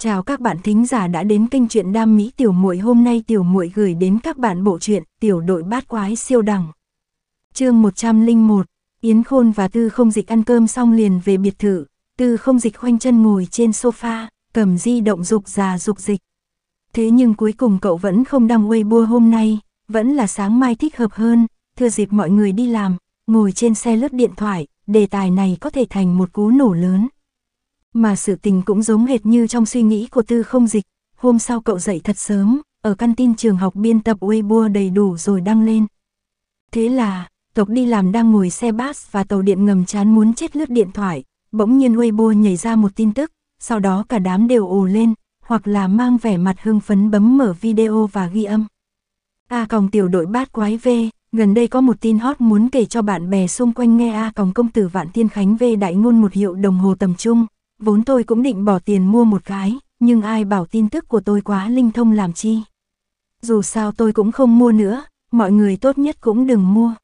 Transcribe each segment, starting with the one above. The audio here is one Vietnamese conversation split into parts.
Chào các bạn thính giả đã đến kênh truyện đam mỹ tiểu muội hôm nay tiểu muội gửi đến các bạn bộ truyện tiểu đội bát quái siêu đẳng. Chương 101, Yến Khôn và Tư Không Dịch ăn cơm xong liền về biệt thự, Tư Không Dịch khoanh chân ngồi trên sofa, cầm di động dục già dục dịch. Thế nhưng cuối cùng cậu vẫn không đăng Weibo hôm nay, vẫn là sáng mai thích hợp hơn, thừa dịp mọi người đi làm, ngồi trên xe lướt điện thoại, đề tài này có thể thành một cú nổ lớn. Mà sự tình cũng giống hệt như trong suy nghĩ của tư không dịch, hôm sau cậu dậy thật sớm, ở căn tin trường học biên tập Weibo đầy đủ rồi đăng lên. Thế là, tộc đi làm đang ngồi xe bus và tàu điện ngầm chán muốn chết lướt điện thoại, bỗng nhiên Weibo nhảy ra một tin tức, sau đó cả đám đều ồ lên, hoặc là mang vẻ mặt hưng phấn bấm mở video và ghi âm. A à, còng tiểu đội bát quái V, gần đây có một tin hot muốn kể cho bạn bè xung quanh nghe A à, còng công tử Vạn tiên Khánh V đại ngôn một hiệu đồng hồ tầm trung vốn tôi cũng định bỏ tiền mua một cái, nhưng ai bảo tin tức của tôi quá linh thông làm chi. Dù sao tôi cũng không mua nữa, mọi người tốt nhất cũng đừng mua.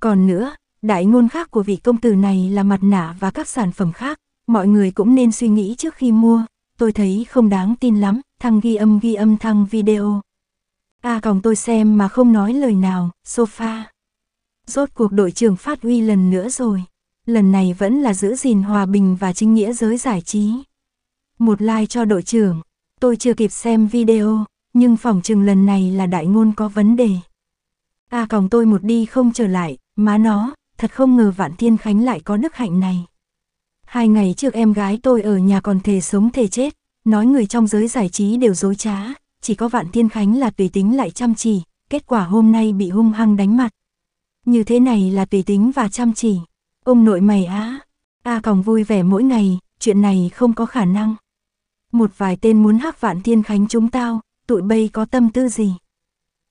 Còn nữa, đại ngôn khác của vị công tử này là mặt nạ và các sản phẩm khác, mọi người cũng nên suy nghĩ trước khi mua, tôi thấy không đáng tin lắm, thăng ghi âm ghi âm thăng video. À còng tôi xem mà không nói lời nào, sofa. Rốt cuộc đội trưởng phát huy lần nữa rồi lần này vẫn là giữ gìn hòa bình và chính nghĩa giới giải trí. Một like cho đội trưởng, tôi chưa kịp xem video, nhưng phòng trừng lần này là đại ngôn có vấn đề. A còng tôi một đi không trở lại, má nó, thật không ngờ Vạn Thiên Khánh lại có đức hạnh này. Hai ngày trước em gái tôi ở nhà còn thề sống thề chết, nói người trong giới giải trí đều dối trá, chỉ có Vạn Thiên Khánh là tùy tính lại chăm chỉ, kết quả hôm nay bị hung hăng đánh mặt. Như thế này là tùy tính và chăm chỉ. Ông nội mày á, A Còng vui vẻ mỗi ngày, chuyện này không có khả năng. Một vài tên muốn hắc vạn thiên khánh chúng tao, tụi bây có tâm tư gì?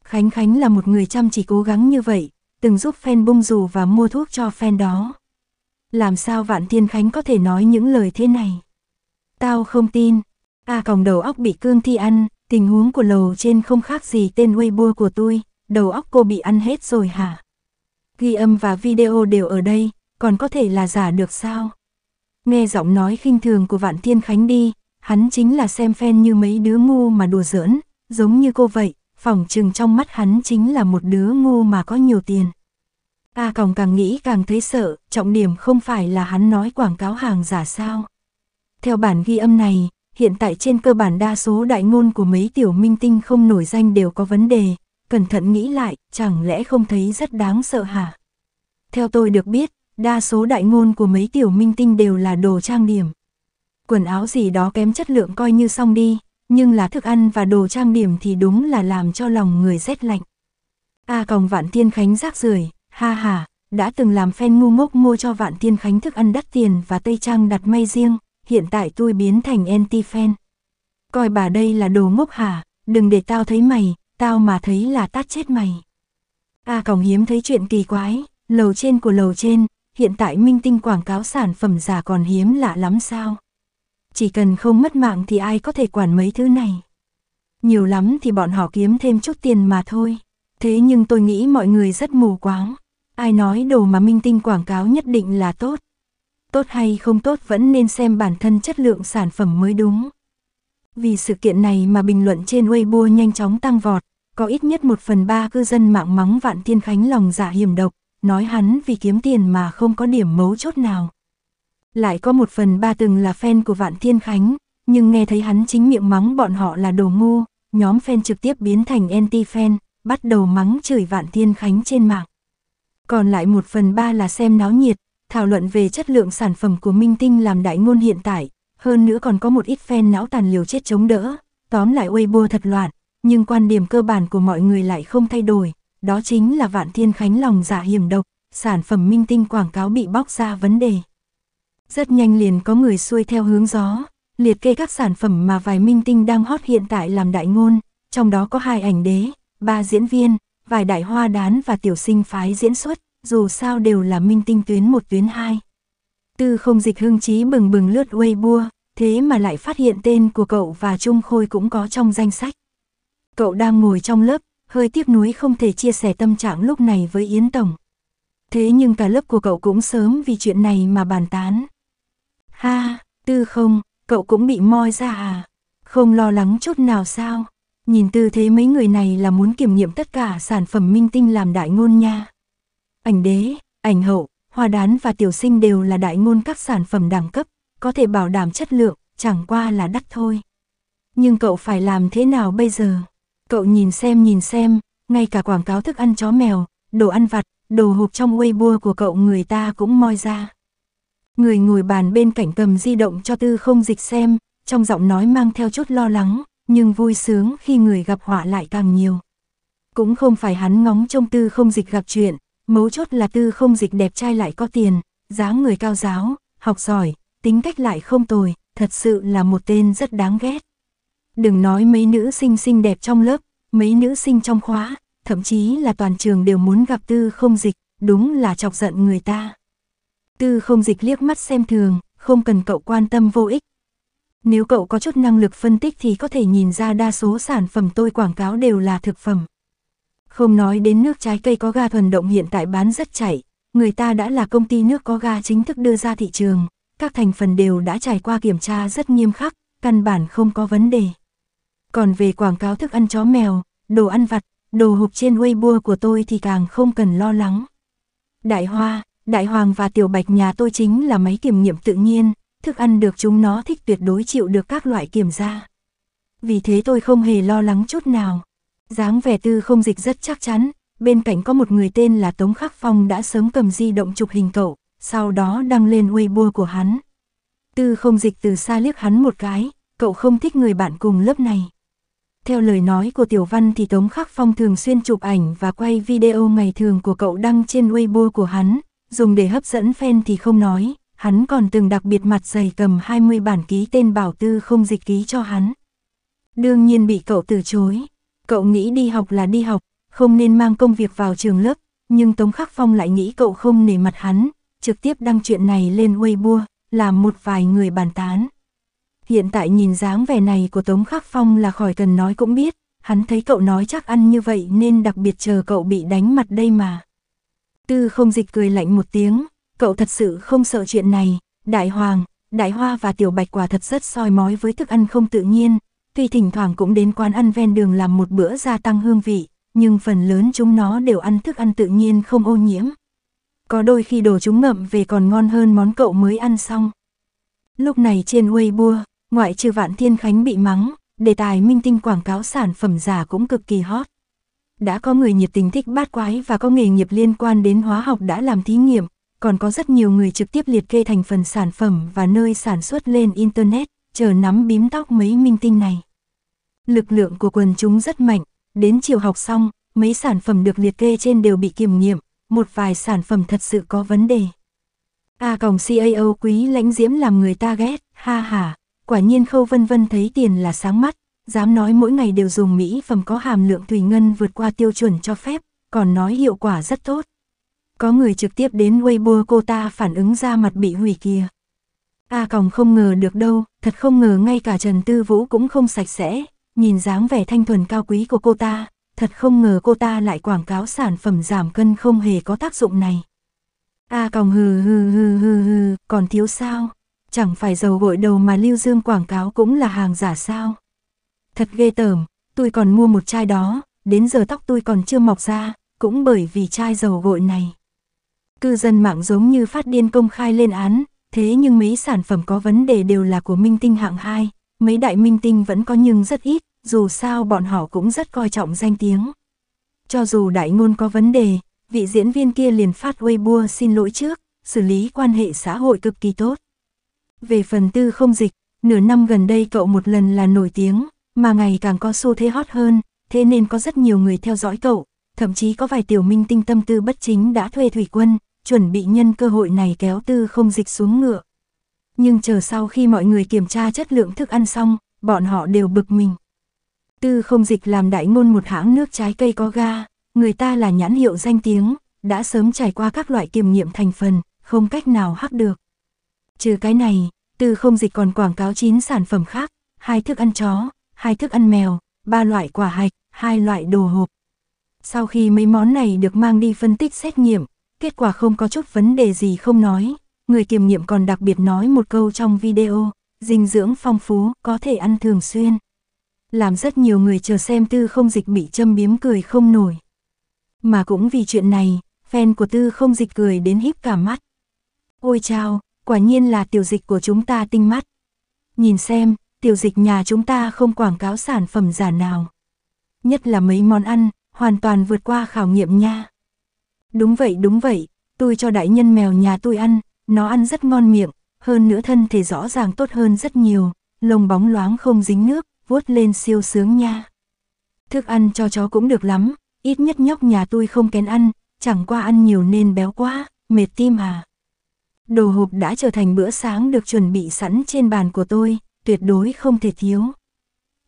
Khánh Khánh là một người chăm chỉ cố gắng như vậy, từng giúp fan bung dù và mua thuốc cho fan đó. Làm sao Vạn Thiên Khánh có thể nói những lời thế này? Tao không tin. A còng đầu óc bị cương thi ăn, tình huống của lầu trên không khác gì tên Weibo của tôi, đầu óc cô bị ăn hết rồi hả? Ghi âm và video đều ở đây, còn có thể là giả được sao? Nghe giọng nói khinh thường của Vạn Thiên Khánh đi, hắn chính là xem phen như mấy đứa ngu mà đùa giỡn, giống như cô vậy, phỏng chừng trong mắt hắn chính là một đứa ngu mà có nhiều tiền. A Còng càng nghĩ càng thấy sợ, trọng điểm không phải là hắn nói quảng cáo hàng giả sao. Theo bản ghi âm này, hiện tại trên cơ bản đa số đại ngôn của mấy tiểu minh tinh không nổi danh đều có vấn đề, cẩn thận nghĩ lại, chẳng lẽ không thấy rất đáng sợ hả? Theo tôi được biết, Đa số đại ngôn của mấy tiểu minh tinh đều là đồ trang điểm. Quần áo gì đó kém chất lượng coi như xong đi, nhưng là thức ăn và đồ trang điểm thì đúng là làm cho lòng người rét lạnh. A à, còng vạn tiên khánh rác rưởi, ha ha, đã từng làm fan ngu ngốc mua cho vạn tiên khánh thức ăn đắt tiền và tây trang đặt may riêng, hiện tại tôi biến thành anti-fan. Coi bà đây là đồ ngốc hả, đừng để tao thấy mày, tao mà thấy là tát chết mày. A à, còng hiếm thấy chuyện kỳ quái, lầu trên của lầu trên, hiện tại minh tinh quảng cáo sản phẩm giả còn hiếm lạ lắm sao. Chỉ cần không mất mạng thì ai có thể quản mấy thứ này. Nhiều lắm thì bọn họ kiếm thêm chút tiền mà thôi. Thế nhưng tôi nghĩ mọi người rất mù quáng. Ai nói đồ mà minh tinh quảng cáo nhất định là tốt. Tốt hay không tốt vẫn nên xem bản thân chất lượng sản phẩm mới đúng. Vì sự kiện này mà bình luận trên Weibo nhanh chóng tăng vọt, có ít nhất một phần ba cư dân mạng mắng Vạn Thiên Khánh lòng dạ hiểm độc, nói hắn vì kiếm tiền mà không có điểm mấu chốt nào. Lại có một phần ba từng là fan của Vạn Thiên Khánh, nhưng nghe thấy hắn chính miệng mắng bọn họ là đồ ngu, nhóm fan trực tiếp biến thành anti-fan, bắt đầu mắng chửi Vạn Thiên Khánh trên mạng. Còn lại một phần ba là xem náo nhiệt, thảo luận về chất lượng sản phẩm của Minh Tinh làm đại ngôn hiện tại, hơn nữa còn có một ít fan não tàn liều chết chống đỡ, tóm lại Weibo thật loạn, nhưng quan điểm cơ bản của mọi người lại không thay đổi, đó chính là Vạn Thiên Khánh lòng giả dạ hiểm độc, sản phẩm minh tinh quảng cáo bị bóc ra vấn đề. Rất nhanh liền có người xuôi theo hướng gió, liệt kê các sản phẩm mà vài minh tinh đang hot hiện tại làm đại ngôn, trong đó có hai ảnh đế, ba diễn viên, vài đại hoa đán và tiểu sinh phái diễn xuất, dù sao đều là minh tinh tuyến một tuyến hai. Tư không dịch hương trí bừng bừng lướt Weibo, thế mà lại phát hiện tên của cậu và Trung Khôi cũng có trong danh sách. Cậu đang ngồi trong lớp hơi tiếc nuối không thể chia sẻ tâm trạng lúc này với Yến Tổng. Thế nhưng cả lớp của cậu cũng sớm vì chuyện này mà bàn tán. Ha, tư không, cậu cũng bị moi ra à? Không lo lắng chút nào sao? Nhìn tư thế mấy người này là muốn kiểm nghiệm tất cả sản phẩm minh tinh làm đại ngôn nha. Ảnh đế, ảnh hậu, hoa đán và tiểu sinh đều là đại ngôn các sản phẩm đẳng cấp, có thể bảo đảm chất lượng, chẳng qua là đắt thôi. Nhưng cậu phải làm thế nào bây giờ? Cậu nhìn xem nhìn xem, ngay cả quảng cáo thức ăn chó mèo, đồ ăn vặt, đồ hộp trong Weibo của cậu người ta cũng moi ra. Người ngồi bàn bên cạnh cầm di động cho tư không dịch xem, trong giọng nói mang theo chút lo lắng, nhưng vui sướng khi người gặp họa lại càng nhiều. Cũng không phải hắn ngóng trông tư không dịch gặp chuyện, mấu chốt là tư không dịch đẹp trai lại có tiền, dáng người cao giáo, học giỏi, tính cách lại không tồi, thật sự là một tên rất đáng ghét đừng nói mấy nữ sinh xinh đẹp trong lớp, mấy nữ sinh trong khóa, thậm chí là toàn trường đều muốn gặp tư không dịch, đúng là chọc giận người ta. Tư không dịch liếc mắt xem thường, không cần cậu quan tâm vô ích. Nếu cậu có chút năng lực phân tích thì có thể nhìn ra đa số sản phẩm tôi quảng cáo đều là thực phẩm. Không nói đến nước trái cây có ga thuần động hiện tại bán rất chảy, người ta đã là công ty nước có ga chính thức đưa ra thị trường, các thành phần đều đã trải qua kiểm tra rất nghiêm khắc, căn bản không có vấn đề. Còn về quảng cáo thức ăn chó mèo, đồ ăn vặt, đồ hộp trên Weibo của tôi thì càng không cần lo lắng. Đại Hoa, Đại Hoàng và Tiểu Bạch nhà tôi chính là máy kiểm nghiệm tự nhiên, thức ăn được chúng nó thích tuyệt đối chịu được các loại kiểm ra Vì thế tôi không hề lo lắng chút nào. dáng vẻ tư không dịch rất chắc chắn, bên cạnh có một người tên là Tống Khắc Phong đã sớm cầm di động chụp hình cậu, sau đó đăng lên Weibo của hắn. Tư không dịch từ xa liếc hắn một cái, cậu không thích người bạn cùng lớp này. Theo lời nói của Tiểu Văn thì Tống Khắc Phong thường xuyên chụp ảnh và quay video ngày thường của cậu đăng trên Weibo của hắn, dùng để hấp dẫn fan thì không nói, hắn còn từng đặc biệt mặt dày cầm 20 bản ký tên bảo tư không dịch ký cho hắn. Đương nhiên bị cậu từ chối, cậu nghĩ đi học là đi học, không nên mang công việc vào trường lớp, nhưng Tống Khắc Phong lại nghĩ cậu không nể mặt hắn, trực tiếp đăng chuyện này lên Weibo, làm một vài người bàn tán. Hiện tại nhìn dáng vẻ này của Tống Khắc Phong là khỏi cần nói cũng biết, hắn thấy cậu nói chắc ăn như vậy nên đặc biệt chờ cậu bị đánh mặt đây mà. Tư không dịch cười lạnh một tiếng, cậu thật sự không sợ chuyện này, đại hoàng, đại hoa và tiểu bạch quả thật rất soi mói với thức ăn không tự nhiên, tuy thỉnh thoảng cũng đến quán ăn ven đường làm một bữa gia tăng hương vị, nhưng phần lớn chúng nó đều ăn thức ăn tự nhiên không ô nhiễm. Có đôi khi đồ chúng ngậm về còn ngon hơn món cậu mới ăn xong. Lúc này trên Weibo, Ngoại trừ Vạn Thiên Khánh bị mắng, đề tài minh tinh quảng cáo sản phẩm giả cũng cực kỳ hot. Đã có người nhiệt tình thích bát quái và có nghề nghiệp liên quan đến hóa học đã làm thí nghiệm, còn có rất nhiều người trực tiếp liệt kê thành phần sản phẩm và nơi sản xuất lên Internet, chờ nắm bím tóc mấy minh tinh này. Lực lượng của quần chúng rất mạnh, đến chiều học xong, mấy sản phẩm được liệt kê trên đều bị kiểm nghiệm, một vài sản phẩm thật sự có vấn đề. A còng CAO quý lãnh diễm làm người ta ghét, ha ha quả nhiên khâu vân vân thấy tiền là sáng mắt, dám nói mỗi ngày đều dùng mỹ phẩm có hàm lượng thủy ngân vượt qua tiêu chuẩn cho phép, còn nói hiệu quả rất tốt. Có người trực tiếp đến Weibo cô ta phản ứng ra mặt bị hủy kia. A à, còng không ngờ được đâu, thật không ngờ ngay cả Trần Tư Vũ cũng không sạch sẽ, nhìn dáng vẻ thanh thuần cao quý của cô ta, thật không ngờ cô ta lại quảng cáo sản phẩm giảm cân không hề có tác dụng này. A à, còng hừ hừ hừ hừ hừ, còn thiếu sao? Chẳng phải dầu gội đầu mà Lưu Dương quảng cáo cũng là hàng giả sao? Thật ghê tởm, tôi còn mua một chai đó, đến giờ tóc tôi còn chưa mọc ra, cũng bởi vì chai dầu gội này. Cư dân mạng giống như phát điên công khai lên án, thế nhưng mấy sản phẩm có vấn đề đều là của minh tinh hạng 2, mấy đại minh tinh vẫn có nhưng rất ít, dù sao bọn họ cũng rất coi trọng danh tiếng. Cho dù đại ngôn có vấn đề, vị diễn viên kia liền phát Weibo xin lỗi trước, xử lý quan hệ xã hội cực kỳ tốt. Về phần tư không dịch, nửa năm gần đây cậu một lần là nổi tiếng, mà ngày càng có xu thế hot hơn, thế nên có rất nhiều người theo dõi cậu, thậm chí có vài tiểu minh tinh tâm tư bất chính đã thuê thủy quân, chuẩn bị nhân cơ hội này kéo tư không dịch xuống ngựa. Nhưng chờ sau khi mọi người kiểm tra chất lượng thức ăn xong, bọn họ đều bực mình. Tư không dịch làm đại ngôn một hãng nước trái cây có ga, người ta là nhãn hiệu danh tiếng, đã sớm trải qua các loại kiểm nghiệm thành phần, không cách nào hắc được. Trừ cái này, từ không dịch còn quảng cáo 9 sản phẩm khác, hai thức ăn chó, hai thức ăn mèo, ba loại quả hạch, hai loại đồ hộp. Sau khi mấy món này được mang đi phân tích xét nghiệm, kết quả không có chút vấn đề gì không nói, người kiểm nghiệm còn đặc biệt nói một câu trong video, dinh dưỡng phong phú, có thể ăn thường xuyên. Làm rất nhiều người chờ xem tư không dịch bị châm biếm cười không nổi. Mà cũng vì chuyện này, fan của tư không dịch cười đến híp cả mắt. Ôi chao, quả nhiên là tiểu dịch của chúng ta tinh mắt. Nhìn xem, tiểu dịch nhà chúng ta không quảng cáo sản phẩm giả nào. Nhất là mấy món ăn, hoàn toàn vượt qua khảo nghiệm nha. Đúng vậy đúng vậy, tôi cho đại nhân mèo nhà tôi ăn, nó ăn rất ngon miệng, hơn nữa thân thể rõ ràng tốt hơn rất nhiều, lông bóng loáng không dính nước, vuốt lên siêu sướng nha. Thức ăn cho chó cũng được lắm, ít nhất nhóc nhà tôi không kén ăn, chẳng qua ăn nhiều nên béo quá, mệt tim à. Đồ hộp đã trở thành bữa sáng được chuẩn bị sẵn trên bàn của tôi, tuyệt đối không thể thiếu.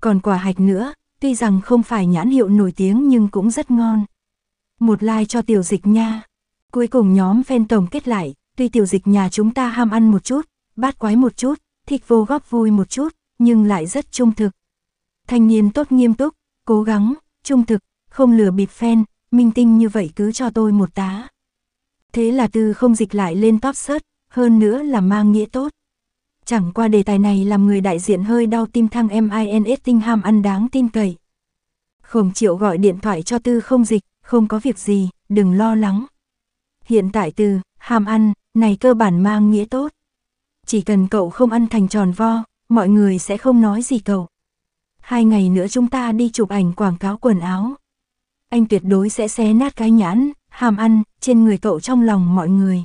Còn quả hạch nữa, tuy rằng không phải nhãn hiệu nổi tiếng nhưng cũng rất ngon. Một like cho tiểu dịch nha. Cuối cùng nhóm fan tổng kết lại, tuy tiểu dịch nhà chúng ta ham ăn một chút, bát quái một chút, thích vô góp vui một chút, nhưng lại rất trung thực. Thanh niên tốt nghiêm túc, cố gắng, trung thực, không lừa bịp fan, minh tinh như vậy cứ cho tôi một tá. Thế là từ không dịch lại lên top search, hơn nữa là mang nghĩa tốt. Chẳng qua đề tài này làm người đại diện hơi đau tim thăng MINS tinh ham ăn đáng tin cậy. Khổng triệu gọi điện thoại cho tư không dịch, không có việc gì, đừng lo lắng. Hiện tại từ, ham ăn, này cơ bản mang nghĩa tốt. Chỉ cần cậu không ăn thành tròn vo, mọi người sẽ không nói gì cậu. Hai ngày nữa chúng ta đi chụp ảnh quảng cáo quần áo. Anh tuyệt đối sẽ xé nát cái nhãn, ham ăn, trên người cậu trong lòng mọi người.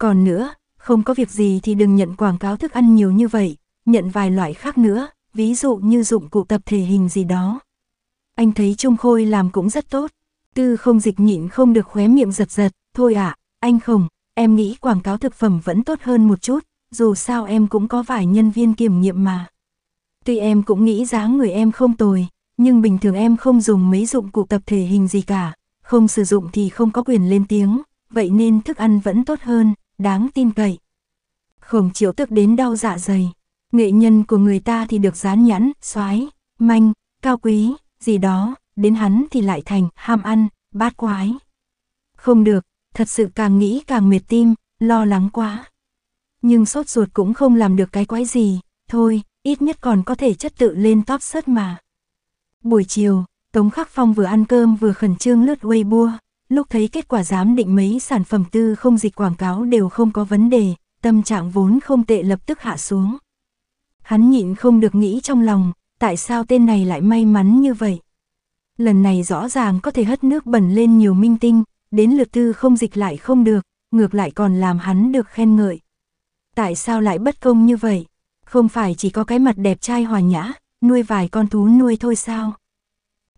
Còn nữa, không có việc gì thì đừng nhận quảng cáo thức ăn nhiều như vậy, nhận vài loại khác nữa, ví dụ như dụng cụ tập thể hình gì đó. Anh thấy Trung Khôi làm cũng rất tốt. Tư không dịch nhịn không được khóe miệng giật giật, thôi ạ, à, anh không, em nghĩ quảng cáo thực phẩm vẫn tốt hơn một chút, dù sao em cũng có vài nhân viên kiểm nghiệm mà. Tuy em cũng nghĩ dáng người em không tồi, nhưng bình thường em không dùng mấy dụng cụ tập thể hình gì cả, không sử dụng thì không có quyền lên tiếng, vậy nên thức ăn vẫn tốt hơn, đáng tin cậy. Khổng chiếu tức đến đau dạ dày, nghệ nhân của người ta thì được dán nhãn, soái manh, cao quý, gì đó, đến hắn thì lại thành ham ăn, bát quái. Không được, thật sự càng nghĩ càng mệt tim, lo lắng quá. Nhưng sốt ruột cũng không làm được cái quái gì, thôi, ít nhất còn có thể chất tự lên top search mà. Buổi chiều, Tống Khắc Phong vừa ăn cơm vừa khẩn trương lướt Weibo lúc thấy kết quả giám định mấy sản phẩm tư không dịch quảng cáo đều không có vấn đề, tâm trạng vốn không tệ lập tức hạ xuống. Hắn nhịn không được nghĩ trong lòng, tại sao tên này lại may mắn như vậy? Lần này rõ ràng có thể hất nước bẩn lên nhiều minh tinh, đến lượt tư không dịch lại không được, ngược lại còn làm hắn được khen ngợi. Tại sao lại bất công như vậy? Không phải chỉ có cái mặt đẹp trai hòa nhã, nuôi vài con thú nuôi thôi sao?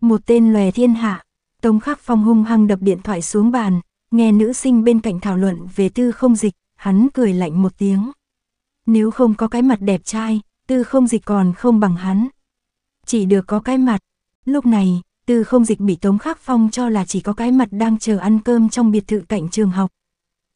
Một tên lòe thiên hạ, Tống Khắc Phong hung hăng đập điện thoại xuống bàn, nghe nữ sinh bên cạnh thảo luận về tư không dịch, hắn cười lạnh một tiếng. Nếu không có cái mặt đẹp trai, tư không dịch còn không bằng hắn. Chỉ được có cái mặt. Lúc này, tư không dịch bị Tống Khắc Phong cho là chỉ có cái mặt đang chờ ăn cơm trong biệt thự cạnh trường học.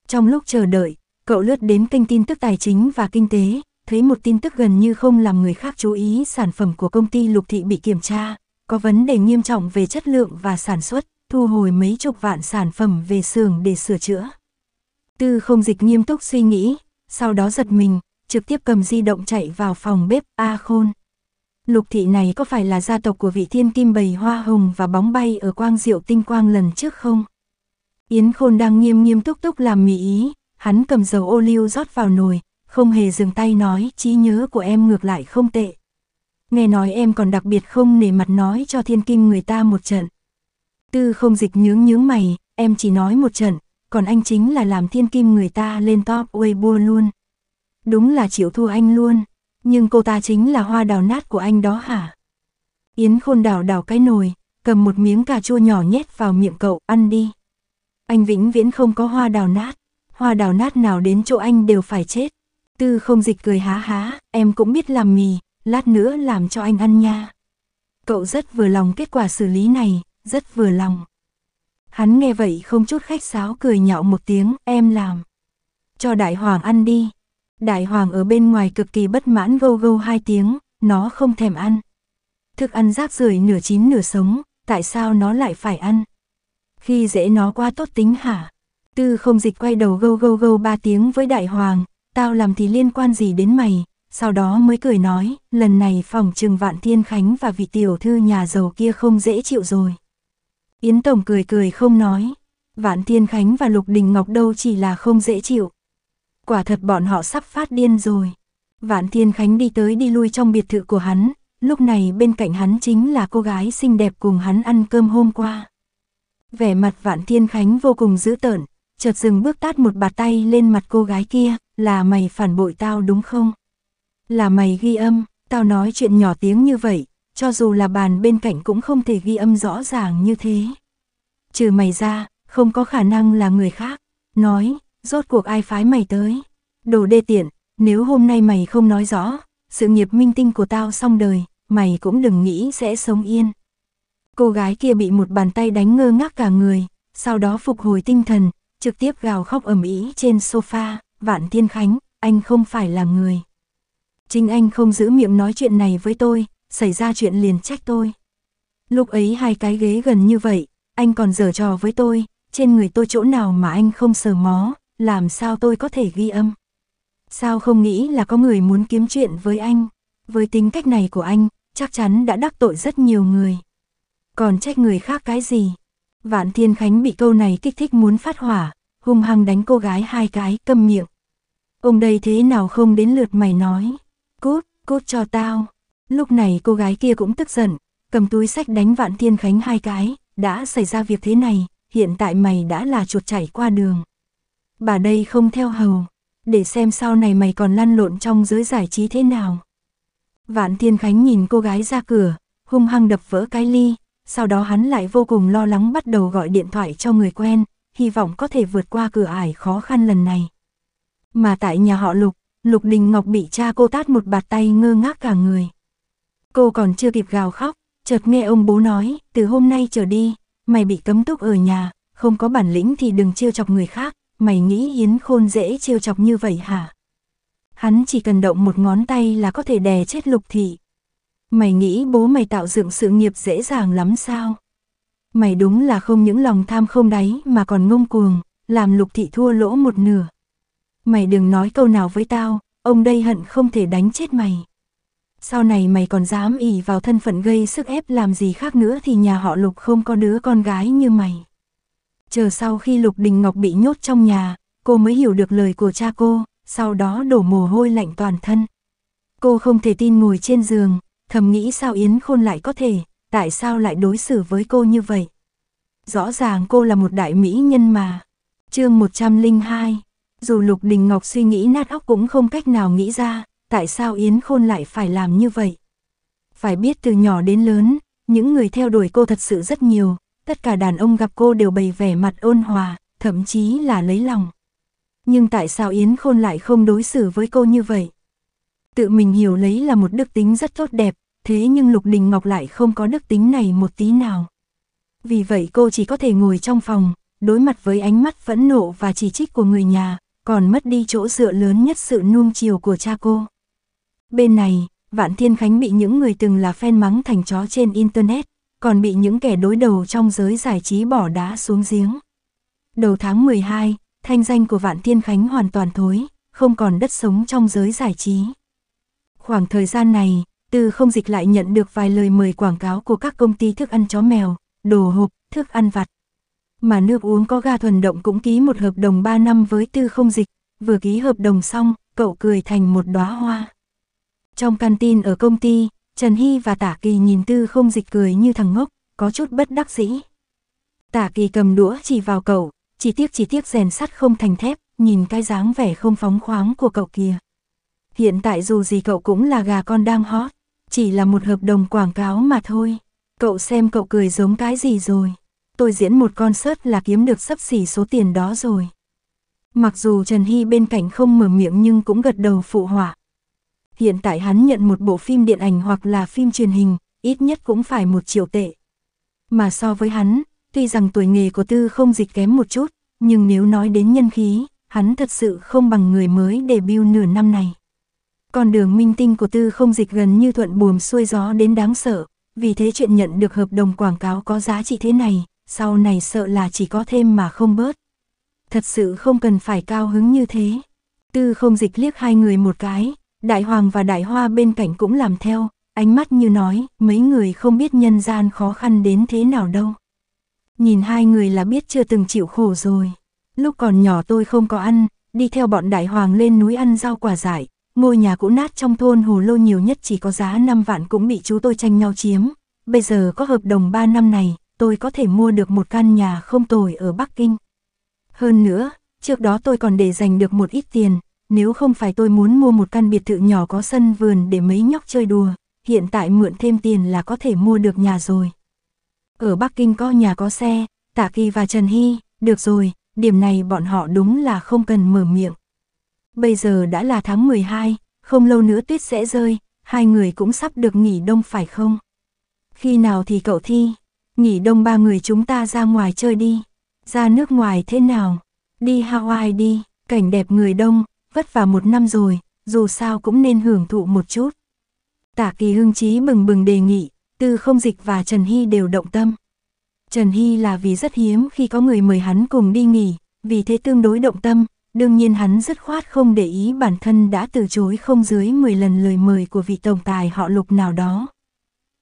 Trong lúc chờ đợi, cậu lướt đến kênh tin tức tài chính và kinh tế, thấy một tin tức gần như không làm người khác chú ý sản phẩm của công ty lục thị bị kiểm tra có vấn đề nghiêm trọng về chất lượng và sản xuất, thu hồi mấy chục vạn sản phẩm về xưởng để sửa chữa. Tư không dịch nghiêm túc suy nghĩ, sau đó giật mình, trực tiếp cầm di động chạy vào phòng bếp A Khôn. Lục thị này có phải là gia tộc của vị thiên kim bầy hoa hồng và bóng bay ở quang diệu tinh quang lần trước không? Yến Khôn đang nghiêm nghiêm túc túc làm mỹ ý, hắn cầm dầu ô liu rót vào nồi, không hề dừng tay nói trí nhớ của em ngược lại không tệ nghe nói em còn đặc biệt không nể mặt nói cho thiên kim người ta một trận. Tư không dịch nhướng nhướng mày, em chỉ nói một trận, còn anh chính là làm thiên kim người ta lên top Weibo luôn. Đúng là chịu thua anh luôn, nhưng cô ta chính là hoa đào nát của anh đó hả? Yến khôn đào đào cái nồi, cầm một miếng cà chua nhỏ nhét vào miệng cậu, ăn đi. Anh vĩnh viễn không có hoa đào nát, hoa đào nát nào đến chỗ anh đều phải chết. Tư không dịch cười há há, em cũng biết làm mì, lát nữa làm cho anh ăn nha. Cậu rất vừa lòng kết quả xử lý này, rất vừa lòng. Hắn nghe vậy không chút khách sáo cười nhạo một tiếng, em làm. Cho đại hoàng ăn đi. Đại hoàng ở bên ngoài cực kỳ bất mãn gâu gâu hai tiếng, nó không thèm ăn. Thức ăn rác rưởi nửa chín nửa sống, tại sao nó lại phải ăn? Khi dễ nó qua tốt tính hả? Tư không dịch quay đầu gâu gâu gâu ba tiếng với đại hoàng, tao làm thì liên quan gì đến mày, sau đó mới cười nói, lần này phòng trừng vạn thiên khánh và vị tiểu thư nhà giàu kia không dễ chịu rồi. Yến Tổng cười cười không nói, vạn thiên khánh và lục đình ngọc đâu chỉ là không dễ chịu. Quả thật bọn họ sắp phát điên rồi. Vạn thiên khánh đi tới đi lui trong biệt thự của hắn, lúc này bên cạnh hắn chính là cô gái xinh đẹp cùng hắn ăn cơm hôm qua. Vẻ mặt vạn thiên khánh vô cùng dữ tợn, chợt dừng bước tát một bạt tay lên mặt cô gái kia, là mày phản bội tao đúng không? Là mày ghi âm, tao nói chuyện nhỏ tiếng như vậy, cho dù là bàn bên cạnh cũng không thể ghi âm rõ ràng như thế. Trừ mày ra, không có khả năng là người khác. Nói, rốt cuộc ai phái mày tới. Đồ đê tiện, nếu hôm nay mày không nói rõ, sự nghiệp minh tinh của tao xong đời, mày cũng đừng nghĩ sẽ sống yên. Cô gái kia bị một bàn tay đánh ngơ ngác cả người, sau đó phục hồi tinh thần, trực tiếp gào khóc ầm ĩ trên sofa, vạn thiên khánh, anh không phải là người. Trinh Anh không giữ miệng nói chuyện này với tôi, xảy ra chuyện liền trách tôi. Lúc ấy hai cái ghế gần như vậy, anh còn giở trò với tôi, trên người tôi chỗ nào mà anh không sờ mó, làm sao tôi có thể ghi âm. Sao không nghĩ là có người muốn kiếm chuyện với anh, với tính cách này của anh, chắc chắn đã đắc tội rất nhiều người. Còn trách người khác cái gì? Vạn Thiên Khánh bị câu này kích thích muốn phát hỏa, hung hăng đánh cô gái hai cái câm miệng. Ông đây thế nào không đến lượt mày nói cút cho tao. Lúc này cô gái kia cũng tức giận, cầm túi sách đánh Vạn Thiên Khánh hai cái, đã xảy ra việc thế này, hiện tại mày đã là chuột chảy qua đường. Bà đây không theo hầu, để xem sau này mày còn lăn lộn trong giới giải trí thế nào. Vạn Thiên Khánh nhìn cô gái ra cửa, hung hăng đập vỡ cái ly, sau đó hắn lại vô cùng lo lắng bắt đầu gọi điện thoại cho người quen, hy vọng có thể vượt qua cửa ải khó khăn lần này. Mà tại nhà họ Lục, Lục Đình Ngọc bị cha cô tát một bạt tay ngơ ngác cả người. Cô còn chưa kịp gào khóc, chợt nghe ông bố nói, từ hôm nay trở đi, mày bị cấm túc ở nhà, không có bản lĩnh thì đừng trêu chọc người khác, mày nghĩ Yến Khôn dễ trêu chọc như vậy hả? Hắn chỉ cần động một ngón tay là có thể đè chết Lục Thị. Mày nghĩ bố mày tạo dựng sự nghiệp dễ dàng lắm sao? Mày đúng là không những lòng tham không đáy mà còn ngông cuồng, làm Lục Thị thua lỗ một nửa. Mày đừng nói câu nào với tao, ông đây hận không thể đánh chết mày. Sau này mày còn dám ỉ vào thân phận gây sức ép làm gì khác nữa thì nhà họ Lục không có đứa con gái như mày. Chờ sau khi Lục Đình Ngọc bị nhốt trong nhà, cô mới hiểu được lời của cha cô, sau đó đổ mồ hôi lạnh toàn thân. Cô không thể tin ngồi trên giường, thầm nghĩ sao Yến Khôn lại có thể, tại sao lại đối xử với cô như vậy. Rõ ràng cô là một đại mỹ nhân mà. chương 102 dù Lục Đình Ngọc suy nghĩ nát óc cũng không cách nào nghĩ ra, tại sao Yến Khôn lại phải làm như vậy. Phải biết từ nhỏ đến lớn, những người theo đuổi cô thật sự rất nhiều, tất cả đàn ông gặp cô đều bày vẻ mặt ôn hòa, thậm chí là lấy lòng. Nhưng tại sao Yến Khôn lại không đối xử với cô như vậy? Tự mình hiểu lấy là một đức tính rất tốt đẹp, thế nhưng Lục Đình Ngọc lại không có đức tính này một tí nào. Vì vậy cô chỉ có thể ngồi trong phòng, đối mặt với ánh mắt phẫn nộ và chỉ trích của người nhà, còn mất đi chỗ dựa lớn nhất sự nuông chiều của cha cô. Bên này, Vạn Thiên Khánh bị những người từng là fan mắng thành chó trên Internet, còn bị những kẻ đối đầu trong giới giải trí bỏ đá xuống giếng. Đầu tháng 12, thanh danh của Vạn Thiên Khánh hoàn toàn thối, không còn đất sống trong giới giải trí. Khoảng thời gian này, Tư không dịch lại nhận được vài lời mời quảng cáo của các công ty thức ăn chó mèo, đồ hộp, thức ăn vặt, mà nước uống có ga thuần động cũng ký một hợp đồng 3 năm với tư không dịch, vừa ký hợp đồng xong, cậu cười thành một đóa hoa. Trong tin ở công ty, Trần Hy và Tả Kỳ nhìn tư không dịch cười như thằng ngốc, có chút bất đắc dĩ. Tả Kỳ cầm đũa chỉ vào cậu, chỉ tiếc chỉ tiếc rèn sắt không thành thép, nhìn cái dáng vẻ không phóng khoáng của cậu kia. Hiện tại dù gì cậu cũng là gà con đang hót chỉ là một hợp đồng quảng cáo mà thôi. Cậu xem cậu cười giống cái gì rồi tôi diễn một concert là kiếm được sấp xỉ số tiền đó rồi. Mặc dù Trần Hy bên cạnh không mở miệng nhưng cũng gật đầu phụ họa. Hiện tại hắn nhận một bộ phim điện ảnh hoặc là phim truyền hình, ít nhất cũng phải một triệu tệ. Mà so với hắn, tuy rằng tuổi nghề của tư không dịch kém một chút, nhưng nếu nói đến nhân khí, hắn thật sự không bằng người mới debut nửa năm này. Con đường minh tinh của tư không dịch gần như thuận buồm xuôi gió đến đáng sợ, vì thế chuyện nhận được hợp đồng quảng cáo có giá trị thế này, sau này sợ là chỉ có thêm mà không bớt. Thật sự không cần phải cao hứng như thế. Tư không dịch liếc hai người một cái, đại hoàng và đại hoa bên cạnh cũng làm theo, ánh mắt như nói, mấy người không biết nhân gian khó khăn đến thế nào đâu. Nhìn hai người là biết chưa từng chịu khổ rồi. Lúc còn nhỏ tôi không có ăn, đi theo bọn đại hoàng lên núi ăn rau quả dại, ngôi nhà cũ nát trong thôn hồ lô nhiều nhất chỉ có giá 5 vạn cũng bị chú tôi tranh nhau chiếm. Bây giờ có hợp đồng 3 năm này, tôi có thể mua được một căn nhà không tồi ở Bắc Kinh. Hơn nữa, trước đó tôi còn để dành được một ít tiền, nếu không phải tôi muốn mua một căn biệt thự nhỏ có sân vườn để mấy nhóc chơi đùa, hiện tại mượn thêm tiền là có thể mua được nhà rồi. Ở Bắc Kinh có nhà có xe, Tạ Kỳ và Trần Hy, được rồi, điểm này bọn họ đúng là không cần mở miệng. Bây giờ đã là tháng 12, không lâu nữa tuyết sẽ rơi, hai người cũng sắp được nghỉ đông phải không? Khi nào thì cậu thi? Nghỉ đông ba người chúng ta ra ngoài chơi đi. Ra nước ngoài thế nào? Đi Hawaii đi, cảnh đẹp người đông, vất vả một năm rồi, dù sao cũng nên hưởng thụ một chút. Tả kỳ hưng trí bừng bừng đề nghị, Tư không dịch và Trần Hy đều động tâm. Trần Hy là vì rất hiếm khi có người mời hắn cùng đi nghỉ, vì thế tương đối động tâm, đương nhiên hắn dứt khoát không để ý bản thân đã từ chối không dưới 10 lần lời mời của vị tổng tài họ lục nào đó.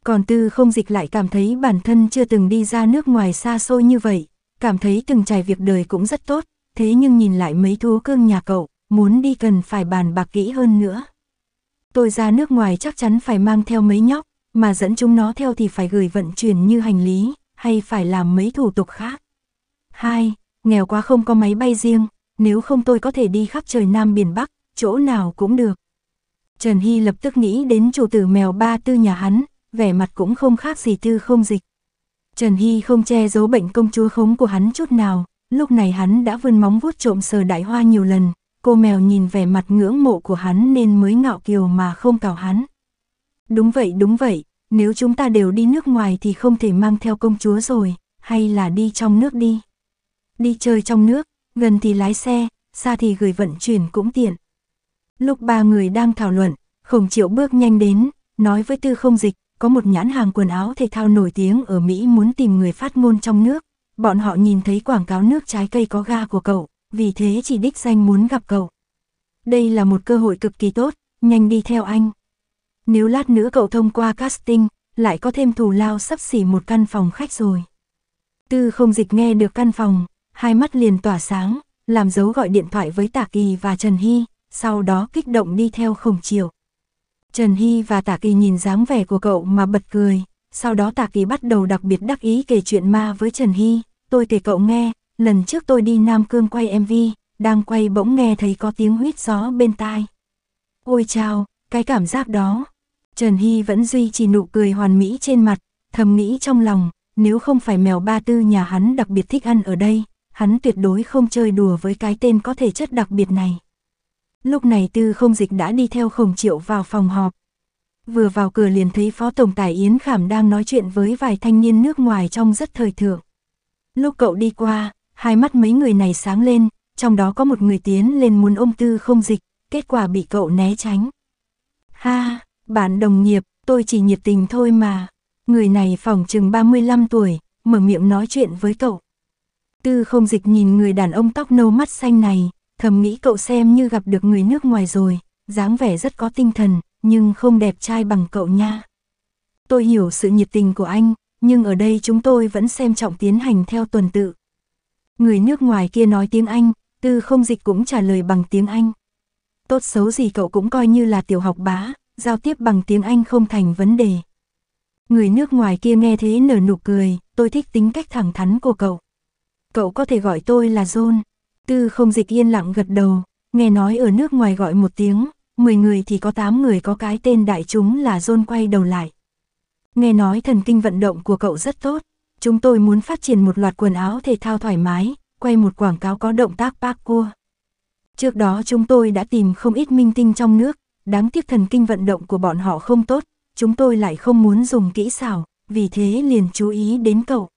Còn tư không dịch lại cảm thấy bản thân chưa từng đi ra nước ngoài xa xôi như vậy, cảm thấy từng trải việc đời cũng rất tốt, thế nhưng nhìn lại mấy thú cương nhà cậu, muốn đi cần phải bàn bạc kỹ hơn nữa. Tôi ra nước ngoài chắc chắn phải mang theo mấy nhóc, mà dẫn chúng nó theo thì phải gửi vận chuyển như hành lý, hay phải làm mấy thủ tục khác. Hai, nghèo quá không có máy bay riêng, nếu không tôi có thể đi khắp trời Nam Biển Bắc, chỗ nào cũng được. Trần Hy lập tức nghĩ đến chủ tử mèo ba tư nhà hắn, vẻ mặt cũng không khác gì tư không dịch. Trần Hy không che giấu bệnh công chúa khống của hắn chút nào, lúc này hắn đã vươn móng vuốt trộm sờ đại hoa nhiều lần, cô mèo nhìn vẻ mặt ngưỡng mộ của hắn nên mới ngạo kiều mà không cào hắn. Đúng vậy đúng vậy, nếu chúng ta đều đi nước ngoài thì không thể mang theo công chúa rồi, hay là đi trong nước đi. Đi chơi trong nước, gần thì lái xe, xa thì gửi vận chuyển cũng tiện. Lúc ba người đang thảo luận, khổng triệu bước nhanh đến, nói với tư không dịch, có một nhãn hàng quần áo thể thao nổi tiếng ở Mỹ muốn tìm người phát ngôn trong nước, bọn họ nhìn thấy quảng cáo nước trái cây có ga của cậu, vì thế chỉ đích danh muốn gặp cậu. Đây là một cơ hội cực kỳ tốt, nhanh đi theo anh. Nếu lát nữa cậu thông qua casting, lại có thêm thù lao sắp xỉ một căn phòng khách rồi. Tư không dịch nghe được căn phòng, hai mắt liền tỏa sáng, làm dấu gọi điện thoại với Tạ Kỳ và Trần Hy, sau đó kích động đi theo khổng chiều. Trần Hy và Tạ Kỳ nhìn dáng vẻ của cậu mà bật cười, sau đó Tạ Kỳ bắt đầu đặc biệt đắc ý kể chuyện ma với Trần Hy, tôi kể cậu nghe, lần trước tôi đi Nam Cương quay MV, đang quay bỗng nghe thấy có tiếng huyết gió bên tai. Ôi chao, cái cảm giác đó. Trần Hy vẫn duy trì nụ cười hoàn mỹ trên mặt, thầm nghĩ trong lòng, nếu không phải mèo ba tư nhà hắn đặc biệt thích ăn ở đây, hắn tuyệt đối không chơi đùa với cái tên có thể chất đặc biệt này. Lúc này tư không dịch đã đi theo khổng triệu vào phòng họp. Vừa vào cửa liền thấy Phó Tổng Tài Yến Khảm đang nói chuyện với vài thanh niên nước ngoài trông rất thời thượng. Lúc cậu đi qua, hai mắt mấy người này sáng lên, trong đó có một người tiến lên muốn ôm tư không dịch, kết quả bị cậu né tránh. Ha, bạn đồng nghiệp, tôi chỉ nhiệt tình thôi mà. Người này phòng chừng 35 tuổi, mở miệng nói chuyện với cậu. Tư không dịch nhìn người đàn ông tóc nâu mắt xanh này, thầm nghĩ cậu xem như gặp được người nước ngoài rồi, dáng vẻ rất có tinh thần, nhưng không đẹp trai bằng cậu nha. Tôi hiểu sự nhiệt tình của anh, nhưng ở đây chúng tôi vẫn xem trọng tiến hành theo tuần tự. Người nước ngoài kia nói tiếng Anh, tư không dịch cũng trả lời bằng tiếng Anh. Tốt xấu gì cậu cũng coi như là tiểu học bá, giao tiếp bằng tiếng Anh không thành vấn đề. Người nước ngoài kia nghe thế nở nụ cười, tôi thích tính cách thẳng thắn của cậu. Cậu có thể gọi tôi là John. Tư không dịch yên lặng gật đầu, nghe nói ở nước ngoài gọi một tiếng, 10 người thì có 8 người có cái tên đại chúng là John quay đầu lại. Nghe nói thần kinh vận động của cậu rất tốt, chúng tôi muốn phát triển một loạt quần áo thể thao thoải mái, quay một quảng cáo có động tác parkour. Trước đó chúng tôi đã tìm không ít minh tinh trong nước, đáng tiếc thần kinh vận động của bọn họ không tốt, chúng tôi lại không muốn dùng kỹ xảo, vì thế liền chú ý đến cậu.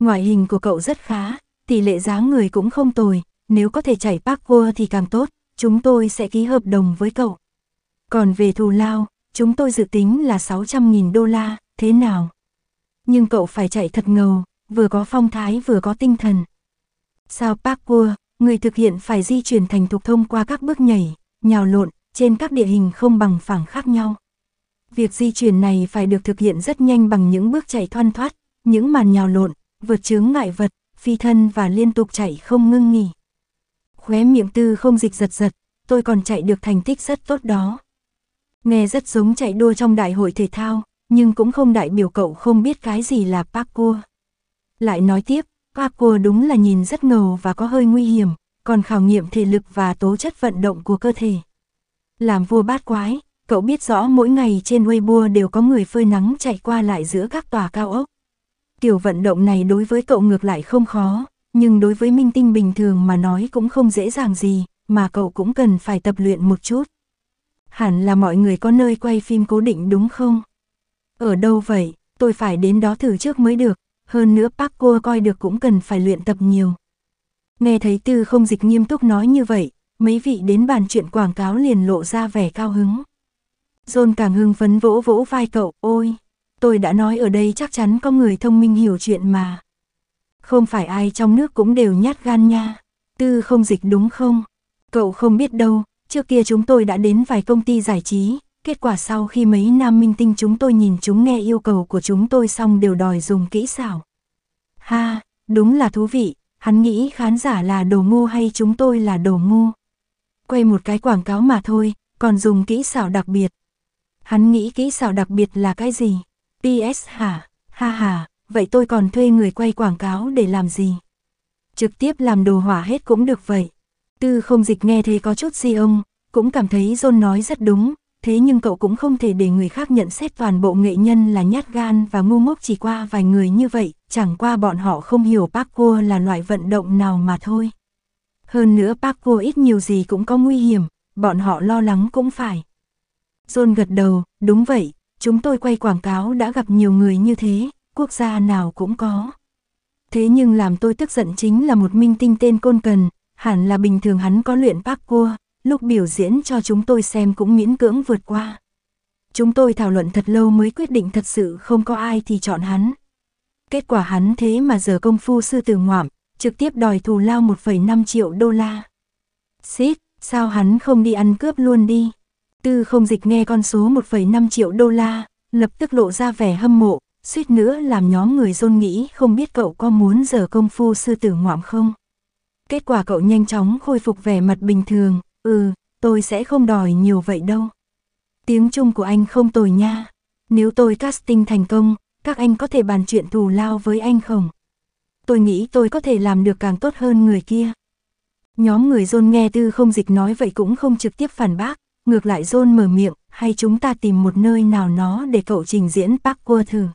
Ngoại hình của cậu rất khá, tỷ lệ dáng người cũng không tồi, nếu có thể chảy parkour thì càng tốt, chúng tôi sẽ ký hợp đồng với cậu. Còn về thù lao, chúng tôi dự tính là 600.000 đô la, thế nào? Nhưng cậu phải chạy thật ngầu, vừa có phong thái vừa có tinh thần. Sao parkour người thực hiện phải di chuyển thành thục thông qua các bước nhảy, nhào lộn, trên các địa hình không bằng phẳng khác nhau. Việc di chuyển này phải được thực hiện rất nhanh bằng những bước chạy thoăn thoát, những màn nhào lộn, vượt chướng ngại vật, phi thân và liên tục chạy không ngưng nghỉ khóe miệng tư không dịch giật giật, tôi còn chạy được thành tích rất tốt đó. Nghe rất giống chạy đua trong đại hội thể thao, nhưng cũng không đại biểu cậu không biết cái gì là parkour. Lại nói tiếp, parkour đúng là nhìn rất ngầu và có hơi nguy hiểm, còn khảo nghiệm thể lực và tố chất vận động của cơ thể. Làm vua bát quái, cậu biết rõ mỗi ngày trên Weibo đều có người phơi nắng chạy qua lại giữa các tòa cao ốc. Kiểu vận động này đối với cậu ngược lại không khó, nhưng đối với minh tinh bình thường mà nói cũng không dễ dàng gì, mà cậu cũng cần phải tập luyện một chút. Hẳn là mọi người có nơi quay phim cố định đúng không? Ở đâu vậy, tôi phải đến đó thử trước mới được, hơn nữa Park cô coi được cũng cần phải luyện tập nhiều. Nghe thấy tư không dịch nghiêm túc nói như vậy, mấy vị đến bàn chuyện quảng cáo liền lộ ra vẻ cao hứng. John càng hưng phấn vỗ vỗ vai cậu, ôi, tôi đã nói ở đây chắc chắn có người thông minh hiểu chuyện mà. Không phải ai trong nước cũng đều nhát gan nha. Tư không dịch đúng không? Cậu không biết đâu, trước kia chúng tôi đã đến vài công ty giải trí, kết quả sau khi mấy nam minh tinh chúng tôi nhìn chúng nghe yêu cầu của chúng tôi xong đều đòi dùng kỹ xảo. Ha, đúng là thú vị, hắn nghĩ khán giả là đồ ngu hay chúng tôi là đồ ngu. Quay một cái quảng cáo mà thôi, còn dùng kỹ xảo đặc biệt. Hắn nghĩ kỹ xảo đặc biệt là cái gì? PS hả? Ha ha, vậy tôi còn thuê người quay quảng cáo để làm gì? Trực tiếp làm đồ hỏa hết cũng được vậy. Tư không dịch nghe thấy có chút si ông, cũng cảm thấy John nói rất đúng, thế nhưng cậu cũng không thể để người khác nhận xét toàn bộ nghệ nhân là nhát gan và ngu ngốc chỉ qua vài người như vậy, chẳng qua bọn họ không hiểu parkour là loại vận động nào mà thôi. Hơn nữa parkour ít nhiều gì cũng có nguy hiểm, bọn họ lo lắng cũng phải. John gật đầu, đúng vậy, chúng tôi quay quảng cáo đã gặp nhiều người như thế, quốc gia nào cũng có. Thế nhưng làm tôi tức giận chính là một minh tinh tên Côn Cần, hẳn là bình thường hắn có luyện bác cua, lúc biểu diễn cho chúng tôi xem cũng miễn cưỡng vượt qua. Chúng tôi thảo luận thật lâu mới quyết định thật sự không có ai thì chọn hắn. Kết quả hắn thế mà giờ công phu sư tử ngoạm, trực tiếp đòi thù lao 1,5 triệu đô la. Xít, sao hắn không đi ăn cướp luôn đi? Tư không dịch nghe con số 1,5 triệu đô la, lập tức lộ ra vẻ hâm mộ, suýt nữa làm nhóm người rôn nghĩ không biết cậu có muốn giờ công phu sư tử ngoạm không. Kết quả cậu nhanh chóng khôi phục vẻ mặt bình thường, ừ, tôi sẽ không đòi nhiều vậy đâu. Tiếng chung của anh không tồi nha. Nếu tôi casting thành công, các anh có thể bàn chuyện thù lao với anh không? Tôi nghĩ tôi có thể làm được càng tốt hơn người kia. Nhóm người John nghe tư không dịch nói vậy cũng không trực tiếp phản bác, ngược lại John mở miệng, hay chúng ta tìm một nơi nào nó để cậu trình diễn Park thử.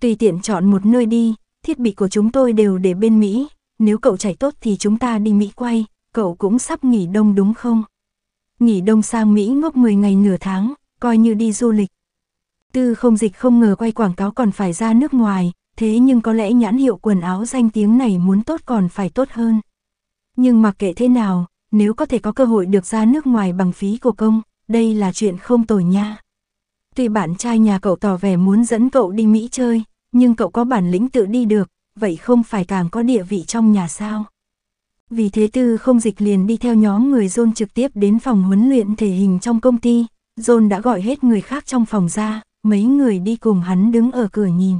Tùy tiện chọn một nơi đi, thiết bị của chúng tôi đều để bên Mỹ, nếu cậu chạy tốt thì chúng ta đi Mỹ quay, cậu cũng sắp nghỉ đông đúng không? Nghỉ đông sang Mỹ ngốc 10 ngày nửa tháng, coi như đi du lịch. Tư không dịch không ngờ quay quảng cáo còn phải ra nước ngoài, thế nhưng có lẽ nhãn hiệu quần áo danh tiếng này muốn tốt còn phải tốt hơn. Nhưng mặc kệ thế nào, nếu có thể có cơ hội được ra nước ngoài bằng phí của công, đây là chuyện không tồi nha. Tuy bạn trai nhà cậu tỏ vẻ muốn dẫn cậu đi Mỹ chơi, nhưng cậu có bản lĩnh tự đi được, vậy không phải càng có địa vị trong nhà sao? Vì thế tư không dịch liền đi theo nhóm người John trực tiếp đến phòng huấn luyện thể hình trong công ty, John đã gọi hết người khác trong phòng ra, mấy người đi cùng hắn đứng ở cửa nhìn.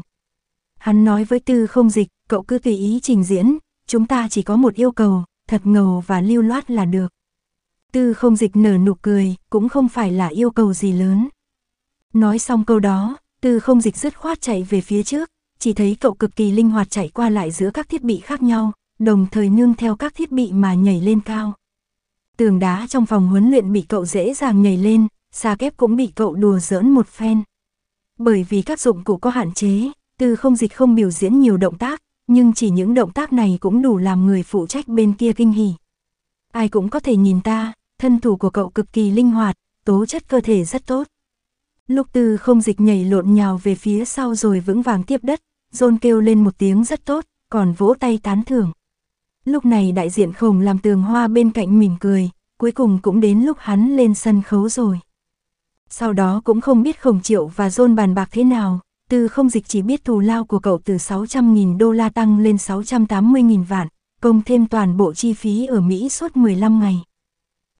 Hắn nói với tư không dịch, cậu cứ tùy ý trình diễn, chúng ta chỉ có một yêu cầu, thật ngầu và lưu loát là được. Tư không dịch nở nụ cười, cũng không phải là yêu cầu gì lớn. Nói xong câu đó, từ không dịch dứt khoát chạy về phía trước, chỉ thấy cậu cực kỳ linh hoạt chạy qua lại giữa các thiết bị khác nhau, đồng thời nương theo các thiết bị mà nhảy lên cao. Tường đá trong phòng huấn luyện bị cậu dễ dàng nhảy lên, xa kép cũng bị cậu đùa giỡn một phen. Bởi vì các dụng cụ có hạn chế, từ không dịch không biểu diễn nhiều động tác, nhưng chỉ những động tác này cũng đủ làm người phụ trách bên kia kinh hỉ. Ai cũng có thể nhìn ta, thân thủ của cậu cực kỳ linh hoạt, tố chất cơ thể rất tốt. Lục từ không dịch nhảy lộn nhào về phía sau rồi vững vàng tiếp đất, John kêu lên một tiếng rất tốt, còn vỗ tay tán thưởng. Lúc này đại diện khổng làm tường hoa bên cạnh mỉm cười, cuối cùng cũng đến lúc hắn lên sân khấu rồi. Sau đó cũng không biết khổng triệu và John bàn bạc thế nào, từ không dịch chỉ biết thù lao của cậu từ 600.000 đô la tăng lên 680.000 vạn, công thêm toàn bộ chi phí ở Mỹ suốt 15 ngày.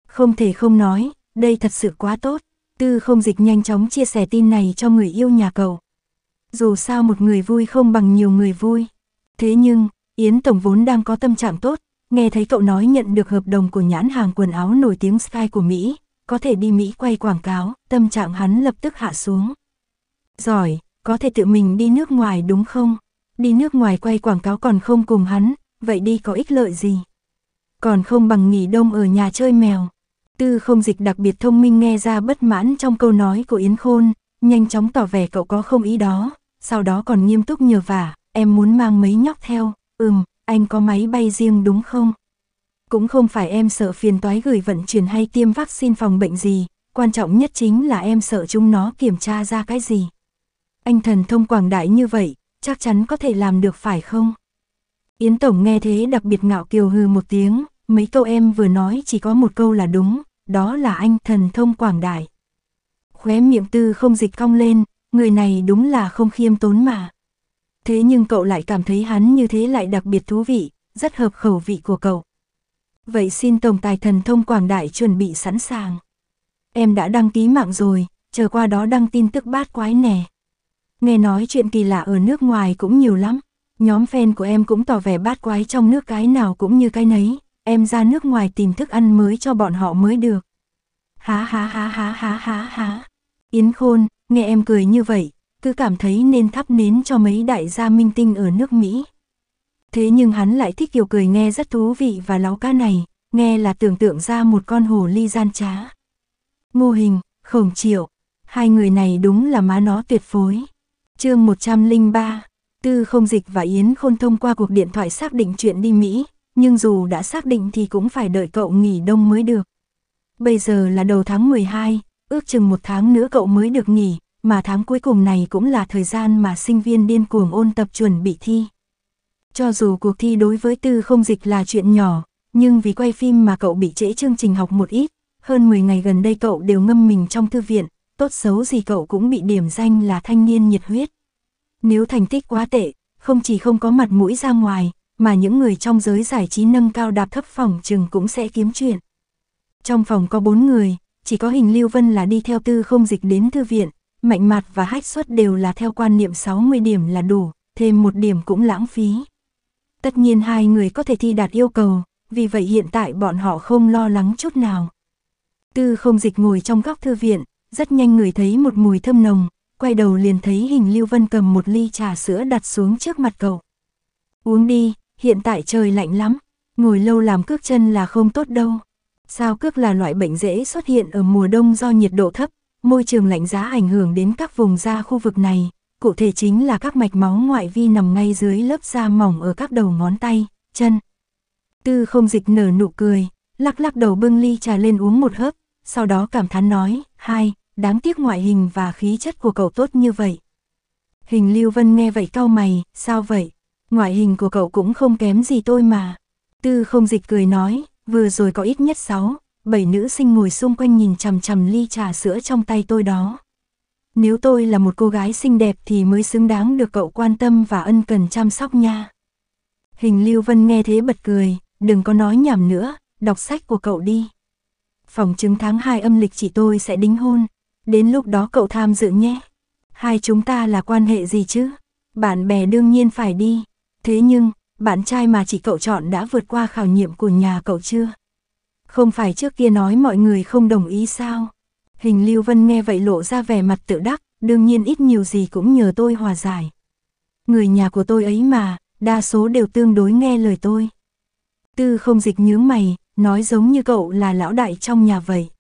Không thể không nói, đây thật sự quá tốt. Tư không dịch nhanh chóng chia sẻ tin này cho người yêu nhà cậu. Dù sao một người vui không bằng nhiều người vui. Thế nhưng, Yến Tổng vốn đang có tâm trạng tốt, nghe thấy cậu nói nhận được hợp đồng của nhãn hàng quần áo nổi tiếng Sky của Mỹ, có thể đi Mỹ quay quảng cáo, tâm trạng hắn lập tức hạ xuống. Giỏi, có thể tự mình đi nước ngoài đúng không? Đi nước ngoài quay quảng cáo còn không cùng hắn, vậy đi có ích lợi gì? Còn không bằng nghỉ đông ở nhà chơi mèo. Tư không dịch đặc biệt thông minh nghe ra bất mãn trong câu nói của Yến Khôn, nhanh chóng tỏ vẻ cậu có không ý đó, sau đó còn nghiêm túc nhờ vả, em muốn mang mấy nhóc theo, ừm, anh có máy bay riêng đúng không? Cũng không phải em sợ phiền toái gửi vận chuyển hay tiêm vaccine phòng bệnh gì, quan trọng nhất chính là em sợ chúng nó kiểm tra ra cái gì. Anh thần thông quảng đại như vậy, chắc chắn có thể làm được phải không? Yến Tổng nghe thế đặc biệt ngạo kiều hư một tiếng, mấy câu em vừa nói chỉ có một câu là đúng, đó là anh thần thông quảng đại. Khóe miệng tư không dịch cong lên, người này đúng là không khiêm tốn mà. Thế nhưng cậu lại cảm thấy hắn như thế lại đặc biệt thú vị, rất hợp khẩu vị của cậu. Vậy xin Tổng Tài Thần Thông Quảng Đại chuẩn bị sẵn sàng. Em đã đăng ký mạng rồi, chờ qua đó đăng tin tức bát quái nè. Nghe nói chuyện kỳ lạ ở nước ngoài cũng nhiều lắm, nhóm fan của em cũng tỏ vẻ bát quái trong nước cái nào cũng như cái nấy em ra nước ngoài tìm thức ăn mới cho bọn họ mới được. Há há há há há há há. Yến Khôn, nghe em cười như vậy, cứ cảm thấy nên thắp nến cho mấy đại gia minh tinh ở nước Mỹ. Thế nhưng hắn lại thích kiểu cười nghe rất thú vị và láo ca này, nghe là tưởng tượng ra một con hồ ly gian trá. Mô hình, khổng triệu, hai người này đúng là má nó tuyệt phối. chương 103, Tư không dịch và Yến Khôn thông qua cuộc điện thoại xác định chuyện đi Mỹ, nhưng dù đã xác định thì cũng phải đợi cậu nghỉ đông mới được. Bây giờ là đầu tháng 12, ước chừng một tháng nữa cậu mới được nghỉ, mà tháng cuối cùng này cũng là thời gian mà sinh viên điên cuồng ôn tập chuẩn bị thi. Cho dù cuộc thi đối với tư không dịch là chuyện nhỏ, nhưng vì quay phim mà cậu bị trễ chương trình học một ít, hơn 10 ngày gần đây cậu đều ngâm mình trong thư viện, tốt xấu gì cậu cũng bị điểm danh là thanh niên nhiệt huyết. Nếu thành tích quá tệ, không chỉ không có mặt mũi ra ngoài, mà những người trong giới giải trí nâng cao đạp thấp phòng chừng cũng sẽ kiếm chuyện. Trong phòng có bốn người, chỉ có hình Lưu Vân là đi theo tư không dịch đến thư viện, mạnh mặt và hách suất đều là theo quan niệm 60 điểm là đủ, thêm một điểm cũng lãng phí. Tất nhiên hai người có thể thi đạt yêu cầu, vì vậy hiện tại bọn họ không lo lắng chút nào. Tư không dịch ngồi trong góc thư viện, rất nhanh người thấy một mùi thơm nồng, quay đầu liền thấy hình Lưu Vân cầm một ly trà sữa đặt xuống trước mặt cậu. Uống đi, hiện tại trời lạnh lắm, ngồi lâu làm cước chân là không tốt đâu. Sao cước là loại bệnh dễ xuất hiện ở mùa đông do nhiệt độ thấp, môi trường lạnh giá ảnh hưởng đến các vùng da khu vực này, cụ thể chính là các mạch máu ngoại vi nằm ngay dưới lớp da mỏng ở các đầu ngón tay, chân. Tư không dịch nở nụ cười, lắc lắc đầu bưng ly trà lên uống một hớp, sau đó cảm thán nói, hai, đáng tiếc ngoại hình và khí chất của cậu tốt như vậy. Hình Lưu Vân nghe vậy cau mày, sao vậy? ngoại hình của cậu cũng không kém gì tôi mà. Tư không dịch cười nói, vừa rồi có ít nhất sáu, bảy nữ sinh ngồi xung quanh nhìn chằm chằm ly trà sữa trong tay tôi đó. Nếu tôi là một cô gái xinh đẹp thì mới xứng đáng được cậu quan tâm và ân cần chăm sóc nha. Hình Lưu Vân nghe thế bật cười, đừng có nói nhảm nữa, đọc sách của cậu đi. Phòng chứng tháng 2 âm lịch chị tôi sẽ đính hôn, đến lúc đó cậu tham dự nhé. Hai chúng ta là quan hệ gì chứ? Bạn bè đương nhiên phải đi, Thế nhưng, bạn trai mà chỉ cậu chọn đã vượt qua khảo nghiệm của nhà cậu chưa? Không phải trước kia nói mọi người không đồng ý sao? Hình Lưu Vân nghe vậy lộ ra vẻ mặt tự đắc, đương nhiên ít nhiều gì cũng nhờ tôi hòa giải. Người nhà của tôi ấy mà, đa số đều tương đối nghe lời tôi. Tư không dịch nhướng mày, nói giống như cậu là lão đại trong nhà vậy.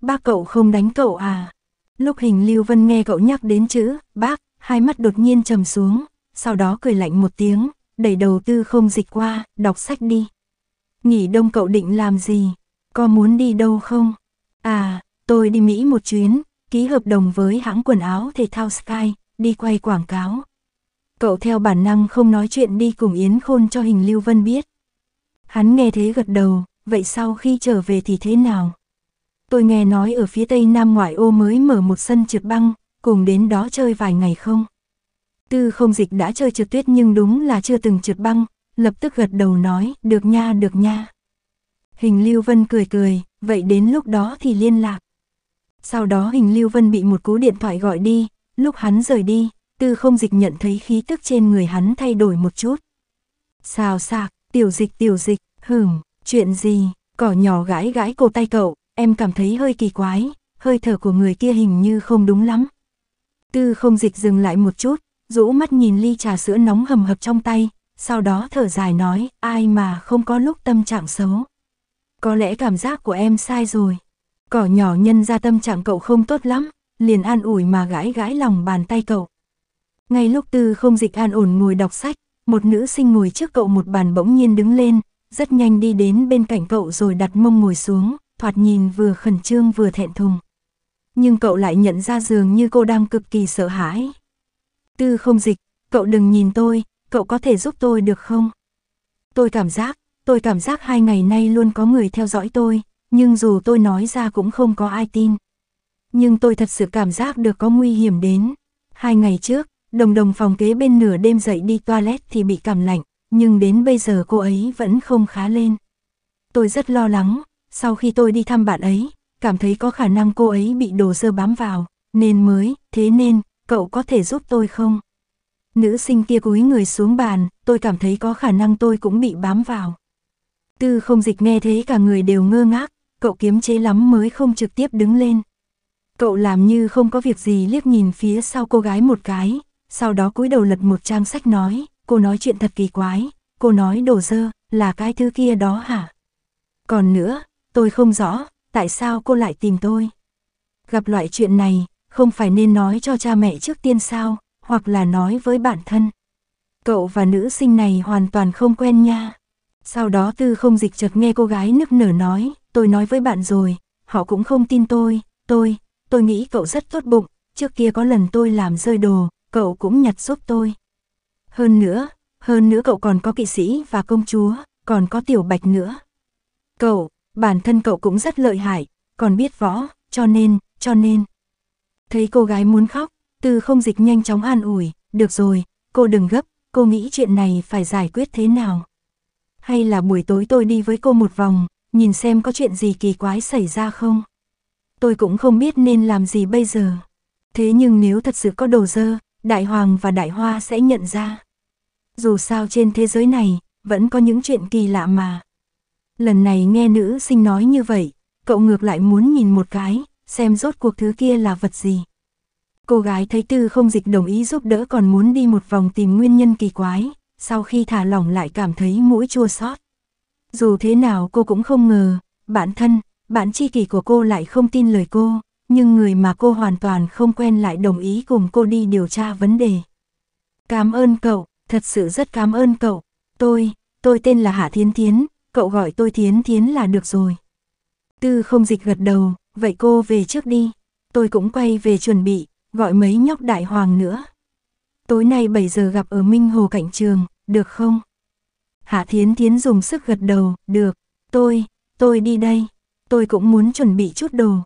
Bác cậu không đánh cậu à? Lúc hình Lưu Vân nghe cậu nhắc đến chữ, bác, hai mắt đột nhiên trầm xuống sau đó cười lạnh một tiếng, đẩy đầu tư không dịch qua, đọc sách đi. Nghỉ đông cậu định làm gì? Có muốn đi đâu không? À, tôi đi Mỹ một chuyến, ký hợp đồng với hãng quần áo thể thao Sky, đi quay quảng cáo. Cậu theo bản năng không nói chuyện đi cùng Yến Khôn cho hình Lưu Vân biết. Hắn nghe thế gật đầu, vậy sau khi trở về thì thế nào? Tôi nghe nói ở phía tây nam ngoại ô mới mở một sân trượt băng, cùng đến đó chơi vài ngày không? Tư không dịch đã chơi trượt tuyết nhưng đúng là chưa từng trượt băng, lập tức gật đầu nói, được nha, được nha. Hình Lưu Vân cười cười, vậy đến lúc đó thì liên lạc. Sau đó hình Lưu Vân bị một cú điện thoại gọi đi, lúc hắn rời đi, tư không dịch nhận thấy khí tức trên người hắn thay đổi một chút. Xào sạc, tiểu dịch tiểu dịch, hửm, chuyện gì, cỏ nhỏ gãi gãi cổ tay cậu, em cảm thấy hơi kỳ quái, hơi thở của người kia hình như không đúng lắm. Tư không dịch dừng lại một chút, rũ mắt nhìn ly trà sữa nóng hầm hập trong tay, sau đó thở dài nói, ai mà không có lúc tâm trạng xấu. Có lẽ cảm giác của em sai rồi. Cỏ nhỏ nhân ra tâm trạng cậu không tốt lắm, liền an ủi mà gãi gãi lòng bàn tay cậu. Ngay lúc tư không dịch an ổn ngồi đọc sách, một nữ sinh ngồi trước cậu một bàn bỗng nhiên đứng lên, rất nhanh đi đến bên cạnh cậu rồi đặt mông ngồi xuống, thoạt nhìn vừa khẩn trương vừa thẹn thùng. Nhưng cậu lại nhận ra dường như cô đang cực kỳ sợ hãi. Tư không dịch, cậu đừng nhìn tôi, cậu có thể giúp tôi được không? Tôi cảm giác, tôi cảm giác hai ngày nay luôn có người theo dõi tôi, nhưng dù tôi nói ra cũng không có ai tin. Nhưng tôi thật sự cảm giác được có nguy hiểm đến. Hai ngày trước, đồng đồng phòng kế bên nửa đêm dậy đi toilet thì bị cảm lạnh, nhưng đến bây giờ cô ấy vẫn không khá lên. Tôi rất lo lắng, sau khi tôi đi thăm bạn ấy, cảm thấy có khả năng cô ấy bị đồ dơ bám vào, nên mới, thế nên, cậu có thể giúp tôi không? Nữ sinh kia cúi người xuống bàn, tôi cảm thấy có khả năng tôi cũng bị bám vào. Tư không dịch nghe thế cả người đều ngơ ngác, cậu kiếm chế lắm mới không trực tiếp đứng lên. Cậu làm như không có việc gì liếc nhìn phía sau cô gái một cái, sau đó cúi đầu lật một trang sách nói, cô nói chuyện thật kỳ quái, cô nói đồ dơ, là cái thứ kia đó hả? Còn nữa, tôi không rõ, tại sao cô lại tìm tôi? Gặp loại chuyện này, không phải nên nói cho cha mẹ trước tiên sao, hoặc là nói với bản thân. Cậu và nữ sinh này hoàn toàn không quen nha. Sau đó tư không dịch chợt nghe cô gái nức nở nói, tôi nói với bạn rồi, họ cũng không tin tôi, tôi, tôi nghĩ cậu rất tốt bụng, trước kia có lần tôi làm rơi đồ, cậu cũng nhặt giúp tôi. Hơn nữa, hơn nữa cậu còn có kỵ sĩ và công chúa, còn có tiểu bạch nữa. Cậu, bản thân cậu cũng rất lợi hại, còn biết võ, cho nên, cho nên. Thấy cô gái muốn khóc, từ không dịch nhanh chóng an ủi, được rồi, cô đừng gấp, cô nghĩ chuyện này phải giải quyết thế nào. Hay là buổi tối tôi đi với cô một vòng, nhìn xem có chuyện gì kỳ quái xảy ra không. Tôi cũng không biết nên làm gì bây giờ. Thế nhưng nếu thật sự có đồ dơ, Đại Hoàng và Đại Hoa sẽ nhận ra. Dù sao trên thế giới này, vẫn có những chuyện kỳ lạ mà. Lần này nghe nữ sinh nói như vậy, cậu ngược lại muốn nhìn một cái, xem rốt cuộc thứ kia là vật gì. Cô gái thấy tư không dịch đồng ý giúp đỡ còn muốn đi một vòng tìm nguyên nhân kỳ quái, sau khi thả lỏng lại cảm thấy mũi chua xót. Dù thế nào cô cũng không ngờ, bản thân, bạn tri kỷ của cô lại không tin lời cô, nhưng người mà cô hoàn toàn không quen lại đồng ý cùng cô đi điều tra vấn đề. Cảm ơn cậu, thật sự rất cảm ơn cậu. Tôi, tôi tên là Hạ Thiến Thiến, cậu gọi tôi Thiến Thiến là được rồi. Tư không dịch gật đầu, Vậy cô về trước đi, tôi cũng quay về chuẩn bị, gọi mấy nhóc đại hoàng nữa. Tối nay 7 giờ gặp ở Minh Hồ cạnh trường, được không? Hạ Thiến Thiến dùng sức gật đầu, được, tôi, tôi đi đây, tôi cũng muốn chuẩn bị chút đồ.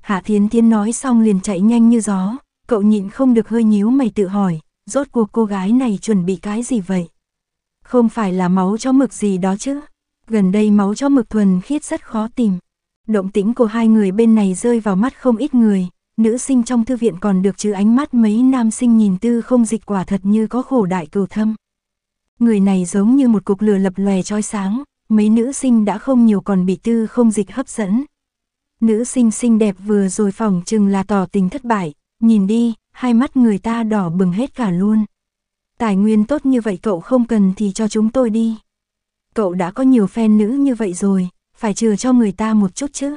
Hạ Thiến Thiến nói xong liền chạy nhanh như gió, cậu nhịn không được hơi nhíu mày tự hỏi, rốt cuộc cô gái này chuẩn bị cái gì vậy? Không phải là máu cho mực gì đó chứ, gần đây máu cho mực thuần khiết rất khó tìm. Động tĩnh của hai người bên này rơi vào mắt không ít người, nữ sinh trong thư viện còn được chứ ánh mắt mấy nam sinh nhìn tư không dịch quả thật như có khổ đại cừu thâm. Người này giống như một cục lửa lập lòe trói sáng, mấy nữ sinh đã không nhiều còn bị tư không dịch hấp dẫn. Nữ sinh xinh đẹp vừa rồi phòng chừng là tỏ tình thất bại, nhìn đi, hai mắt người ta đỏ bừng hết cả luôn. Tài nguyên tốt như vậy cậu không cần thì cho chúng tôi đi. Cậu đã có nhiều fan nữ như vậy rồi, phải chờ cho người ta một chút chứ.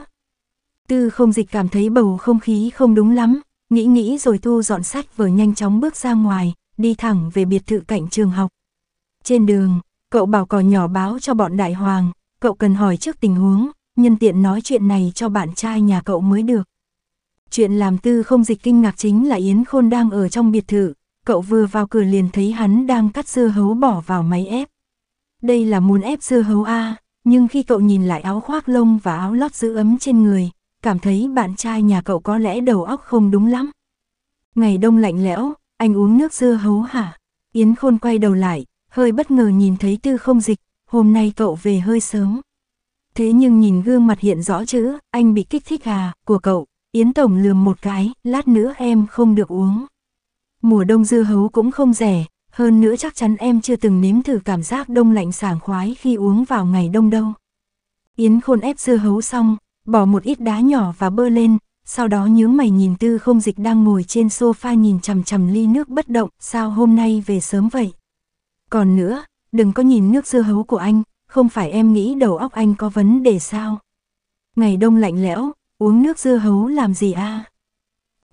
Tư không dịch cảm thấy bầu không khí không đúng lắm, nghĩ nghĩ rồi thu dọn sách vừa nhanh chóng bước ra ngoài, đi thẳng về biệt thự cạnh trường học. Trên đường, cậu bảo cò nhỏ báo cho bọn đại hoàng, cậu cần hỏi trước tình huống, nhân tiện nói chuyện này cho bạn trai nhà cậu mới được. Chuyện làm tư không dịch kinh ngạc chính là Yến Khôn đang ở trong biệt thự, cậu vừa vào cửa liền thấy hắn đang cắt dưa hấu bỏ vào máy ép. Đây là muốn ép dưa hấu A, nhưng khi cậu nhìn lại áo khoác lông và áo lót giữ ấm trên người, cảm thấy bạn trai nhà cậu có lẽ đầu óc không đúng lắm. Ngày đông lạnh lẽo, anh uống nước dưa hấu hả? Yến Khôn quay đầu lại, hơi bất ngờ nhìn thấy tư không dịch, hôm nay cậu về hơi sớm. Thế nhưng nhìn gương mặt hiện rõ chữ, anh bị kích thích à, của cậu, Yến Tổng lườm một cái, lát nữa em không được uống. Mùa đông dưa hấu cũng không rẻ, hơn nữa chắc chắn em chưa từng nếm thử cảm giác đông lạnh sảng khoái khi uống vào ngày đông đâu. Yến khôn ép dưa hấu xong, bỏ một ít đá nhỏ và bơ lên, sau đó nhướng mày nhìn tư không dịch đang ngồi trên sofa nhìn chằm chằm ly nước bất động, sao hôm nay về sớm vậy? Còn nữa, đừng có nhìn nước dưa hấu của anh, không phải em nghĩ đầu óc anh có vấn đề sao? Ngày đông lạnh lẽo, uống nước dưa hấu làm gì a? À?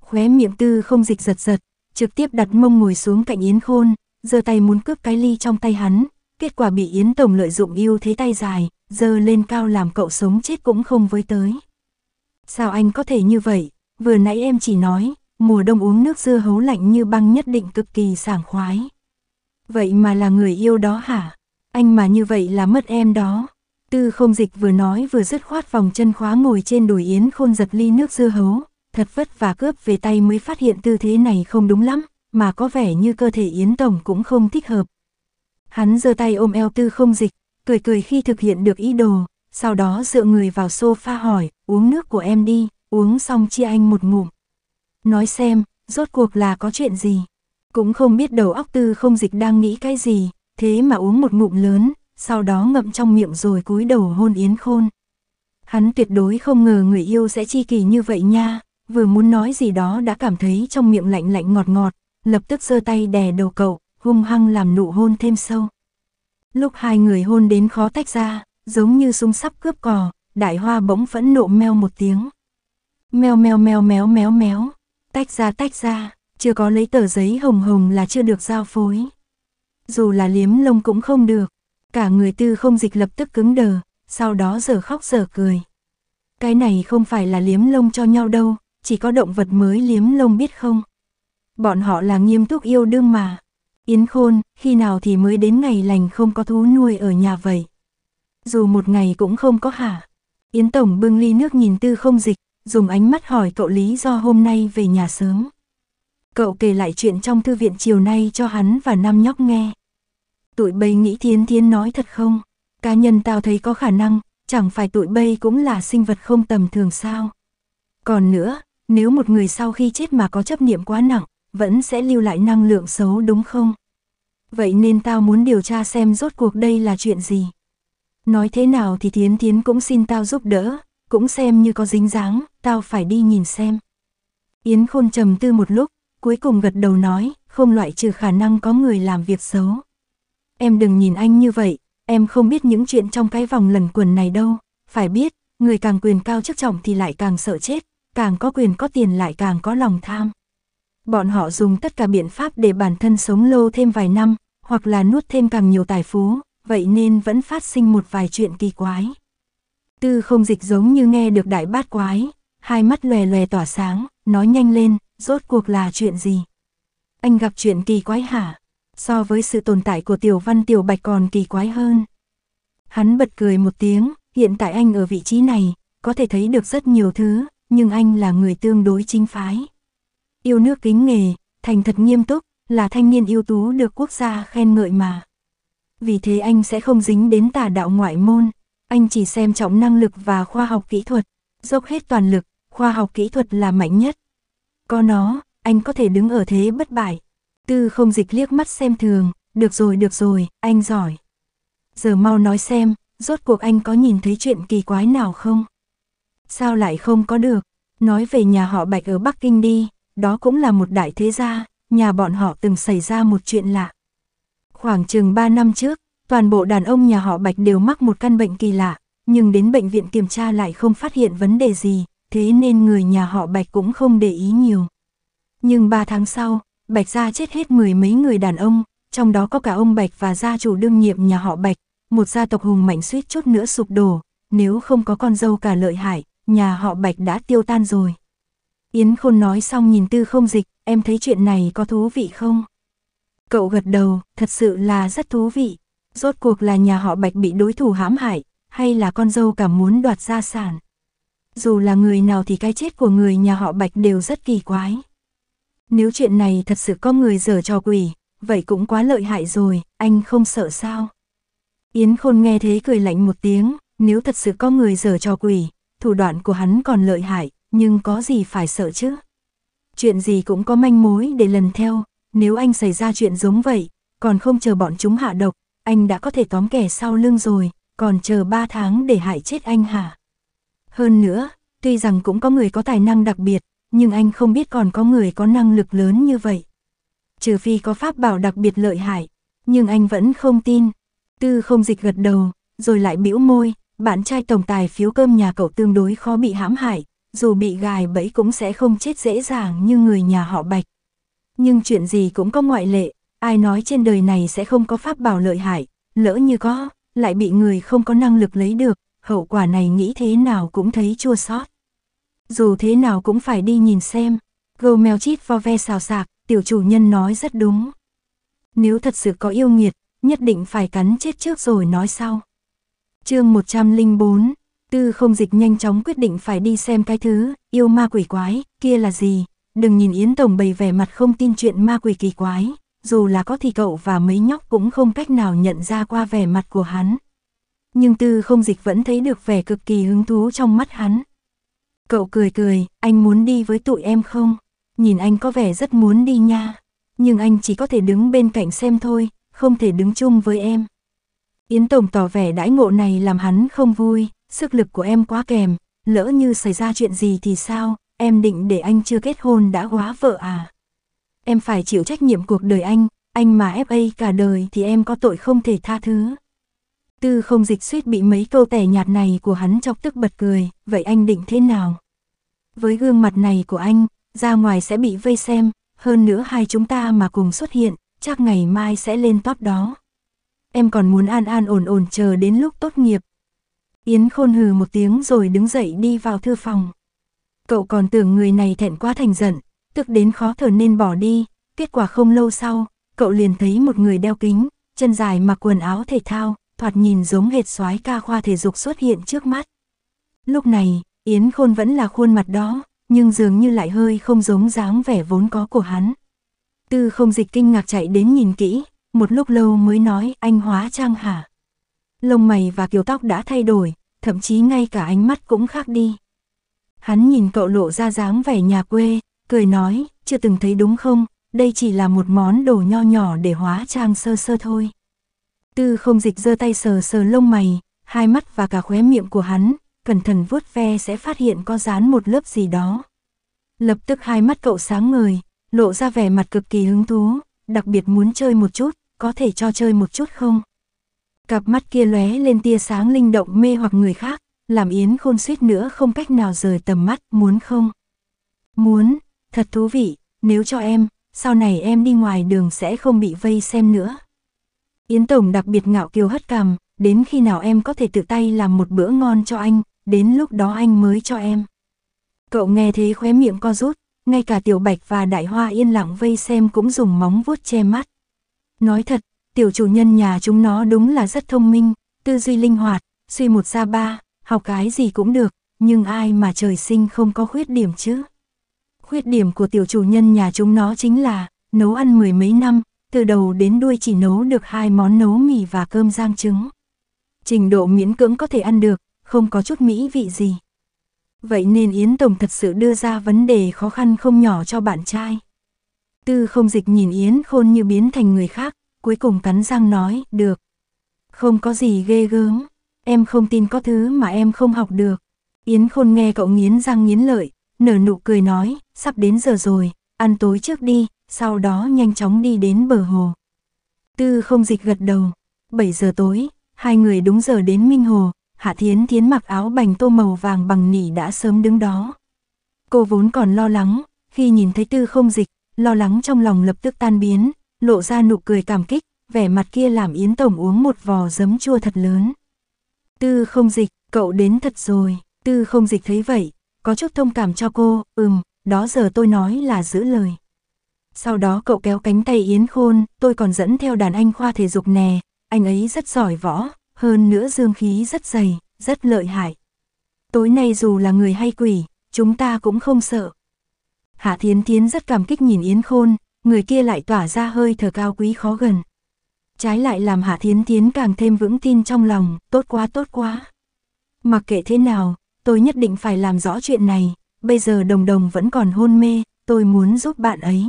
Khóe miệng tư không dịch giật giật, trực tiếp đặt mông ngồi xuống cạnh Yến Khôn, giơ tay muốn cướp cái ly trong tay hắn, kết quả bị Yến Tổng lợi dụng yêu thế tay dài, giơ lên cao làm cậu sống chết cũng không với tới. Sao anh có thể như vậy, vừa nãy em chỉ nói, mùa đông uống nước dưa hấu lạnh như băng nhất định cực kỳ sảng khoái. Vậy mà là người yêu đó hả? Anh mà như vậy là mất em đó. Tư không dịch vừa nói vừa dứt khoát vòng chân khóa ngồi trên đùi Yến Khôn giật ly nước dưa hấu, thật vất vả cướp về tay mới phát hiện tư thế này không đúng lắm, mà có vẻ như cơ thể Yến Tổng cũng không thích hợp. Hắn giơ tay ôm eo tư không dịch, cười cười khi thực hiện được ý đồ, sau đó dựa người vào sofa hỏi, uống nước của em đi, uống xong chia anh một ngụm. Nói xem, rốt cuộc là có chuyện gì. Cũng không biết đầu óc tư không dịch đang nghĩ cái gì, thế mà uống một ngụm lớn, sau đó ngậm trong miệng rồi cúi đầu hôn Yến Khôn. Hắn tuyệt đối không ngờ người yêu sẽ chi kỳ như vậy nha, vừa muốn nói gì đó đã cảm thấy trong miệng lạnh lạnh ngọt ngọt, lập tức giơ tay đè đầu cậu, hung hăng làm nụ hôn thêm sâu. Lúc hai người hôn đến khó tách ra, giống như súng sắp cướp cò, đại hoa bỗng phẫn nộ meo một tiếng. Meo meo meo méo méo méo, tách ra tách ra, chưa có lấy tờ giấy hồng hồng là chưa được giao phối. Dù là liếm lông cũng không được, cả người tư không dịch lập tức cứng đờ, sau đó giờ khóc giờ cười. Cái này không phải là liếm lông cho nhau đâu, chỉ có động vật mới liếm lông biết không bọn họ là nghiêm túc yêu đương mà. Yến Khôn, khi nào thì mới đến ngày lành không có thú nuôi ở nhà vậy? Dù một ngày cũng không có hả? Yến Tổng bưng ly nước nhìn tư không dịch, dùng ánh mắt hỏi cậu lý do hôm nay về nhà sớm. Cậu kể lại chuyện trong thư viện chiều nay cho hắn và năm nhóc nghe. Tụi bây nghĩ thiên thiên nói thật không? Cá nhân tao thấy có khả năng, chẳng phải tụi bây cũng là sinh vật không tầm thường sao? Còn nữa, nếu một người sau khi chết mà có chấp niệm quá nặng, vẫn sẽ lưu lại năng lượng xấu đúng không? Vậy nên tao muốn điều tra xem rốt cuộc đây là chuyện gì. Nói thế nào thì Tiến Tiến cũng xin tao giúp đỡ, cũng xem như có dính dáng, tao phải đi nhìn xem. Yến Khôn trầm tư một lúc, cuối cùng gật đầu nói, không loại trừ khả năng có người làm việc xấu. Em đừng nhìn anh như vậy, em không biết những chuyện trong cái vòng lần quần này đâu, phải biết, người càng quyền cao chức trọng thì lại càng sợ chết, càng có quyền có tiền lại càng có lòng tham. Bọn họ dùng tất cả biện pháp để bản thân sống lâu thêm vài năm, hoặc là nuốt thêm càng nhiều tài phú, vậy nên vẫn phát sinh một vài chuyện kỳ quái. Tư không dịch giống như nghe được đại bát quái, hai mắt lòe lòe tỏa sáng, nói nhanh lên, rốt cuộc là chuyện gì? Anh gặp chuyện kỳ quái hả? So với sự tồn tại của tiểu văn tiểu bạch còn kỳ quái hơn. Hắn bật cười một tiếng, hiện tại anh ở vị trí này, có thể thấy được rất nhiều thứ, nhưng anh là người tương đối chính phái yêu nước kính nghề, thành thật nghiêm túc, là thanh niên ưu tú được quốc gia khen ngợi mà. Vì thế anh sẽ không dính đến tà đạo ngoại môn, anh chỉ xem trọng năng lực và khoa học kỹ thuật, dốc hết toàn lực, khoa học kỹ thuật là mạnh nhất. Có nó, anh có thể đứng ở thế bất bại. Tư không dịch liếc mắt xem thường, được rồi được rồi, anh giỏi. Giờ mau nói xem, rốt cuộc anh có nhìn thấy chuyện kỳ quái nào không? Sao lại không có được? Nói về nhà họ Bạch ở Bắc Kinh đi đó cũng là một đại thế gia, nhà bọn họ từng xảy ra một chuyện lạ. Khoảng chừng 3 năm trước, toàn bộ đàn ông nhà họ Bạch đều mắc một căn bệnh kỳ lạ, nhưng đến bệnh viện kiểm tra lại không phát hiện vấn đề gì, thế nên người nhà họ Bạch cũng không để ý nhiều. Nhưng 3 tháng sau, Bạch gia chết hết mười mấy người đàn ông, trong đó có cả ông Bạch và gia chủ đương nhiệm nhà họ Bạch, một gia tộc hùng mạnh suýt chút nữa sụp đổ, nếu không có con dâu cả lợi hại, nhà họ Bạch đã tiêu tan rồi. Yến Khôn nói xong nhìn tư không dịch, em thấy chuyện này có thú vị không? Cậu gật đầu, thật sự là rất thú vị. Rốt cuộc là nhà họ Bạch bị đối thủ hãm hại, hay là con dâu cả muốn đoạt gia sản. Dù là người nào thì cái chết của người nhà họ Bạch đều rất kỳ quái. Nếu chuyện này thật sự có người dở trò quỷ, vậy cũng quá lợi hại rồi, anh không sợ sao? Yến Khôn nghe thế cười lạnh một tiếng, nếu thật sự có người dở trò quỷ, thủ đoạn của hắn còn lợi hại, nhưng có gì phải sợ chứ? Chuyện gì cũng có manh mối để lần theo, nếu anh xảy ra chuyện giống vậy, còn không chờ bọn chúng hạ độc, anh đã có thể tóm kẻ sau lưng rồi, còn chờ 3 tháng để hại chết anh hả? Hơn nữa, tuy rằng cũng có người có tài năng đặc biệt, nhưng anh không biết còn có người có năng lực lớn như vậy. Trừ phi có pháp bảo đặc biệt lợi hại, nhưng anh vẫn không tin. Tư không dịch gật đầu, rồi lại bĩu môi, bạn trai tổng tài phiếu cơm nhà cậu tương đối khó bị hãm hại, dù bị gài bẫy cũng sẽ không chết dễ dàng như người nhà họ Bạch. Nhưng chuyện gì cũng có ngoại lệ, ai nói trên đời này sẽ không có pháp bảo lợi hại, lỡ như có, lại bị người không có năng lực lấy được, hậu quả này nghĩ thế nào cũng thấy chua xót. Dù thế nào cũng phải đi nhìn xem, gâu mèo chít vo ve xào sạc, tiểu chủ nhân nói rất đúng. Nếu thật sự có yêu nghiệt, nhất định phải cắn chết trước rồi nói sau. chương 104, Tư không dịch nhanh chóng quyết định phải đi xem cái thứ, yêu ma quỷ quái, kia là gì. Đừng nhìn Yến Tổng bày vẻ mặt không tin chuyện ma quỷ kỳ quái, dù là có thì cậu và mấy nhóc cũng không cách nào nhận ra qua vẻ mặt của hắn. Nhưng tư không dịch vẫn thấy được vẻ cực kỳ hứng thú trong mắt hắn. Cậu cười cười, anh muốn đi với tụi em không? Nhìn anh có vẻ rất muốn đi nha. Nhưng anh chỉ có thể đứng bên cạnh xem thôi, không thể đứng chung với em. Yến Tổng tỏ vẻ đãi ngộ này làm hắn không vui, sức lực của em quá kèm, lỡ như xảy ra chuyện gì thì sao, em định để anh chưa kết hôn đã quá vợ à? Em phải chịu trách nhiệm cuộc đời anh, anh mà FA cả đời thì em có tội không thể tha thứ. Tư không dịch suýt bị mấy câu tẻ nhạt này của hắn chọc tức bật cười, vậy anh định thế nào? Với gương mặt này của anh, ra ngoài sẽ bị vây xem, hơn nữa hai chúng ta mà cùng xuất hiện, chắc ngày mai sẽ lên top đó. Em còn muốn an an ổn ổn chờ đến lúc tốt nghiệp, Yến Khôn hừ một tiếng rồi đứng dậy đi vào thư phòng. Cậu còn tưởng người này thẹn quá thành giận, tức đến khó thở nên bỏ đi, kết quả không lâu sau, cậu liền thấy một người đeo kính, chân dài mặc quần áo thể thao, thoạt nhìn giống hệt soái ca khoa thể dục xuất hiện trước mắt. Lúc này, Yến Khôn vẫn là khuôn mặt đó, nhưng dường như lại hơi không giống dáng vẻ vốn có của hắn. Tư không dịch kinh ngạc chạy đến nhìn kỹ, một lúc lâu mới nói anh hóa trang hả? lông mày và kiểu tóc đã thay đổi, thậm chí ngay cả ánh mắt cũng khác đi. Hắn nhìn cậu lộ ra dáng vẻ nhà quê, cười nói, chưa từng thấy đúng không, đây chỉ là một món đồ nho nhỏ để hóa trang sơ sơ thôi. Tư không dịch giơ tay sờ sờ lông mày, hai mắt và cả khóe miệng của hắn, cẩn thận vuốt ve sẽ phát hiện có dán một lớp gì đó. Lập tức hai mắt cậu sáng ngời, lộ ra vẻ mặt cực kỳ hứng thú, đặc biệt muốn chơi một chút, có thể cho chơi một chút không? Cặp mắt kia lóe lên tia sáng linh động mê hoặc người khác, làm Yến Khôn suýt nữa không cách nào rời tầm mắt, muốn không? Muốn, thật thú vị, nếu cho em, sau này em đi ngoài đường sẽ không bị vây xem nữa. Yến Tổng đặc biệt ngạo kiều hất cằm, đến khi nào em có thể tự tay làm một bữa ngon cho anh, đến lúc đó anh mới cho em. Cậu nghe thế khóe miệng co rút, ngay cả Tiểu Bạch và Đại Hoa yên lặng vây xem cũng dùng móng vuốt che mắt. Nói thật, tiểu chủ nhân nhà chúng nó đúng là rất thông minh, tư duy linh hoạt, suy một ra ba, học cái gì cũng được, nhưng ai mà trời sinh không có khuyết điểm chứ. Khuyết điểm của tiểu chủ nhân nhà chúng nó chính là, nấu ăn mười mấy năm, từ đầu đến đuôi chỉ nấu được hai món nấu mì và cơm rang trứng. Trình độ miễn cưỡng có thể ăn được, không có chút mỹ vị gì. Vậy nên Yến Tổng thật sự đưa ra vấn đề khó khăn không nhỏ cho bạn trai. Tư không dịch nhìn Yến khôn như biến thành người khác, cuối cùng cắn răng nói, được. Không có gì ghê gớm, em không tin có thứ mà em không học được. Yến Khôn nghe cậu nghiến răng nghiến lợi, nở nụ cười nói, sắp đến giờ rồi, ăn tối trước đi, sau đó nhanh chóng đi đến bờ hồ. Tư không dịch gật đầu, 7 giờ tối, hai người đúng giờ đến Minh Hồ, Hạ Thiến Thiến mặc áo bành tô màu vàng bằng nỉ đã sớm đứng đó. Cô vốn còn lo lắng, khi nhìn thấy tư không dịch, lo lắng trong lòng lập tức tan biến, lộ ra nụ cười cảm kích, vẻ mặt kia làm Yến Tổng uống một vò giấm chua thật lớn. Tư không dịch, cậu đến thật rồi, tư không dịch thấy vậy, có chút thông cảm cho cô, ừm, đó giờ tôi nói là giữ lời. Sau đó cậu kéo cánh tay Yến Khôn, tôi còn dẫn theo đàn anh khoa thể dục nè, anh ấy rất giỏi võ, hơn nữa dương khí rất dày, rất lợi hại. Tối nay dù là người hay quỷ, chúng ta cũng không sợ. Hạ Thiến tiến rất cảm kích nhìn Yến Khôn, người kia lại tỏa ra hơi thở cao quý khó gần. Trái lại làm Hạ Thiến Thiến càng thêm vững tin trong lòng, tốt quá tốt quá. Mặc kệ thế nào, tôi nhất định phải làm rõ chuyện này, bây giờ đồng đồng vẫn còn hôn mê, tôi muốn giúp bạn ấy.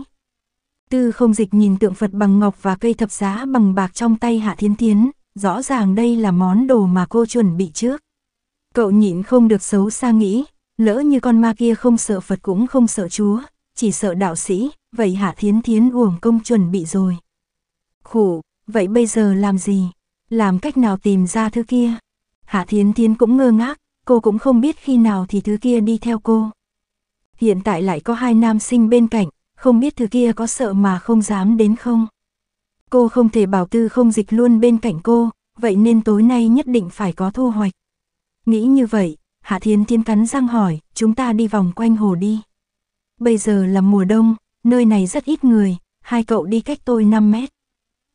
Tư không dịch nhìn tượng Phật bằng ngọc và cây thập giá bằng bạc trong tay Hạ Thiến Thiến, rõ ràng đây là món đồ mà cô chuẩn bị trước. Cậu nhịn không được xấu xa nghĩ, lỡ như con ma kia không sợ Phật cũng không sợ Chúa, chỉ sợ đạo sĩ, vậy Hạ Thiến Thiến uổng công chuẩn bị rồi. khổ vậy bây giờ làm gì? Làm cách nào tìm ra thứ kia? Hạ Thiến Thiến cũng ngơ ngác, cô cũng không biết khi nào thì thứ kia đi theo cô. Hiện tại lại có hai nam sinh bên cạnh, không biết thứ kia có sợ mà không dám đến không? Cô không thể bảo tư không dịch luôn bên cạnh cô, vậy nên tối nay nhất định phải có thu hoạch. Nghĩ như vậy, Hạ Thiến Thiên cắn răng hỏi, chúng ta đi vòng quanh hồ đi bây giờ là mùa đông, nơi này rất ít người, hai cậu đi cách tôi 5 mét.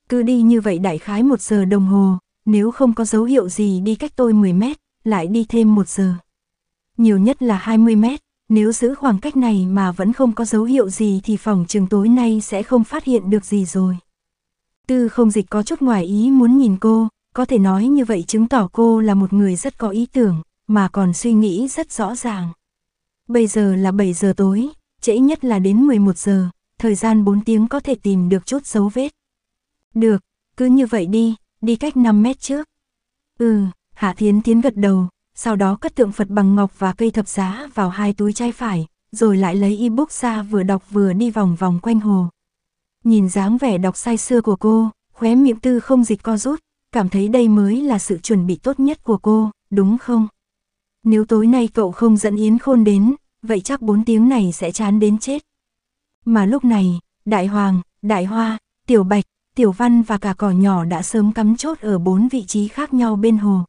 Cứ đi như vậy đại khái một giờ đồng hồ, nếu không có dấu hiệu gì đi cách tôi 10 mét, lại đi thêm một giờ. Nhiều nhất là 20 mét, nếu giữ khoảng cách này mà vẫn không có dấu hiệu gì thì phòng trường tối nay sẽ không phát hiện được gì rồi. Tư không dịch có chút ngoài ý muốn nhìn cô, có thể nói như vậy chứng tỏ cô là một người rất có ý tưởng, mà còn suy nghĩ rất rõ ràng. Bây giờ là 7 giờ tối, trễ nhất là đến 11 giờ, thời gian 4 tiếng có thể tìm được chút dấu vết. Được, cứ như vậy đi, đi cách 5 mét trước. Ừ, Hạ Thiến Thiến gật đầu, sau đó cất tượng Phật bằng ngọc và cây thập giá vào hai túi chai phải, rồi lại lấy ebook ra vừa đọc vừa đi vòng vòng quanh hồ. Nhìn dáng vẻ đọc say xưa của cô, khóe miệng tư không dịch co rút, cảm thấy đây mới là sự chuẩn bị tốt nhất của cô, đúng không? Nếu tối nay cậu không dẫn Yến Khôn đến, vậy chắc bốn tiếng này sẽ chán đến chết. Mà lúc này, Đại Hoàng, Đại Hoa, Tiểu Bạch, Tiểu Văn và cả cỏ nhỏ đã sớm cắm chốt ở bốn vị trí khác nhau bên hồ.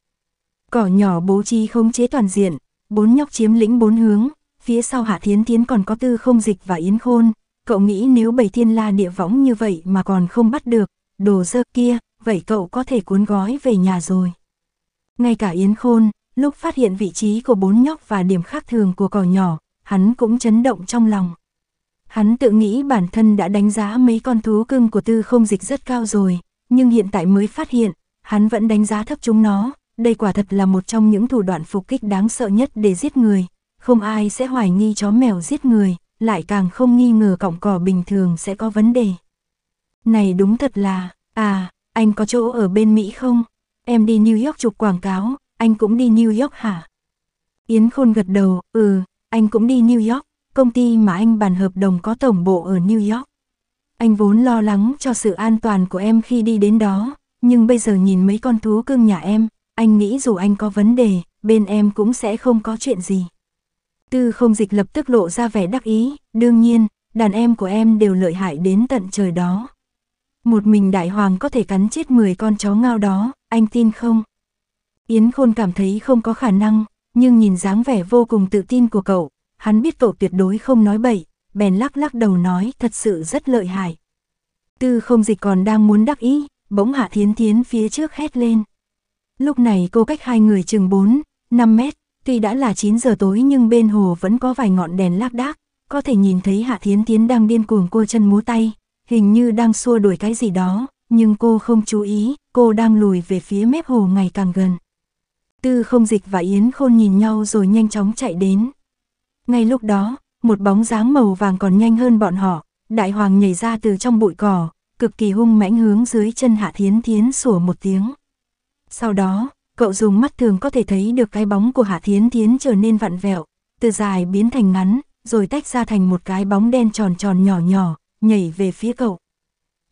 Cỏ nhỏ bố trí không chế toàn diện, bốn nhóc chiếm lĩnh bốn hướng, phía sau Hạ Thiến Thiến còn có tư không dịch và Yến Khôn. Cậu nghĩ nếu bầy thiên la địa võng như vậy mà còn không bắt được, đồ dơ kia, vậy cậu có thể cuốn gói về nhà rồi. Ngay cả Yến Khôn, lúc phát hiện vị trí của bốn nhóc và điểm khác thường của cỏ nhỏ, hắn cũng chấn động trong lòng. Hắn tự nghĩ bản thân đã đánh giá mấy con thú cưng của tư không dịch rất cao rồi, nhưng hiện tại mới phát hiện, hắn vẫn đánh giá thấp chúng nó, đây quả thật là một trong những thủ đoạn phục kích đáng sợ nhất để giết người, không ai sẽ hoài nghi chó mèo giết người, lại càng không nghi ngờ cọng cỏ bình thường sẽ có vấn đề. Này đúng thật là, à, anh có chỗ ở bên Mỹ không? Em đi New York chụp quảng cáo, anh cũng đi New York hả? Yến Khôn gật đầu, ừ, anh cũng đi New York, công ty mà anh bàn hợp đồng có tổng bộ ở New York. Anh vốn lo lắng cho sự an toàn của em khi đi đến đó, nhưng bây giờ nhìn mấy con thú cưng nhà em, anh nghĩ dù anh có vấn đề, bên em cũng sẽ không có chuyện gì. Tư không dịch lập tức lộ ra vẻ đắc ý, đương nhiên, đàn em của em đều lợi hại đến tận trời đó. Một mình đại hoàng có thể cắn chết 10 con chó ngao đó, anh tin không? Yến Khôn cảm thấy không có khả năng, nhưng nhìn dáng vẻ vô cùng tự tin của cậu, hắn biết cậu tuyệt đối không nói bậy, bèn lắc lắc đầu nói thật sự rất lợi hại. Tư không dịch còn đang muốn đắc ý, bỗng hạ thiến thiến phía trước hét lên. Lúc này cô cách hai người chừng 4, 5 mét, tuy đã là 9 giờ tối nhưng bên hồ vẫn có vài ngọn đèn lác đác, có thể nhìn thấy hạ thiến thiến đang điên cuồng cô chân múa tay, hình như đang xua đuổi cái gì đó, nhưng cô không chú ý, cô đang lùi về phía mép hồ ngày càng gần. Tư không dịch và Yến khôn nhìn nhau rồi nhanh chóng chạy đến. Ngay lúc đó, một bóng dáng màu vàng còn nhanh hơn bọn họ, đại hoàng nhảy ra từ trong bụi cỏ, cực kỳ hung mãnh hướng dưới chân hạ thiến thiến sủa một tiếng. Sau đó, cậu dùng mắt thường có thể thấy được cái bóng của hạ thiến thiến trở nên vặn vẹo, từ dài biến thành ngắn, rồi tách ra thành một cái bóng đen tròn tròn nhỏ nhỏ, nhảy về phía cậu.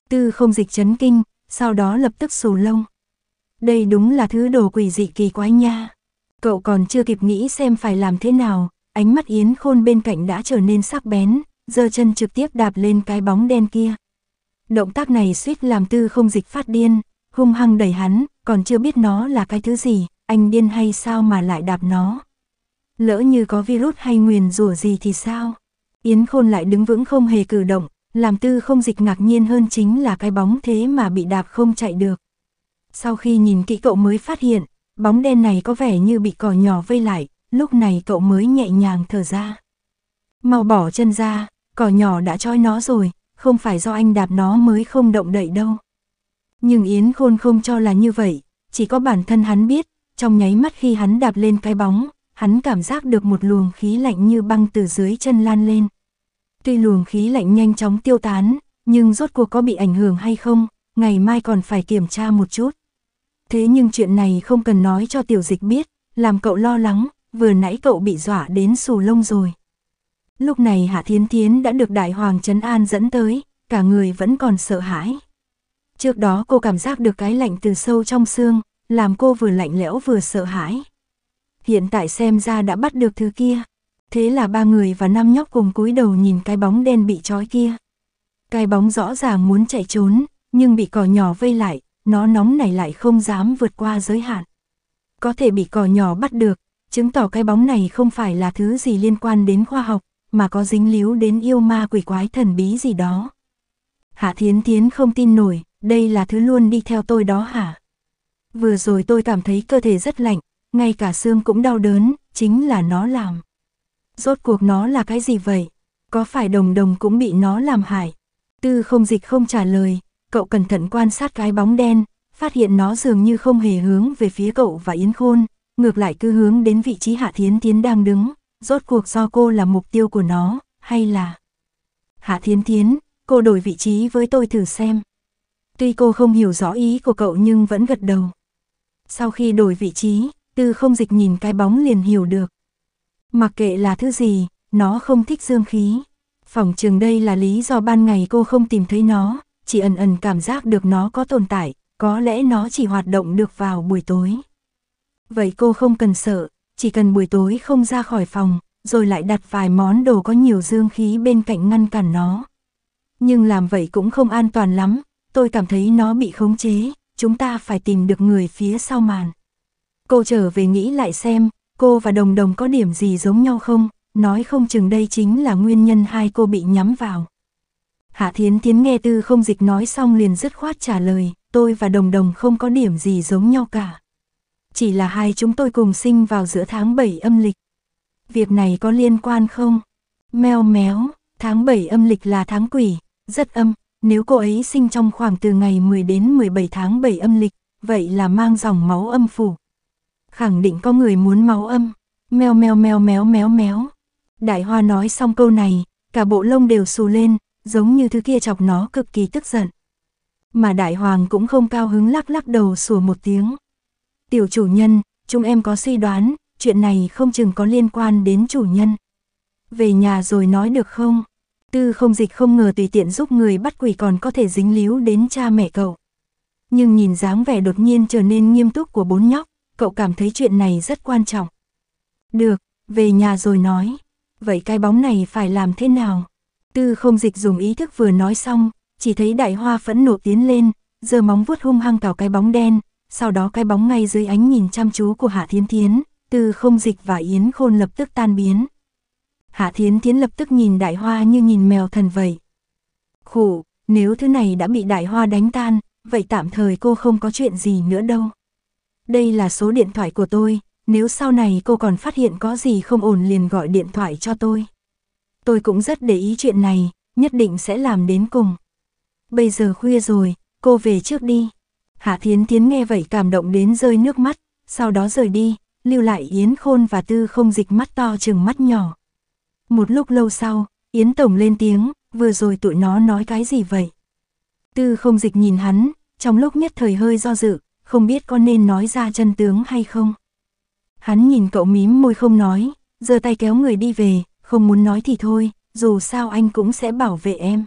Tư không dịch chấn kinh, sau đó lập tức xù lông. Đây đúng là thứ đồ quỷ dị kỳ quái nha. Cậu còn chưa kịp nghĩ xem phải làm thế nào, ánh mắt Yến Khôn bên cạnh đã trở nên sắc bén, giơ chân trực tiếp đạp lên cái bóng đen kia. Động tác này suýt làm tư không dịch phát điên, hung hăng đẩy hắn, còn chưa biết nó là cái thứ gì, anh điên hay sao mà lại đạp nó. Lỡ như có virus hay nguyền rủa gì thì sao? Yến Khôn lại đứng vững không hề cử động, làm tư không dịch ngạc nhiên hơn chính là cái bóng thế mà bị đạp không chạy được. Sau khi nhìn kỹ cậu mới phát hiện, bóng đen này có vẻ như bị cỏ nhỏ vây lại, lúc này cậu mới nhẹ nhàng thở ra. Mau bỏ chân ra, cỏ nhỏ đã trói nó rồi, không phải do anh đạp nó mới không động đậy đâu. Nhưng Yến Khôn không cho là như vậy, chỉ có bản thân hắn biết, trong nháy mắt khi hắn đạp lên cái bóng, hắn cảm giác được một luồng khí lạnh như băng từ dưới chân lan lên. Tuy luồng khí lạnh nhanh chóng tiêu tán, nhưng rốt cuộc có bị ảnh hưởng hay không, ngày mai còn phải kiểm tra một chút. Thế nhưng chuyện này không cần nói cho tiểu dịch biết, làm cậu lo lắng, vừa nãy cậu bị dọa đến xù lông rồi. Lúc này Hạ Thiến Thiến đã được Đại Hoàng Trấn An dẫn tới, cả người vẫn còn sợ hãi. Trước đó cô cảm giác được cái lạnh từ sâu trong xương, làm cô vừa lạnh lẽo vừa sợ hãi. Hiện tại xem ra đã bắt được thứ kia. Thế là ba người và năm nhóc cùng cúi đầu nhìn cái bóng đen bị trói kia. Cái bóng rõ ràng muốn chạy trốn, nhưng bị cò nhỏ vây lại, nó nóng này lại không dám vượt qua giới hạn. Có thể bị cò nhỏ bắt được, chứng tỏ cái bóng này không phải là thứ gì liên quan đến khoa học, mà có dính líu đến yêu ma quỷ quái thần bí gì đó. Hạ Thiến Thiến không tin nổi, đây là thứ luôn đi theo tôi đó hả? Vừa rồi tôi cảm thấy cơ thể rất lạnh, ngay cả xương cũng đau đớn, chính là nó làm. Rốt cuộc nó là cái gì vậy? Có phải đồng đồng cũng bị nó làm hại? Tư không dịch không trả lời, cậu cẩn thận quan sát cái bóng đen, phát hiện nó dường như không hề hướng về phía cậu và Yến Khôn, ngược lại cứ hướng đến vị trí Hạ Thiến tiến đang đứng, rốt cuộc do cô là mục tiêu của nó, hay là... Hạ Thiến tiến, cô đổi vị trí với tôi thử xem. Tuy cô không hiểu rõ ý của cậu nhưng vẫn gật đầu. Sau khi đổi vị trí, tư không dịch nhìn cái bóng liền hiểu được. Mặc kệ là thứ gì, nó không thích dương khí. Phòng trường đây là lý do ban ngày cô không tìm thấy nó, chỉ ẩn ẩn cảm giác được nó có tồn tại, có lẽ nó chỉ hoạt động được vào buổi tối. Vậy cô không cần sợ, chỉ cần buổi tối không ra khỏi phòng, rồi lại đặt vài món đồ có nhiều dương khí bên cạnh ngăn cản nó. Nhưng làm vậy cũng không an toàn lắm, tôi cảm thấy nó bị khống chế, chúng ta phải tìm được người phía sau màn. Cô trở về nghĩ lại xem, cô và đồng đồng có điểm gì giống nhau không, nói không chừng đây chính là nguyên nhân hai cô bị nhắm vào. Hạ Thiến Thiến nghe Tư không dịch nói xong liền dứt khoát trả lời, tôi và Đồng Đồng không có điểm gì giống nhau cả. Chỉ là hai chúng tôi cùng sinh vào giữa tháng 7 âm lịch. Việc này có liên quan không? Mèo méo, tháng 7 âm lịch là tháng quỷ, rất âm. Nếu cô ấy sinh trong khoảng từ ngày 10 đến 17 tháng 7 âm lịch, vậy là mang dòng máu âm phủ. Khẳng định có người muốn máu âm. Mèo mèo mèo méo méo méo. Đại Hoa nói xong câu này, cả bộ lông đều xù lên, giống như thứ kia chọc nó cực kỳ tức giận. Mà đại hoàng cũng không cao hứng lắc lắc đầu sủa một tiếng. Tiểu chủ nhân, chúng em có suy đoán, chuyện này không chừng có liên quan đến chủ nhân. Về nhà rồi nói được không? Tư không dịch không ngờ tùy tiện giúp người bắt quỷ còn có thể dính líu đến cha mẹ cậu. Nhưng nhìn dáng vẻ đột nhiên trở nên nghiêm túc của bốn nhóc, cậu cảm thấy chuyện này rất quan trọng. Được, về nhà rồi nói. Vậy cái bóng này phải làm thế nào? Tư không dịch dùng ý thức vừa nói xong, chỉ thấy đại hoa phẫn nộ tiến lên, Giờ móng vuốt hung hăng cào cái bóng đen, sau đó cái bóng ngay dưới ánh nhìn chăm chú của Hạ Thiến Thiến, Tư không dịch và Yến Khôn lập tức tan biến. Hạ Thiến Thiến lập tức nhìn đại hoa như nhìn mèo thần vậy. Khổ, nếu thứ này đã bị đại hoa đánh tan, vậy tạm thời cô không có chuyện gì nữa đâu. Đây là số điện thoại của tôi, nếu sau này cô còn phát hiện có gì không ổn liền gọi điện thoại cho tôi tôi cũng rất để ý chuyện này, nhất định sẽ làm đến cùng. Bây giờ khuya rồi, cô về trước đi. Hạ Thiến Thiến nghe vậy cảm động đến rơi nước mắt, sau đó rời đi, lưu lại Yến Khôn và Tư không dịch mắt to chừng mắt nhỏ. Một lúc lâu sau, Yến Tổng lên tiếng, vừa rồi tụi nó nói cái gì vậy? Tư không dịch nhìn hắn, trong lúc nhất thời hơi do dự, không biết có nên nói ra chân tướng hay không. Hắn nhìn cậu mím môi không nói, giơ tay kéo người đi về, không muốn nói thì thôi, dù sao anh cũng sẽ bảo vệ em.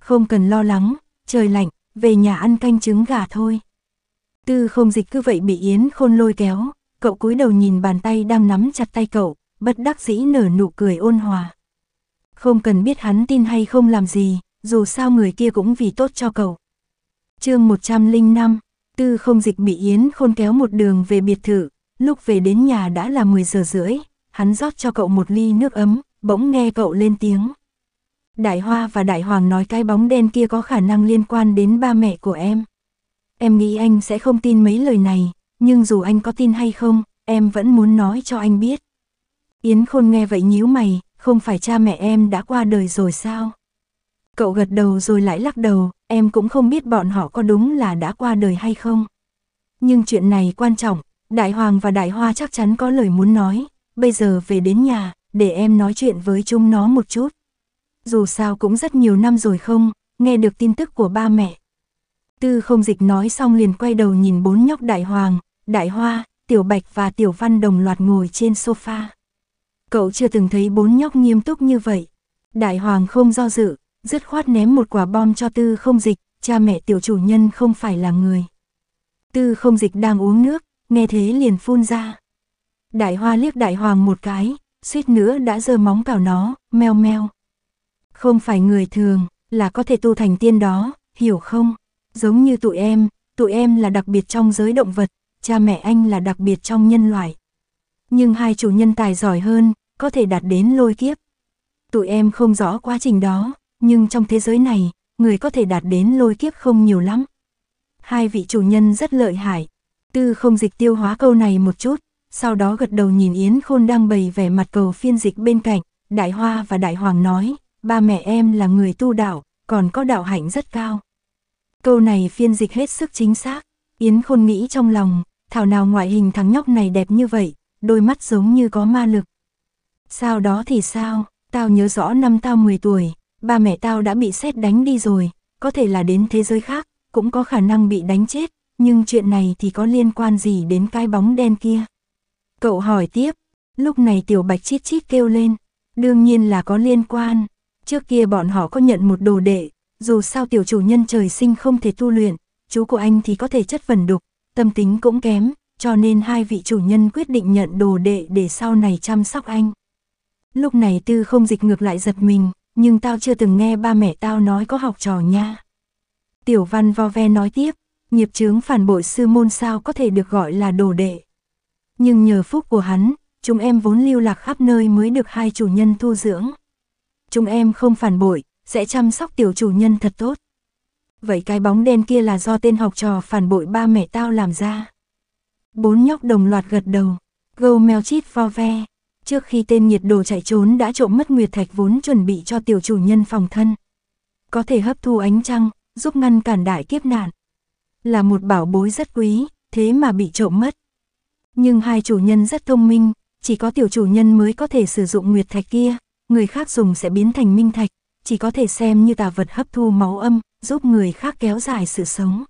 Không cần lo lắng, trời lạnh, về nhà ăn canh trứng gà thôi. Tư không dịch cứ vậy bị Yến khôn lôi kéo, cậu cúi đầu nhìn bàn tay đang nắm chặt tay cậu, bất đắc dĩ nở nụ cười ôn hòa. Không cần biết hắn tin hay không làm gì, dù sao người kia cũng vì tốt cho cậu. chương 105, tư không dịch bị Yến khôn kéo một đường về biệt thự, lúc về đến nhà đã là 10 giờ rưỡi, hắn rót cho cậu một ly nước ấm, bỗng nghe cậu lên tiếng. Đại Hoa và Đại Hoàng nói cái bóng đen kia có khả năng liên quan đến ba mẹ của em. Em nghĩ anh sẽ không tin mấy lời này, nhưng dù anh có tin hay không, em vẫn muốn nói cho anh biết. Yến Khôn nghe vậy nhíu mày, không phải cha mẹ em đã qua đời rồi sao? Cậu gật đầu rồi lại lắc đầu, em cũng không biết bọn họ có đúng là đã qua đời hay không. Nhưng chuyện này quan trọng, Đại Hoàng và Đại Hoa chắc chắn có lời muốn nói, bây giờ về đến nhà, để em nói chuyện với chúng nó một chút. Dù sao cũng rất nhiều năm rồi không, nghe được tin tức của ba mẹ. Tư không dịch nói xong liền quay đầu nhìn bốn nhóc đại hoàng, đại hoa, tiểu bạch và tiểu văn đồng loạt ngồi trên sofa. Cậu chưa từng thấy bốn nhóc nghiêm túc như vậy. Đại hoàng không do dự, dứt khoát ném một quả bom cho tư không dịch, cha mẹ tiểu chủ nhân không phải là người. Tư không dịch đang uống nước, nghe thế liền phun ra. Đại hoa liếc đại hoàng một cái, suýt nữa đã giơ móng cào nó, meo meo. Không phải người thường, là có thể tu thành tiên đó, hiểu không? Giống như tụi em, tụi em là đặc biệt trong giới động vật, cha mẹ anh là đặc biệt trong nhân loại. Nhưng hai chủ nhân tài giỏi hơn, có thể đạt đến lôi kiếp. Tụi em không rõ quá trình đó, nhưng trong thế giới này, người có thể đạt đến lôi kiếp không nhiều lắm. Hai vị chủ nhân rất lợi hại. Tư không dịch tiêu hóa câu này một chút, sau đó gật đầu nhìn Yến Khôn đang bày vẻ mặt cầu phiên dịch bên cạnh, Đại Hoa và Đại Hoàng nói, ba mẹ em là người tu đạo, còn có đạo hạnh rất cao. Câu này phiên dịch hết sức chính xác, Yến Khôn nghĩ trong lòng, thảo nào ngoại hình thằng nhóc này đẹp như vậy, đôi mắt giống như có ma lực. Sau đó thì sao, tao nhớ rõ năm tao 10 tuổi, ba mẹ tao đã bị xét đánh đi rồi, có thể là đến thế giới khác, cũng có khả năng bị đánh chết, nhưng chuyện này thì có liên quan gì đến cái bóng đen kia. Cậu hỏi tiếp, lúc này tiểu bạch chít chít kêu lên, đương nhiên là có liên quan. Trước kia bọn họ có nhận một đồ đệ, dù sao tiểu chủ nhân trời sinh không thể tu luyện, chú của anh thì có thể chất phần đục, tâm tính cũng kém, cho nên hai vị chủ nhân quyết định nhận đồ đệ để sau này chăm sóc anh. Lúc này tư không dịch ngược lại giật mình, nhưng tao chưa từng nghe ba mẹ tao nói có học trò nha. Tiểu văn vo ve nói tiếp, nghiệp chướng phản bội sư môn sao có thể được gọi là đồ đệ nhưng nhờ phúc của hắn, chúng em vốn lưu lạc khắp nơi mới được hai chủ nhân thu dưỡng. Chúng em không phản bội, sẽ chăm sóc tiểu chủ nhân thật tốt. Vậy cái bóng đen kia là do tên học trò phản bội ba mẹ tao làm ra. Bốn nhóc đồng loạt gật đầu, gâu mèo chít vo ve. Trước khi tên nhiệt đồ chạy trốn đã trộm mất nguyệt thạch vốn chuẩn bị cho tiểu chủ nhân phòng thân. Có thể hấp thu ánh trăng, giúp ngăn cản đại kiếp nạn. Là một bảo bối rất quý, thế mà bị trộm mất. Nhưng hai chủ nhân rất thông minh, chỉ có tiểu chủ nhân mới có thể sử dụng nguyệt thạch kia, người khác dùng sẽ biến thành minh thạch, chỉ có thể xem như tà vật hấp thu máu âm, giúp người khác kéo dài sự sống.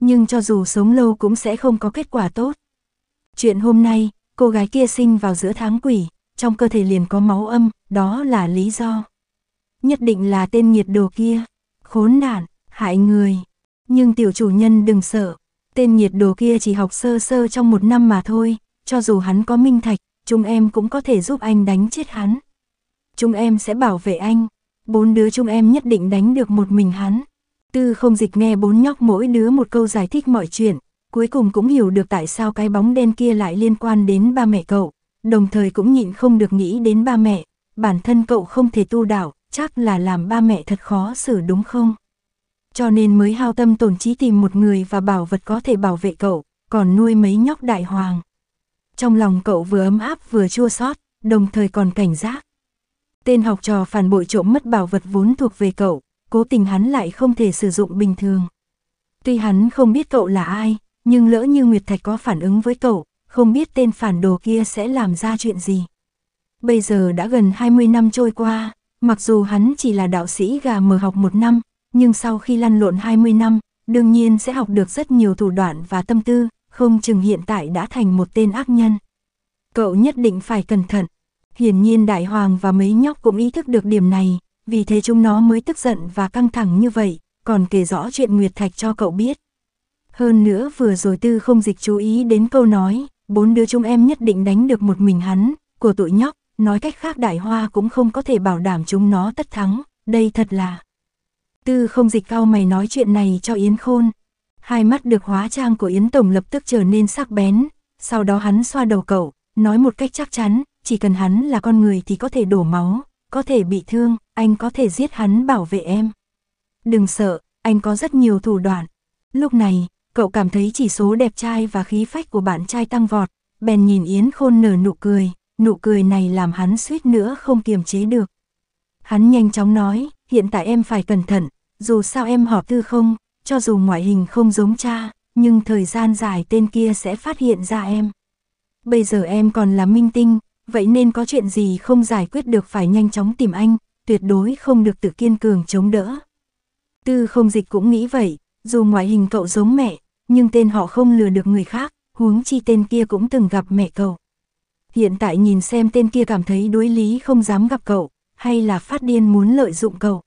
Nhưng cho dù sống lâu cũng sẽ không có kết quả tốt. Chuyện hôm nay, cô gái kia sinh vào giữa tháng quỷ, trong cơ thể liền có máu âm, đó là lý do. Nhất định là tên nhiệt đồ kia, khốn nạn, hại người. Nhưng tiểu chủ nhân đừng sợ, Tên nhiệt đồ kia chỉ học sơ sơ trong một năm mà thôi, cho dù hắn có minh thạch, chúng em cũng có thể giúp anh đánh chết hắn. Chúng em sẽ bảo vệ anh, bốn đứa chúng em nhất định đánh được một mình hắn. Tư không dịch nghe bốn nhóc mỗi đứa một câu giải thích mọi chuyện, cuối cùng cũng hiểu được tại sao cái bóng đen kia lại liên quan đến ba mẹ cậu, đồng thời cũng nhịn không được nghĩ đến ba mẹ, bản thân cậu không thể tu đạo, chắc là làm ba mẹ thật khó xử đúng không? cho nên mới hao tâm tổn trí tìm một người và bảo vật có thể bảo vệ cậu, còn nuôi mấy nhóc đại hoàng. Trong lòng cậu vừa ấm áp vừa chua xót, đồng thời còn cảnh giác. Tên học trò phản bội trộm mất bảo vật vốn thuộc về cậu, cố tình hắn lại không thể sử dụng bình thường. Tuy hắn không biết cậu là ai, nhưng lỡ như Nguyệt Thạch có phản ứng với cậu, không biết tên phản đồ kia sẽ làm ra chuyện gì. Bây giờ đã gần 20 năm trôi qua, mặc dù hắn chỉ là đạo sĩ gà mờ học một năm, nhưng sau khi lăn lộn 20 năm, đương nhiên sẽ học được rất nhiều thủ đoạn và tâm tư, không chừng hiện tại đã thành một tên ác nhân. Cậu nhất định phải cẩn thận. Hiển nhiên đại hoàng và mấy nhóc cũng ý thức được điểm này, vì thế chúng nó mới tức giận và căng thẳng như vậy, còn kể rõ chuyện Nguyệt Thạch cho cậu biết. Hơn nữa vừa rồi tư không dịch chú ý đến câu nói, bốn đứa chúng em nhất định đánh được một mình hắn, của tụi nhóc, nói cách khác đại hoa cũng không có thể bảo đảm chúng nó tất thắng, đây thật là... Tư không dịch cao mày nói chuyện này cho Yến Khôn. Hai mắt được hóa trang của Yến Tổng lập tức trở nên sắc bén, sau đó hắn xoa đầu cậu, nói một cách chắc chắn, chỉ cần hắn là con người thì có thể đổ máu, có thể bị thương, anh có thể giết hắn bảo vệ em. Đừng sợ, anh có rất nhiều thủ đoạn. Lúc này, cậu cảm thấy chỉ số đẹp trai và khí phách của bạn trai tăng vọt, bèn nhìn Yến Khôn nở nụ cười, nụ cười này làm hắn suýt nữa không kiềm chế được. Hắn nhanh chóng nói, hiện tại em phải cẩn thận, dù sao em họp tư không, cho dù ngoại hình không giống cha, nhưng thời gian dài tên kia sẽ phát hiện ra em. Bây giờ em còn là minh tinh, vậy nên có chuyện gì không giải quyết được phải nhanh chóng tìm anh, tuyệt đối không được tự kiên cường chống đỡ. Tư không dịch cũng nghĩ vậy, dù ngoại hình cậu giống mẹ, nhưng tên họ không lừa được người khác, huống chi tên kia cũng từng gặp mẹ cậu. Hiện tại nhìn xem tên kia cảm thấy đối lý không dám gặp cậu, hay là phát điên muốn lợi dụng cậu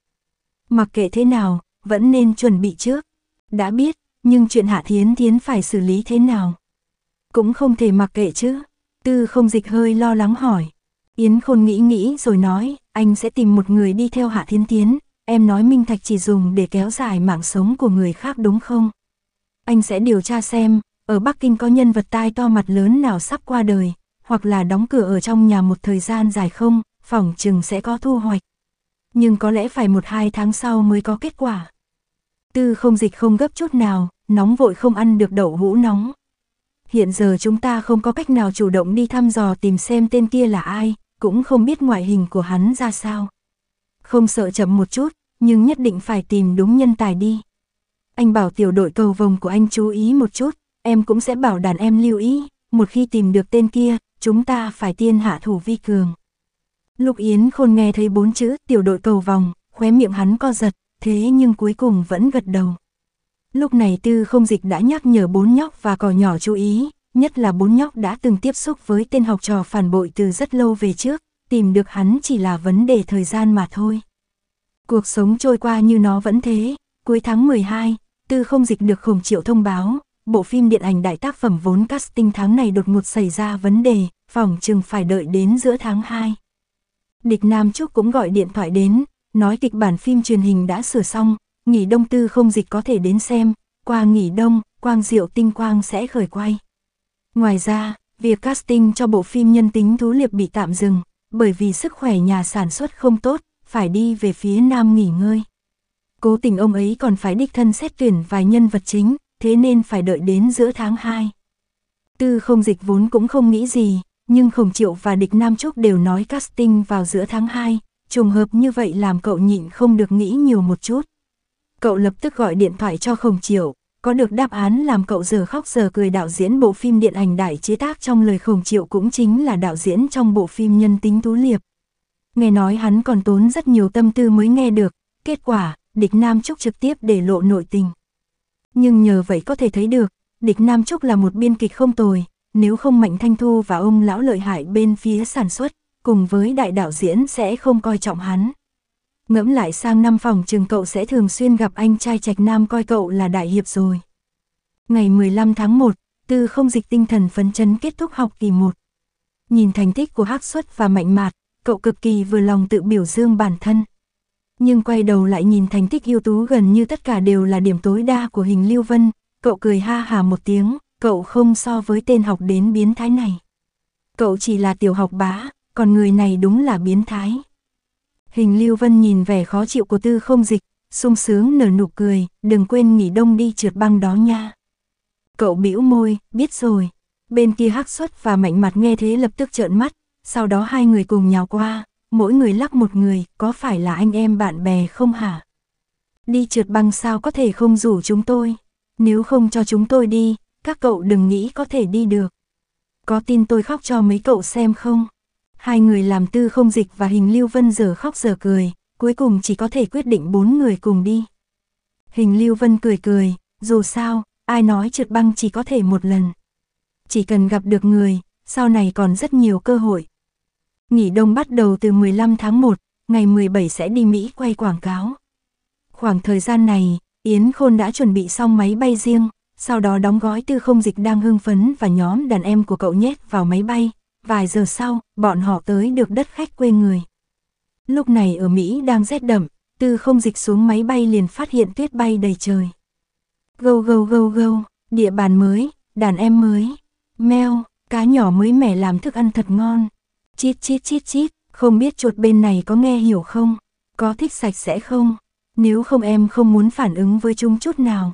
mặc kệ thế nào, vẫn nên chuẩn bị trước. Đã biết, nhưng chuyện Hạ Thiến Thiến phải xử lý thế nào? Cũng không thể mặc kệ chứ. Tư không dịch hơi lo lắng hỏi. Yến Khôn nghĩ nghĩ rồi nói, anh sẽ tìm một người đi theo Hạ Thiên Thiến em nói Minh Thạch chỉ dùng để kéo dài mạng sống của người khác đúng không? Anh sẽ điều tra xem, ở Bắc Kinh có nhân vật tai to mặt lớn nào sắp qua đời, hoặc là đóng cửa ở trong nhà một thời gian dài không, phòng chừng sẽ có thu hoạch nhưng có lẽ phải một hai tháng sau mới có kết quả. Tư không dịch không gấp chút nào, nóng vội không ăn được đậu hũ nóng. Hiện giờ chúng ta không có cách nào chủ động đi thăm dò tìm xem tên kia là ai, cũng không biết ngoại hình của hắn ra sao. Không sợ chậm một chút, nhưng nhất định phải tìm đúng nhân tài đi. Anh bảo tiểu đội cầu vồng của anh chú ý một chút, em cũng sẽ bảo đàn em lưu ý, một khi tìm được tên kia, chúng ta phải tiên hạ thủ vi cường. Lục Yến Khôn nghe thấy bốn chữ tiểu đội cầu vòng, khóe miệng hắn co giật, thế nhưng cuối cùng vẫn gật đầu. Lúc này tư không dịch đã nhắc nhở bốn nhóc và cỏ nhỏ chú ý, nhất là bốn nhóc đã từng tiếp xúc với tên học trò phản bội từ rất lâu về trước, tìm được hắn chỉ là vấn đề thời gian mà thôi. Cuộc sống trôi qua như nó vẫn thế, cuối tháng 12, tư không dịch được khổng triệu thông báo, bộ phim điện ảnh đại tác phẩm vốn casting tháng này đột ngột xảy ra vấn đề, phòng chừng phải đợi đến giữa tháng 2. Địch Nam Trúc cũng gọi điện thoại đến, nói kịch bản phim truyền hình đã sửa xong, nghỉ đông tư không dịch có thể đến xem, qua nghỉ đông, Quang Diệu Tinh Quang sẽ khởi quay. Ngoài ra, việc casting cho bộ phim nhân tính thú liệp bị tạm dừng, bởi vì sức khỏe nhà sản xuất không tốt, phải đi về phía Nam nghỉ ngơi. Cố tình ông ấy còn phải đích thân xét tuyển vài nhân vật chính, thế nên phải đợi đến giữa tháng 2. Tư không dịch vốn cũng không nghĩ gì, nhưng Khổng Triệu và Địch Nam Trúc đều nói casting vào giữa tháng 2, trùng hợp như vậy làm cậu nhịn không được nghĩ nhiều một chút. Cậu lập tức gọi điện thoại cho Khổng Triệu, có được đáp án làm cậu giờ khóc giờ cười đạo diễn bộ phim điện ảnh đại chế tác trong lời Khổng Triệu cũng chính là đạo diễn trong bộ phim Nhân tính Tú Liệp. Nghe nói hắn còn tốn rất nhiều tâm tư mới nghe được, kết quả, Địch Nam Trúc trực tiếp để lộ nội tình. Nhưng nhờ vậy có thể thấy được, Địch Nam Trúc là một biên kịch không tồi, nếu không Mạnh Thanh Thu và ông lão lợi hại bên phía sản xuất, cùng với đại đạo diễn sẽ không coi trọng hắn. Ngẫm lại sang năm phòng trường cậu sẽ thường xuyên gặp anh trai Trạch Nam coi cậu là đại hiệp rồi. Ngày 15 tháng 1, tư không dịch tinh thần phấn chấn kết thúc học kỳ 1. Nhìn thành tích của Hắc Xuất và Mạnh Mạt, cậu cực kỳ vừa lòng tự biểu dương bản thân. Nhưng quay đầu lại nhìn thành tích ưu tú gần như tất cả đều là điểm tối đa của hình Lưu Vân, cậu cười ha hà một tiếng, Cậu không so với tên học đến biến thái này. Cậu chỉ là tiểu học bá, còn người này đúng là biến thái. Hình Lưu Vân nhìn vẻ khó chịu của tư không dịch, sung sướng nở nụ cười, đừng quên nghỉ đông đi trượt băng đó nha. Cậu bĩu môi, biết rồi. Bên kia hắc xuất và mạnh mặt nghe thế lập tức trợn mắt, sau đó hai người cùng nhào qua, mỗi người lắc một người, có phải là anh em bạn bè không hả? Đi trượt băng sao có thể không rủ chúng tôi? Nếu không cho chúng tôi đi, các cậu đừng nghĩ có thể đi được. Có tin tôi khóc cho mấy cậu xem không? Hai người làm tư không dịch và hình Lưu Vân giờ khóc giờ cười, cuối cùng chỉ có thể quyết định bốn người cùng đi. Hình Lưu Vân cười cười, dù sao, ai nói trượt băng chỉ có thể một lần. Chỉ cần gặp được người, sau này còn rất nhiều cơ hội. Nghỉ đông bắt đầu từ 15 tháng 1, ngày 17 sẽ đi Mỹ quay quảng cáo. Khoảng thời gian này, Yến Khôn đã chuẩn bị xong máy bay riêng, sau đó đóng gói tư không dịch đang hưng phấn và nhóm đàn em của cậu nhét vào máy bay. Vài giờ sau, bọn họ tới được đất khách quê người. Lúc này ở Mỹ đang rét đậm, tư không dịch xuống máy bay liền phát hiện tuyết bay đầy trời. Gâu gâu gâu gâu, địa bàn mới, đàn em mới, meo, cá nhỏ mới mẻ làm thức ăn thật ngon. Chít chít chít chít, không biết chuột bên này có nghe hiểu không? Có thích sạch sẽ không? Nếu không em không muốn phản ứng với chúng chút nào.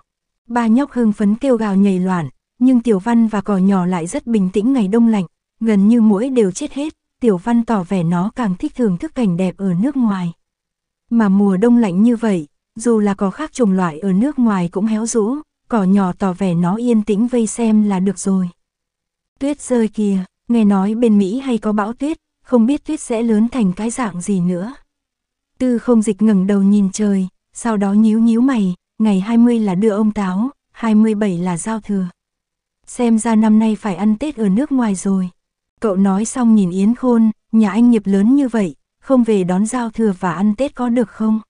Ba nhóc hưng phấn kêu gào nhảy loạn, nhưng Tiểu Văn và cỏ nhỏ lại rất bình tĩnh ngày đông lạnh, gần như mỗi đều chết hết, Tiểu Văn tỏ vẻ nó càng thích thưởng thức cảnh đẹp ở nước ngoài. Mà mùa đông lạnh như vậy, dù là có khác chủng loại ở nước ngoài cũng héo rũ, cỏ nhỏ tỏ vẻ nó yên tĩnh vây xem là được rồi. Tuyết rơi kìa, nghe nói bên Mỹ hay có bão tuyết, không biết tuyết sẽ lớn thành cái dạng gì nữa. Tư không dịch ngẩng đầu nhìn trời, sau đó nhíu nhíu mày, Ngày 20 là đưa ông táo, 27 là giao thừa. Xem ra năm nay phải ăn Tết ở nước ngoài rồi. Cậu nói xong nhìn Yến Khôn, nhà anh nghiệp lớn như vậy, không về đón giao thừa và ăn Tết có được không?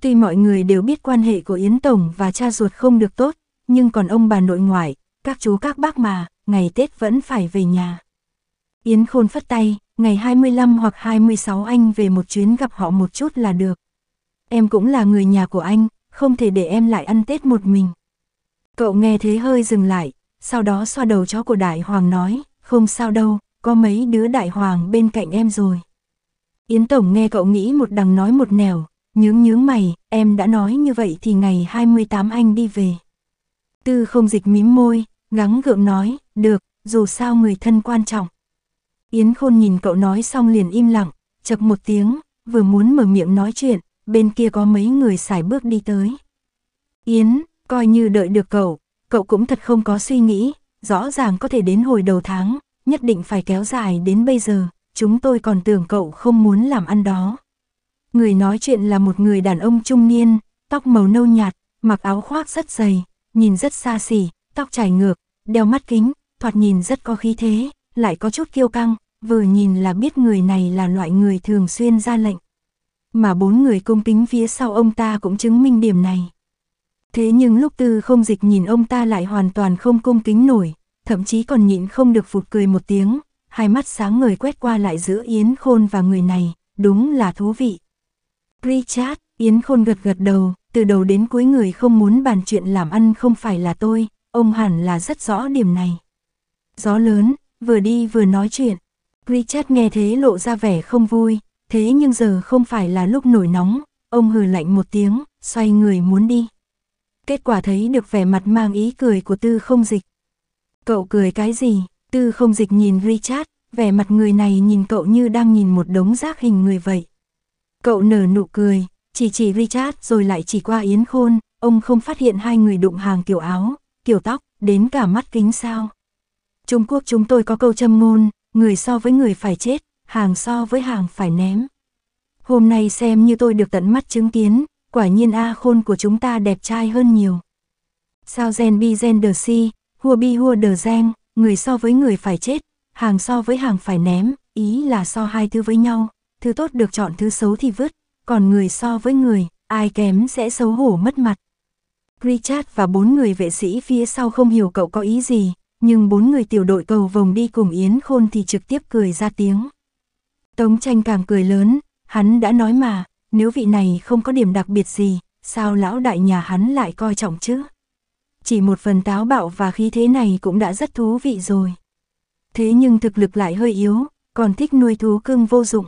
Tuy mọi người đều biết quan hệ của Yến Tổng và cha ruột không được tốt, nhưng còn ông bà nội ngoại, các chú các bác mà, ngày Tết vẫn phải về nhà. Yến Khôn phất tay, ngày 25 hoặc 26 anh về một chuyến gặp họ một chút là được. Em cũng là người nhà của anh, không thể để em lại ăn Tết một mình. Cậu nghe thế hơi dừng lại, sau đó xoa đầu chó của Đại Hoàng nói, không sao đâu, có mấy đứa Đại Hoàng bên cạnh em rồi. Yến Tổng nghe cậu nghĩ một đằng nói một nẻo, nhướng nhướng mày, em đã nói như vậy thì ngày 28 anh đi về. Tư không dịch mím môi, gắng gượng nói, được, dù sao người thân quan trọng. Yến Khôn nhìn cậu nói xong liền im lặng, chập một tiếng, vừa muốn mở miệng nói chuyện, bên kia có mấy người xài bước đi tới. Yến, coi như đợi được cậu, cậu cũng thật không có suy nghĩ, rõ ràng có thể đến hồi đầu tháng, nhất định phải kéo dài đến bây giờ, chúng tôi còn tưởng cậu không muốn làm ăn đó. Người nói chuyện là một người đàn ông trung niên, tóc màu nâu nhạt, mặc áo khoác rất dày, nhìn rất xa xỉ, tóc trải ngược, đeo mắt kính, thoạt nhìn rất có khí thế, lại có chút kiêu căng, vừa nhìn là biết người này là loại người thường xuyên ra lệnh mà bốn người cung kính phía sau ông ta cũng chứng minh điểm này. Thế nhưng lúc tư không dịch nhìn ông ta lại hoàn toàn không cung kính nổi, thậm chí còn nhịn không được phụt cười một tiếng, hai mắt sáng người quét qua lại giữa Yến Khôn và người này, đúng là thú vị. Richard, Yến Khôn gật gật đầu, từ đầu đến cuối người không muốn bàn chuyện làm ăn không phải là tôi, ông hẳn là rất rõ điểm này. Gió lớn, vừa đi vừa nói chuyện. Richard nghe thế lộ ra vẻ không vui, Thế nhưng giờ không phải là lúc nổi nóng, ông hừ lạnh một tiếng, xoay người muốn đi. Kết quả thấy được vẻ mặt mang ý cười của tư không dịch. Cậu cười cái gì? Tư không dịch nhìn Richard, vẻ mặt người này nhìn cậu như đang nhìn một đống rác hình người vậy. Cậu nở nụ cười, chỉ chỉ Richard rồi lại chỉ qua Yến Khôn, ông không phát hiện hai người đụng hàng kiểu áo, kiểu tóc, đến cả mắt kính sao. Trung Quốc chúng tôi có câu châm ngôn, người so với người phải chết, hàng so với hàng phải ném. Hôm nay xem như tôi được tận mắt chứng kiến, quả nhiên A khôn của chúng ta đẹp trai hơn nhiều. Sao gen bi gen đờ si, hua bi hua đờ gen, người so với người phải chết, hàng so với hàng phải ném, ý là so hai thứ với nhau, thứ tốt được chọn thứ xấu thì vứt, còn người so với người, ai kém sẽ xấu hổ mất mặt. Richard và bốn người vệ sĩ phía sau không hiểu cậu có ý gì, nhưng bốn người tiểu đội cầu vòng đi cùng Yến Khôn thì trực tiếp cười ra tiếng. Tống tranh càng cười lớn, hắn đã nói mà, nếu vị này không có điểm đặc biệt gì, sao lão đại nhà hắn lại coi trọng chứ? Chỉ một phần táo bạo và khí thế này cũng đã rất thú vị rồi. Thế nhưng thực lực lại hơi yếu, còn thích nuôi thú cưng vô dụng.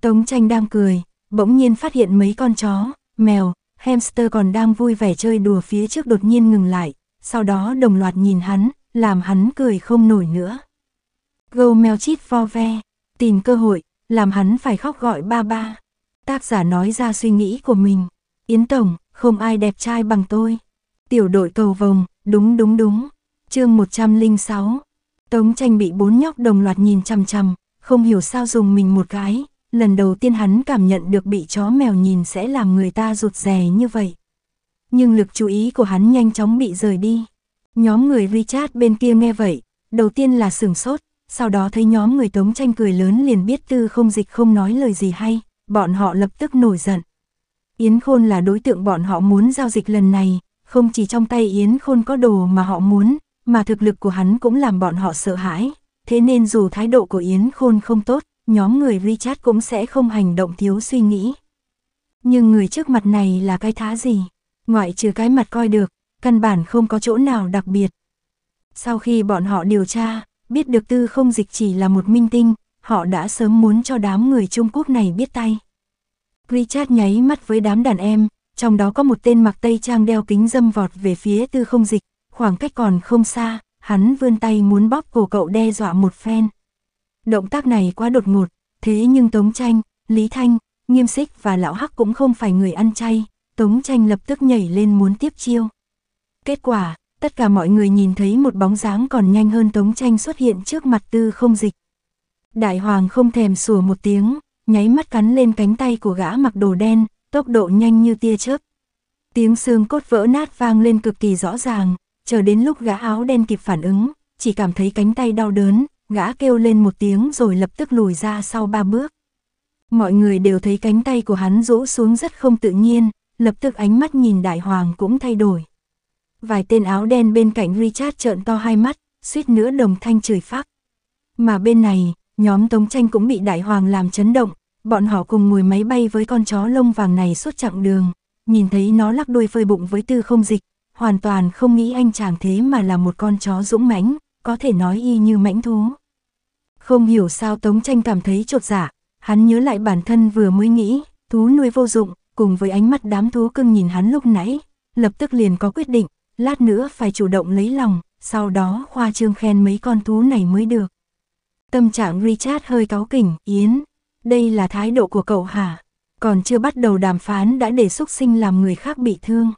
Tống tranh đang cười, bỗng nhiên phát hiện mấy con chó, mèo, hamster còn đang vui vẻ chơi đùa phía trước đột nhiên ngừng lại, sau đó đồng loạt nhìn hắn, làm hắn cười không nổi nữa. Gâu mèo chít vo ve, Tìm cơ hội, làm hắn phải khóc gọi ba ba. Tác giả nói ra suy nghĩ của mình. Yến Tổng, không ai đẹp trai bằng tôi. Tiểu đội cầu vồng, đúng đúng đúng. chương 106. Tống tranh bị bốn nhóc đồng loạt nhìn chằm chằm, không hiểu sao dùng mình một cái. Lần đầu tiên hắn cảm nhận được bị chó mèo nhìn sẽ làm người ta rụt rè như vậy. Nhưng lực chú ý của hắn nhanh chóng bị rời đi. Nhóm người Richard bên kia nghe vậy, đầu tiên là sửng sốt, sau đó thấy nhóm người tống tranh cười lớn liền biết tư không dịch không nói lời gì hay, bọn họ lập tức nổi giận. Yến Khôn là đối tượng bọn họ muốn giao dịch lần này, không chỉ trong tay Yến Khôn có đồ mà họ muốn, mà thực lực của hắn cũng làm bọn họ sợ hãi, thế nên dù thái độ của Yến Khôn không tốt, nhóm người Richard cũng sẽ không hành động thiếu suy nghĩ. Nhưng người trước mặt này là cái thá gì? Ngoại trừ cái mặt coi được, căn bản không có chỗ nào đặc biệt. Sau khi bọn họ điều tra, biết được tư không dịch chỉ là một minh tinh, họ đã sớm muốn cho đám người Trung Quốc này biết tay. Richard nháy mắt với đám đàn em, trong đó có một tên mặc tây trang đeo kính dâm vọt về phía tư không dịch, khoảng cách còn không xa, hắn vươn tay muốn bóp cổ cậu đe dọa một phen. Động tác này quá đột ngột, thế nhưng Tống Tranh, Lý Thanh, Nghiêm Xích và Lão Hắc cũng không phải người ăn chay, Tống Tranh lập tức nhảy lên muốn tiếp chiêu. Kết quả, tất cả mọi người nhìn thấy một bóng dáng còn nhanh hơn tống tranh xuất hiện trước mặt tư không dịch. Đại hoàng không thèm sủa một tiếng, nháy mắt cắn lên cánh tay của gã mặc đồ đen, tốc độ nhanh như tia chớp. Tiếng xương cốt vỡ nát vang lên cực kỳ rõ ràng, chờ đến lúc gã áo đen kịp phản ứng, chỉ cảm thấy cánh tay đau đớn, gã kêu lên một tiếng rồi lập tức lùi ra sau ba bước. Mọi người đều thấy cánh tay của hắn rũ xuống rất không tự nhiên, lập tức ánh mắt nhìn đại hoàng cũng thay đổi. Vài tên áo đen bên cạnh Richard trợn to hai mắt, suýt nữa đồng thanh chửi phát Mà bên này, nhóm Tống Tranh cũng bị đại hoàng làm chấn động, bọn họ cùng ngồi máy bay với con chó lông vàng này suốt chặng đường, nhìn thấy nó lắc đuôi phơi bụng với tư không dịch, hoàn toàn không nghĩ anh chàng thế mà là một con chó dũng mãnh, có thể nói y như mãnh thú. Không hiểu sao Tống Tranh cảm thấy trột dạ, hắn nhớ lại bản thân vừa mới nghĩ, thú nuôi vô dụng, cùng với ánh mắt đám thú cưng nhìn hắn lúc nãy, lập tức liền có quyết định, lát nữa phải chủ động lấy lòng, sau đó khoa trương khen mấy con thú này mới được. Tâm trạng Richard hơi cáu kỉnh, Yến, đây là thái độ của cậu hả? Còn chưa bắt đầu đàm phán đã để xuất sinh làm người khác bị thương.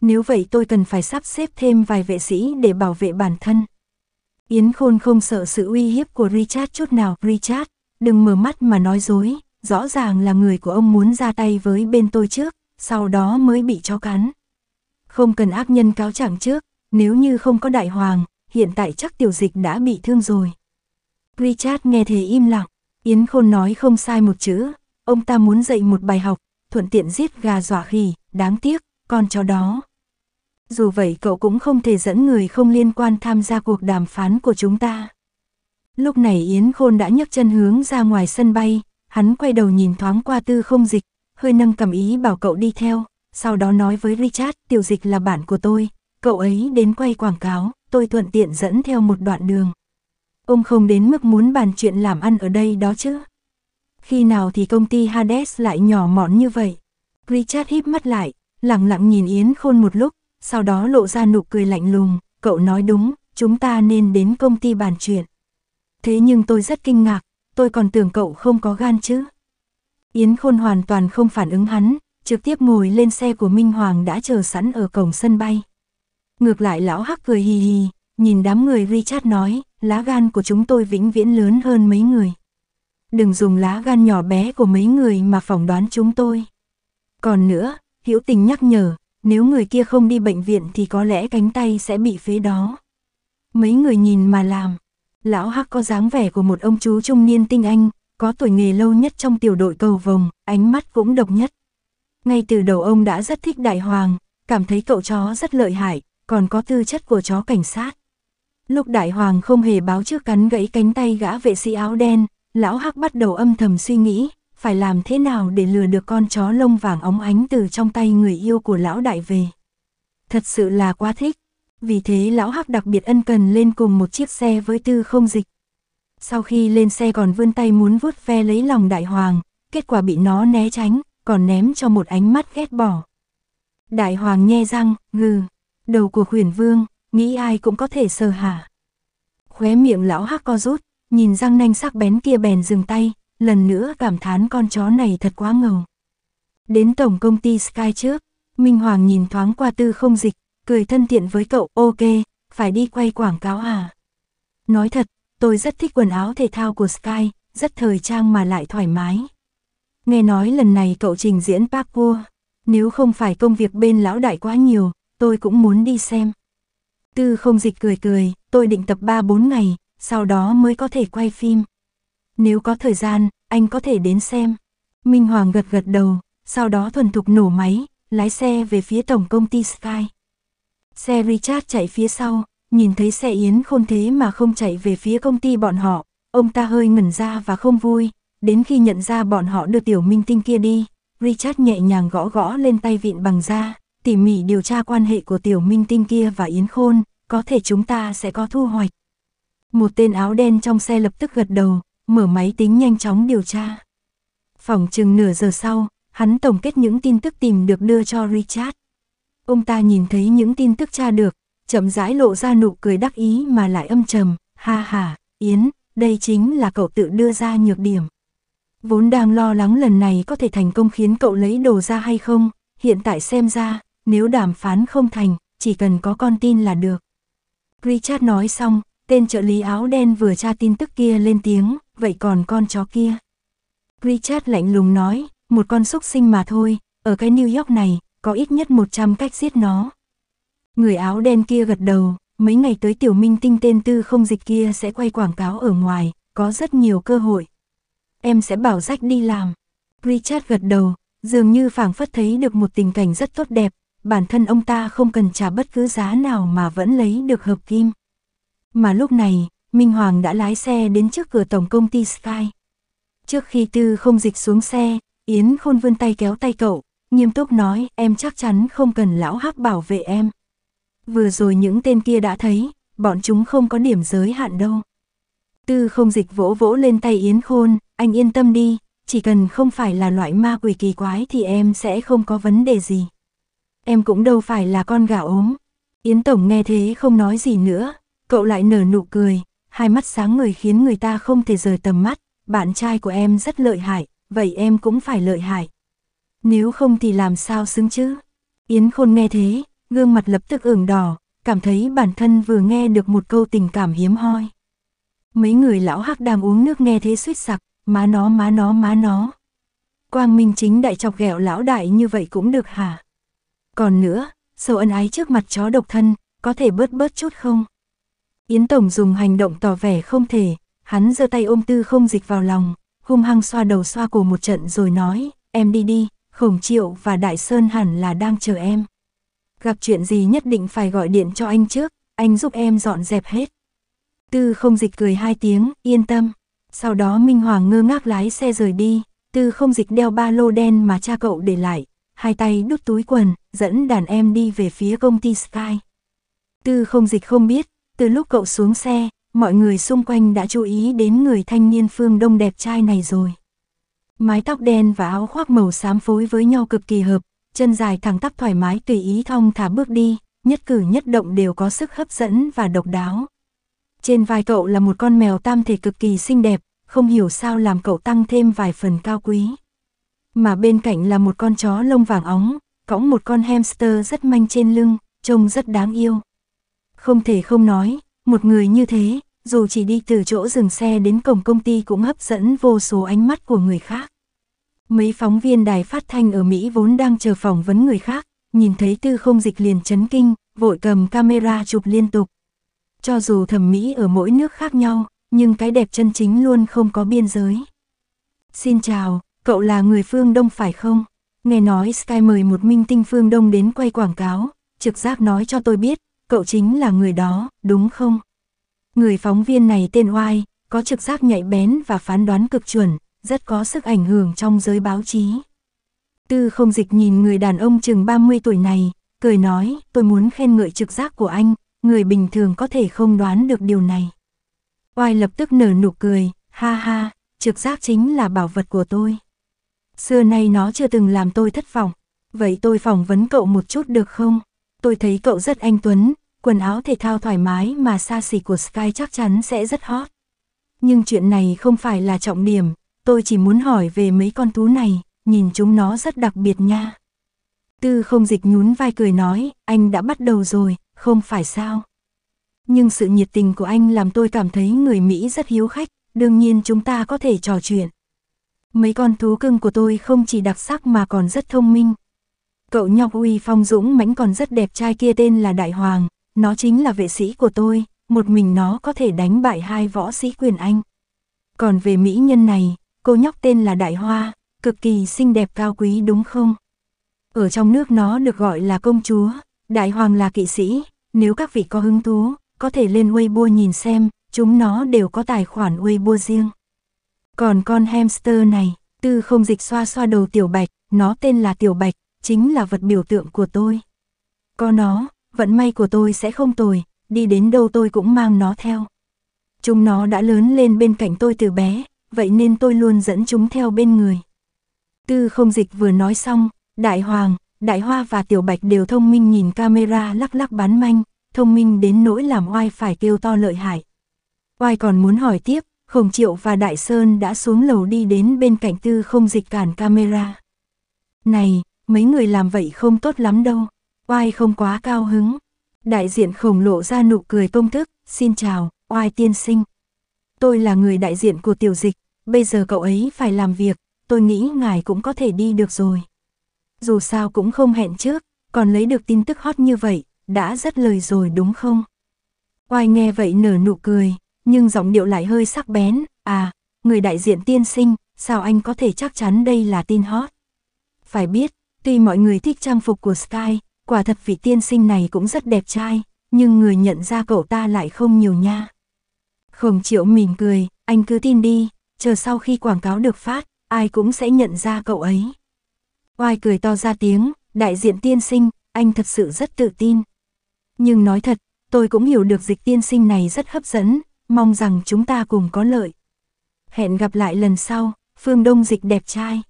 Nếu vậy tôi cần phải sắp xếp thêm vài vệ sĩ để bảo vệ bản thân. Yến Khôn không sợ sự uy hiếp của Richard chút nào. Richard, đừng mở mắt mà nói dối, rõ ràng là người của ông muốn ra tay với bên tôi trước, sau đó mới bị cho cắn. Không cần ác nhân cáo trạng trước, nếu như không có đại hoàng, hiện tại chắc tiểu dịch đã bị thương rồi. Richard nghe thế im lặng, Yến Khôn nói không sai một chữ, ông ta muốn dạy một bài học, thuận tiện giết gà dọa khỉ, đáng tiếc, con chó đó. Dù vậy cậu cũng không thể dẫn người không liên quan tham gia cuộc đàm phán của chúng ta. Lúc này Yến Khôn đã nhấc chân hướng ra ngoài sân bay, hắn quay đầu nhìn thoáng qua tư không dịch, hơi nâng cầm ý bảo cậu đi theo sau đó nói với Richard, tiểu dịch là bạn của tôi, cậu ấy đến quay quảng cáo, tôi thuận tiện dẫn theo một đoạn đường. Ông không đến mức muốn bàn chuyện làm ăn ở đây đó chứ. Khi nào thì công ty Hades lại nhỏ mọn như vậy? Richard híp mắt lại, lặng lặng nhìn Yến Khôn một lúc, sau đó lộ ra nụ cười lạnh lùng, cậu nói đúng, chúng ta nên đến công ty bàn chuyện. Thế nhưng tôi rất kinh ngạc, tôi còn tưởng cậu không có gan chứ. Yến Khôn hoàn toàn không phản ứng hắn, trực tiếp ngồi lên xe của Minh Hoàng đã chờ sẵn ở cổng sân bay. Ngược lại lão hắc cười hì hì, nhìn đám người Richard nói, lá gan của chúng tôi vĩnh viễn lớn hơn mấy người. Đừng dùng lá gan nhỏ bé của mấy người mà phỏng đoán chúng tôi. Còn nữa, hữu tình nhắc nhở, nếu người kia không đi bệnh viện thì có lẽ cánh tay sẽ bị phế đó. Mấy người nhìn mà làm, lão hắc có dáng vẻ của một ông chú trung niên tinh anh, có tuổi nghề lâu nhất trong tiểu đội cầu vồng, ánh mắt cũng độc nhất. Ngay từ đầu ông đã rất thích đại hoàng, cảm thấy cậu chó rất lợi hại, còn có tư chất của chó cảnh sát. Lúc đại hoàng không hề báo trước cắn gãy cánh tay gã vệ sĩ áo đen, lão hắc bắt đầu âm thầm suy nghĩ, phải làm thế nào để lừa được con chó lông vàng óng ánh từ trong tay người yêu của lão đại về. Thật sự là quá thích, vì thế lão hắc đặc biệt ân cần lên cùng một chiếc xe với tư không dịch. Sau khi lên xe còn vươn tay muốn vuốt ve lấy lòng đại hoàng, kết quả bị nó né tránh, còn ném cho một ánh mắt ghét bỏ. Đại hoàng nhe răng, ngừ, đầu của huyền vương, nghĩ ai cũng có thể sờ hả. Khóe miệng lão hắc co rút, nhìn răng nanh sắc bén kia bèn dừng tay, lần nữa cảm thán con chó này thật quá ngầu. Đến tổng công ty Sky trước, Minh Hoàng nhìn thoáng qua tư không dịch, cười thân thiện với cậu, ok, phải đi quay quảng cáo à. Nói thật, tôi rất thích quần áo thể thao của Sky, rất thời trang mà lại thoải mái. Nghe nói lần này cậu trình diễn Park Wo, nếu không phải công việc bên lão đại quá nhiều, tôi cũng muốn đi xem. Tư không dịch cười cười, tôi định tập 3-4 ngày, sau đó mới có thể quay phim. Nếu có thời gian, anh có thể đến xem. Minh Hoàng gật gật đầu, sau đó thuần thục nổ máy, lái xe về phía tổng công ty Sky. Xe Richard chạy phía sau, nhìn thấy xe Yến khôn thế mà không chạy về phía công ty bọn họ, ông ta hơi ngẩn ra và không vui, đến khi nhận ra bọn họ đưa tiểu minh tinh kia đi, Richard nhẹ nhàng gõ gõ lên tay vịn bằng da, tỉ mỉ điều tra quan hệ của tiểu minh tinh kia và Yến Khôn, có thể chúng ta sẽ có thu hoạch. Một tên áo đen trong xe lập tức gật đầu, mở máy tính nhanh chóng điều tra. Phòng chừng nửa giờ sau, hắn tổng kết những tin tức tìm được đưa cho Richard. Ông ta nhìn thấy những tin tức tra được, chậm rãi lộ ra nụ cười đắc ý mà lại âm trầm, ha ha, Yến, đây chính là cậu tự đưa ra nhược điểm. Vốn đang lo lắng lần này có thể thành công khiến cậu lấy đồ ra hay không, hiện tại xem ra, nếu đàm phán không thành, chỉ cần có con tin là được. Richard nói xong, tên trợ lý áo đen vừa tra tin tức kia lên tiếng, vậy còn con chó kia. Richard lạnh lùng nói, một con súc sinh mà thôi, ở cái New York này, có ít nhất 100 cách giết nó. Người áo đen kia gật đầu, mấy ngày tới tiểu minh tinh tên tư không dịch kia sẽ quay quảng cáo ở ngoài, có rất nhiều cơ hội, em sẽ bảo rách đi làm. Richard gật đầu, dường như phảng phất thấy được một tình cảnh rất tốt đẹp, bản thân ông ta không cần trả bất cứ giá nào mà vẫn lấy được hợp kim. Mà lúc này, Minh Hoàng đã lái xe đến trước cửa tổng công ty Sky. Trước khi tư không dịch xuống xe, Yến Khôn vươn tay kéo tay cậu, nghiêm túc nói em chắc chắn không cần lão hắc bảo vệ em. Vừa rồi những tên kia đã thấy, bọn chúng không có điểm giới hạn đâu. Tư không dịch vỗ vỗ lên tay Yến Khôn, anh yên tâm đi, chỉ cần không phải là loại ma quỷ kỳ quái thì em sẽ không có vấn đề gì. Em cũng đâu phải là con gà ốm. Yến Tổng nghe thế không nói gì nữa, cậu lại nở nụ cười, hai mắt sáng người khiến người ta không thể rời tầm mắt, bạn trai của em rất lợi hại, vậy em cũng phải lợi hại. Nếu không thì làm sao xứng chứ? Yến Khôn nghe thế, gương mặt lập tức ửng đỏ, cảm thấy bản thân vừa nghe được một câu tình cảm hiếm hoi. Mấy người lão hắc đang uống nước nghe thế suýt sặc, Má nó má nó má nó. Quang Minh chính đại chọc ghẹo lão đại như vậy cũng được hả? Còn nữa, sâu ân ái trước mặt chó độc thân, có thể bớt bớt chút không? Yến Tổng dùng hành động tỏ vẻ không thể, hắn giơ tay ôm tư không dịch vào lòng, hung hăng xoa đầu xoa cổ một trận rồi nói, em đi đi, khổng triệu và đại sơn hẳn là đang chờ em. Gặp chuyện gì nhất định phải gọi điện cho anh trước, anh giúp em dọn dẹp hết. Tư không dịch cười hai tiếng, yên tâm. Sau đó Minh Hoàng ngơ ngác lái xe rời đi, tư không dịch đeo ba lô đen mà cha cậu để lại, hai tay đút túi quần, dẫn đàn em đi về phía công ty Sky. Tư không dịch không biết, từ lúc cậu xuống xe, mọi người xung quanh đã chú ý đến người thanh niên phương đông đẹp trai này rồi. Mái tóc đen và áo khoác màu xám phối với nhau cực kỳ hợp, chân dài thẳng tắp thoải mái tùy ý thong thả bước đi, nhất cử nhất động đều có sức hấp dẫn và độc đáo. Trên vai cậu là một con mèo tam thể cực kỳ xinh đẹp, không hiểu sao làm cậu tăng thêm vài phần cao quý. Mà bên cạnh là một con chó lông vàng óng, cõng một con hamster rất manh trên lưng, trông rất đáng yêu. Không thể không nói, một người như thế, dù chỉ đi từ chỗ dừng xe đến cổng công ty cũng hấp dẫn vô số ánh mắt của người khác. Mấy phóng viên đài phát thanh ở Mỹ vốn đang chờ phỏng vấn người khác, nhìn thấy tư không dịch liền chấn kinh, vội cầm camera chụp liên tục cho dù thẩm mỹ ở mỗi nước khác nhau, nhưng cái đẹp chân chính luôn không có biên giới. Xin chào, cậu là người phương Đông phải không? Nghe nói Sky mời một minh tinh phương Đông đến quay quảng cáo, trực giác nói cho tôi biết, cậu chính là người đó, đúng không? Người phóng viên này tên Oai, có trực giác nhạy bén và phán đoán cực chuẩn, rất có sức ảnh hưởng trong giới báo chí. Tư không dịch nhìn người đàn ông chừng 30 tuổi này, cười nói, tôi muốn khen ngợi trực giác của anh, người bình thường có thể không đoán được điều này. Oai lập tức nở nụ cười, ha ha, trực giác chính là bảo vật của tôi. Xưa nay nó chưa từng làm tôi thất vọng, vậy tôi phỏng vấn cậu một chút được không? Tôi thấy cậu rất anh tuấn, quần áo thể thao thoải mái mà xa xỉ của Sky chắc chắn sẽ rất hot. Nhưng chuyện này không phải là trọng điểm, tôi chỉ muốn hỏi về mấy con thú này, nhìn chúng nó rất đặc biệt nha. Tư không dịch nhún vai cười nói, anh đã bắt đầu rồi, không phải sao? Nhưng sự nhiệt tình của anh làm tôi cảm thấy người Mỹ rất hiếu khách, đương nhiên chúng ta có thể trò chuyện. Mấy con thú cưng của tôi không chỉ đặc sắc mà còn rất thông minh. Cậu nhóc uy phong dũng mãnh còn rất đẹp trai kia tên là Đại Hoàng, nó chính là vệ sĩ của tôi, một mình nó có thể đánh bại hai võ sĩ quyền Anh. Còn về mỹ nhân này, cô nhóc tên là Đại Hoa, cực kỳ xinh đẹp cao quý đúng không? Ở trong nước nó được gọi là công chúa, Đại Hoàng là kỵ sĩ, nếu các vị có hứng thú, có thể lên Weibo nhìn xem, chúng nó đều có tài khoản Weibo riêng. Còn con hamster này, tư không dịch xoa xoa đầu tiểu bạch, nó tên là tiểu bạch, chính là vật biểu tượng của tôi. Có nó, vận may của tôi sẽ không tồi, đi đến đâu tôi cũng mang nó theo. Chúng nó đã lớn lên bên cạnh tôi từ bé, vậy nên tôi luôn dẫn chúng theo bên người. Tư không dịch vừa nói xong, đại hoàng, Đại Hoa và Tiểu Bạch đều thông minh nhìn camera lắc lắc bán manh, thông minh đến nỗi làm oai phải kêu to lợi hại. Oai còn muốn hỏi tiếp, Khổng Triệu và Đại Sơn đã xuống lầu đi đến bên cạnh tư không dịch cản camera. Này, mấy người làm vậy không tốt lắm đâu, oai không quá cao hứng. Đại diện khổng lộ ra nụ cười công thức, xin chào, oai tiên sinh. Tôi là người đại diện của tiểu dịch, bây giờ cậu ấy phải làm việc, tôi nghĩ ngài cũng có thể đi được rồi dù sao cũng không hẹn trước, còn lấy được tin tức hot như vậy, đã rất lời rồi đúng không? Oai nghe vậy nở nụ cười, nhưng giọng điệu lại hơi sắc bén, à, người đại diện tiên sinh, sao anh có thể chắc chắn đây là tin hot? Phải biết, tuy mọi người thích trang phục của Sky, quả thật vị tiên sinh này cũng rất đẹp trai, nhưng người nhận ra cậu ta lại không nhiều nha. Khổng triệu mỉm cười, anh cứ tin đi, chờ sau khi quảng cáo được phát, ai cũng sẽ nhận ra cậu ấy. Oai cười to ra tiếng, đại diện tiên sinh, anh thật sự rất tự tin. Nhưng nói thật, tôi cũng hiểu được dịch tiên sinh này rất hấp dẫn, mong rằng chúng ta cùng có lợi. Hẹn gặp lại lần sau, phương đông dịch đẹp trai.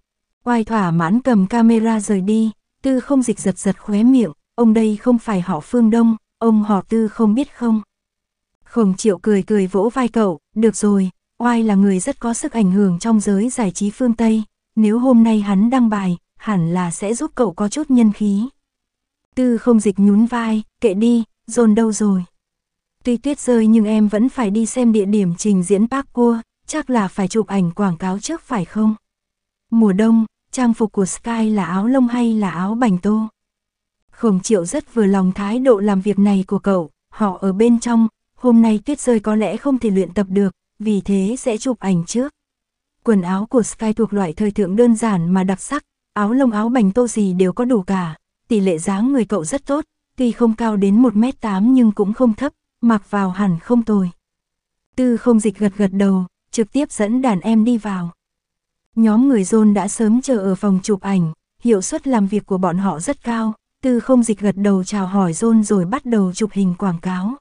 Oai thỏa mãn cầm camera rời đi, tư không dịch giật giật khóe miệng, ông đây không phải họ phương đông, ông họ tư không biết không. Khổng triệu cười cười vỗ vai cậu, được rồi, oai là người rất có sức ảnh hưởng trong giới giải trí phương Tây, nếu hôm nay hắn đăng bài, hẳn là sẽ giúp cậu có chút nhân khí. Tư không dịch nhún vai, kệ đi, dồn đâu rồi. Tuy tuyết rơi nhưng em vẫn phải đi xem địa điểm trình diễn Park Cua, chắc là phải chụp ảnh quảng cáo trước phải không? Mùa đông, trang phục của Sky là áo lông hay là áo bành tô? Khổng triệu rất vừa lòng thái độ làm việc này của cậu, họ ở bên trong, hôm nay tuyết rơi có lẽ không thể luyện tập được, vì thế sẽ chụp ảnh trước. Quần áo của Sky thuộc loại thời thượng đơn giản mà đặc sắc, áo lông áo bành tô gì đều có đủ cả, tỷ lệ dáng người cậu rất tốt, tuy không cao đến 1m8 nhưng cũng không thấp, mặc vào hẳn không tồi. Tư không dịch gật gật đầu, trực tiếp dẫn đàn em đi vào. Nhóm người John đã sớm chờ ở phòng chụp ảnh, hiệu suất làm việc của bọn họ rất cao, tư không dịch gật đầu chào hỏi John rồi bắt đầu chụp hình quảng cáo.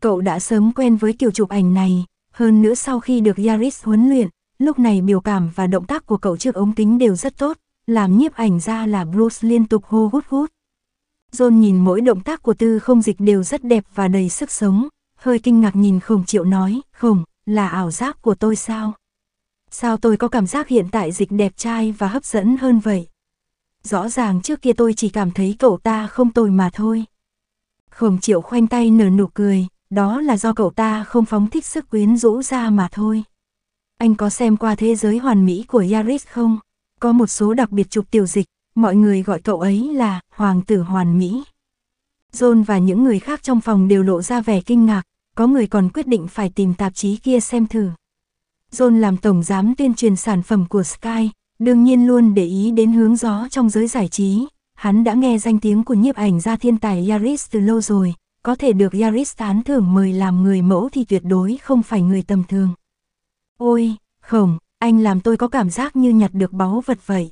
Cậu đã sớm quen với kiểu chụp ảnh này, hơn nữa sau khi được Yaris huấn luyện, lúc này biểu cảm và động tác của cậu trước ống kính đều rất tốt, làm nhiếp ảnh ra là Bruce liên tục hô hút hút. John nhìn mỗi động tác của tư không dịch đều rất đẹp và đầy sức sống, hơi kinh ngạc nhìn khổng triệu nói, khổng, là ảo giác của tôi sao? Sao tôi có cảm giác hiện tại dịch đẹp trai và hấp dẫn hơn vậy? Rõ ràng trước kia tôi chỉ cảm thấy cậu ta không tồi mà thôi. Khổng triệu khoanh tay nở nụ cười, đó là do cậu ta không phóng thích sức quyến rũ ra mà thôi. Anh có xem qua thế giới hoàn mỹ của Yaris không? Có một số đặc biệt chụp tiểu dịch, mọi người gọi cậu ấy là Hoàng tử Hoàn Mỹ. John và những người khác trong phòng đều lộ ra vẻ kinh ngạc, có người còn quyết định phải tìm tạp chí kia xem thử. John làm tổng giám tuyên truyền sản phẩm của Sky, đương nhiên luôn để ý đến hướng gió trong giới giải trí. Hắn đã nghe danh tiếng của nhiếp ảnh gia thiên tài Yaris từ lâu rồi, có thể được Yaris tán thưởng mời làm người mẫu thì tuyệt đối không phải người tầm thường. Ôi, khổng, anh làm tôi có cảm giác như nhặt được báu vật vậy.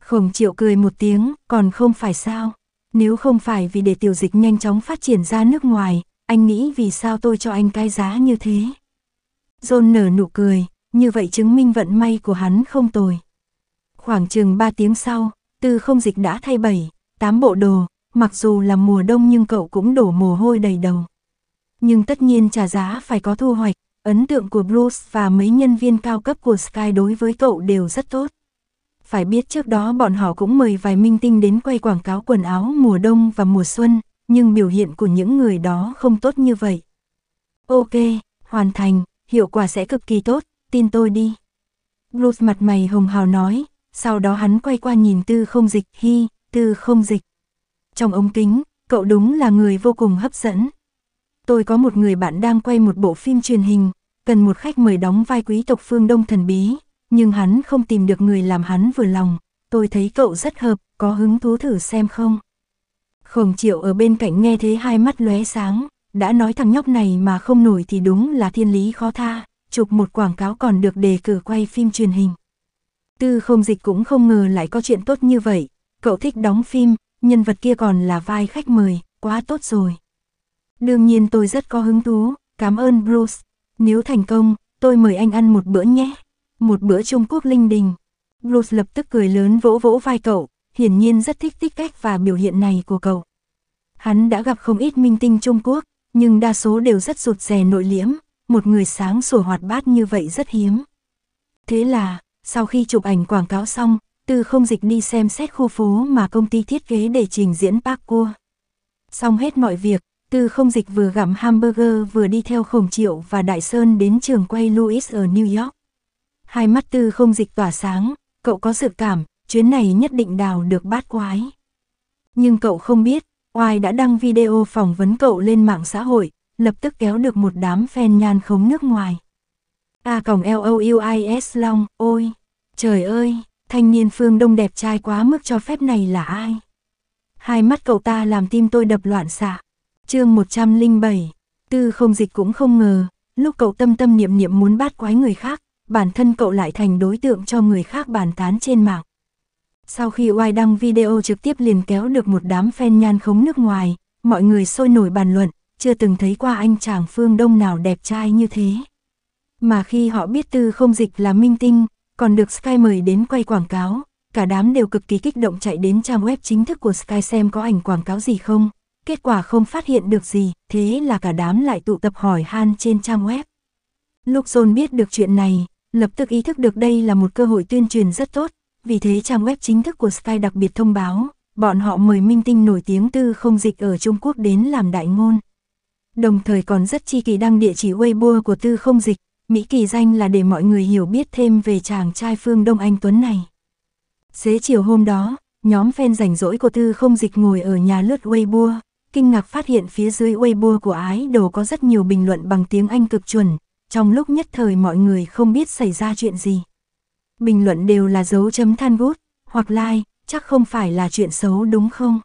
Khổng triệu cười một tiếng, còn không phải sao. Nếu không phải vì để tiểu dịch nhanh chóng phát triển ra nước ngoài, anh nghĩ vì sao tôi cho anh cái giá như thế. John nở nụ cười, như vậy chứng minh vận may của hắn không tồi. Khoảng chừng 3 tiếng sau, tư không dịch đã thay 7, 8 bộ đồ, mặc dù là mùa đông nhưng cậu cũng đổ mồ hôi đầy đầu. Nhưng tất nhiên trả giá phải có thu hoạch, Ấn tượng của Bruce và mấy nhân viên cao cấp của Sky đối với cậu đều rất tốt. Phải biết trước đó bọn họ cũng mời vài minh tinh đến quay quảng cáo quần áo mùa đông và mùa xuân, nhưng biểu hiện của những người đó không tốt như vậy. Ok, hoàn thành, hiệu quả sẽ cực kỳ tốt, tin tôi đi. Bruce mặt mày hồng hào nói, sau đó hắn quay qua nhìn tư không dịch, hi, tư không dịch. Trong ống kính, cậu đúng là người vô cùng hấp dẫn tôi có một người bạn đang quay một bộ phim truyền hình, cần một khách mời đóng vai quý tộc phương Đông thần bí, nhưng hắn không tìm được người làm hắn vừa lòng, tôi thấy cậu rất hợp, có hứng thú thử xem không? Khổng triệu ở bên cạnh nghe thế hai mắt lóe sáng, đã nói thằng nhóc này mà không nổi thì đúng là thiên lý khó tha, chụp một quảng cáo còn được đề cử quay phim truyền hình. Tư không dịch cũng không ngờ lại có chuyện tốt như vậy, cậu thích đóng phim, nhân vật kia còn là vai khách mời, quá tốt rồi. Đương nhiên tôi rất có hứng thú, cảm ơn Bruce. Nếu thành công, tôi mời anh ăn một bữa nhé. Một bữa Trung Quốc linh đình. Bruce lập tức cười lớn vỗ vỗ vai cậu, hiển nhiên rất thích tích cách và biểu hiện này của cậu. Hắn đã gặp không ít minh tinh Trung Quốc, nhưng đa số đều rất rụt rè nội liễm, một người sáng sủa hoạt bát như vậy rất hiếm. Thế là, sau khi chụp ảnh quảng cáo xong, Tư không dịch đi xem xét khu phố mà công ty thiết kế để trình diễn Park Cua. Xong hết mọi việc, Tư không dịch vừa gặm hamburger vừa đi theo Khổng Triệu và Đại Sơn đến trường quay Louis ở New York. Hai mắt tư không dịch tỏa sáng, cậu có sự cảm, chuyến này nhất định đào được bát quái. Nhưng cậu không biết, Oai đã đăng video phỏng vấn cậu lên mạng xã hội, lập tức kéo được một đám fan nhan khống nước ngoài. A à, còng LOUIS Long, ôi, trời ơi, thanh niên phương đông đẹp trai quá mức cho phép này là ai? Hai mắt cậu ta làm tim tôi đập loạn xạ chương 107, tư không dịch cũng không ngờ, lúc cậu tâm tâm niệm niệm muốn bắt quái người khác, bản thân cậu lại thành đối tượng cho người khác bàn tán trên mạng. Sau khi oai đăng video trực tiếp liền kéo được một đám fan nhan khống nước ngoài, mọi người sôi nổi bàn luận, chưa từng thấy qua anh chàng phương đông nào đẹp trai như thế. Mà khi họ biết tư không dịch là minh tinh, còn được Sky mời đến quay quảng cáo, cả đám đều cực kỳ kích động chạy đến trang web chính thức của Sky xem có ảnh quảng cáo gì không kết quả không phát hiện được gì, thế là cả đám lại tụ tập hỏi han trên trang web. Lúc John biết được chuyện này, lập tức ý thức được đây là một cơ hội tuyên truyền rất tốt, vì thế trang web chính thức của Sky đặc biệt thông báo, bọn họ mời minh tinh nổi tiếng tư không dịch ở Trung Quốc đến làm đại ngôn. Đồng thời còn rất chi kỳ đăng địa chỉ Weibo của tư không dịch, Mỹ kỳ danh là để mọi người hiểu biết thêm về chàng trai phương Đông Anh Tuấn này. Xế chiều hôm đó, nhóm fan rảnh rỗi của tư không dịch ngồi ở nhà lướt Weibo, kinh ngạc phát hiện phía dưới Weibo của ái đồ có rất nhiều bình luận bằng tiếng Anh cực chuẩn, trong lúc nhất thời mọi người không biết xảy ra chuyện gì. Bình luận đều là dấu chấm than vút, hoặc like, chắc không phải là chuyện xấu đúng không?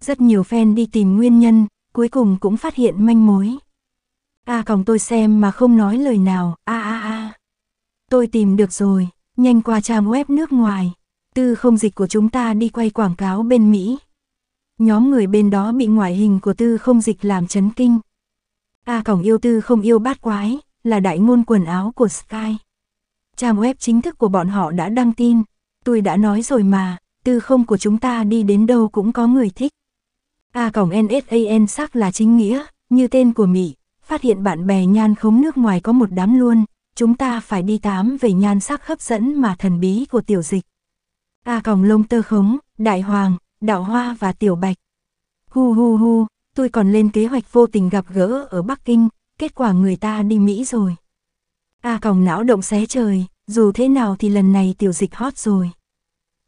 Rất nhiều fan đi tìm nguyên nhân, cuối cùng cũng phát hiện manh mối. A à, còng tôi xem mà không nói lời nào, a a a. Tôi tìm được rồi, nhanh qua trang web nước ngoài. Tư không dịch của chúng ta đi quay quảng cáo bên Mỹ. Nhóm người bên đó bị ngoại hình của tư không dịch làm chấn kinh. A cổng yêu tư không yêu bát quái, là đại ngôn quần áo của Sky. Trang web chính thức của bọn họ đã đăng tin. Tôi đã nói rồi mà, tư không của chúng ta đi đến đâu cũng có người thích. A à, cổng NSAN sắc là chính nghĩa, như tên của Mỹ, phát hiện bạn bè nhan khống nước ngoài có một đám luôn, chúng ta phải đi tám về nhan sắc hấp dẫn mà thần bí của tiểu dịch. A cổng lông tơ khống, đại hoàng, đạo hoa và tiểu bạch. Hu hu hu, tôi còn lên kế hoạch vô tình gặp gỡ ở Bắc Kinh, kết quả người ta đi Mỹ rồi. A à, còng não động xé trời, dù thế nào thì lần này tiểu dịch hot rồi.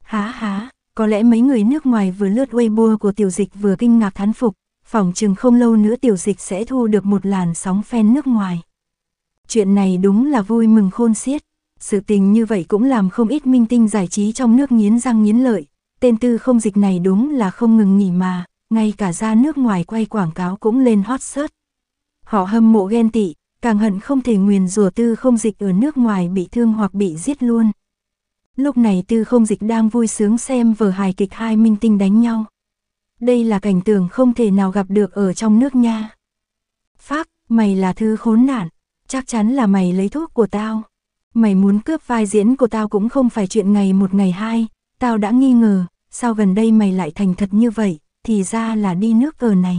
Há há, có lẽ mấy người nước ngoài vừa lướt Weibo của tiểu dịch vừa kinh ngạc thán phục, phỏng chừng không lâu nữa tiểu dịch sẽ thu được một làn sóng fan nước ngoài. Chuyện này đúng là vui mừng khôn xiết, sự tình như vậy cũng làm không ít minh tinh giải trí trong nước nghiến răng nghiến lợi, tên tư không dịch này đúng là không ngừng nghỉ mà, ngay cả ra nước ngoài quay quảng cáo cũng lên hot search. Họ hâm mộ ghen tị, càng hận không thể nguyền rủa tư không dịch ở nước ngoài bị thương hoặc bị giết luôn. Lúc này tư không dịch đang vui sướng xem vở hài kịch hai minh tinh đánh nhau. Đây là cảnh tượng không thể nào gặp được ở trong nước nha. Phác, mày là thư khốn nạn, chắc chắn là mày lấy thuốc của tao. Mày muốn cướp vai diễn của tao cũng không phải chuyện ngày một ngày hai, tao đã nghi ngờ, sao gần đây mày lại thành thật như vậy, thì ra là đi nước cờ này.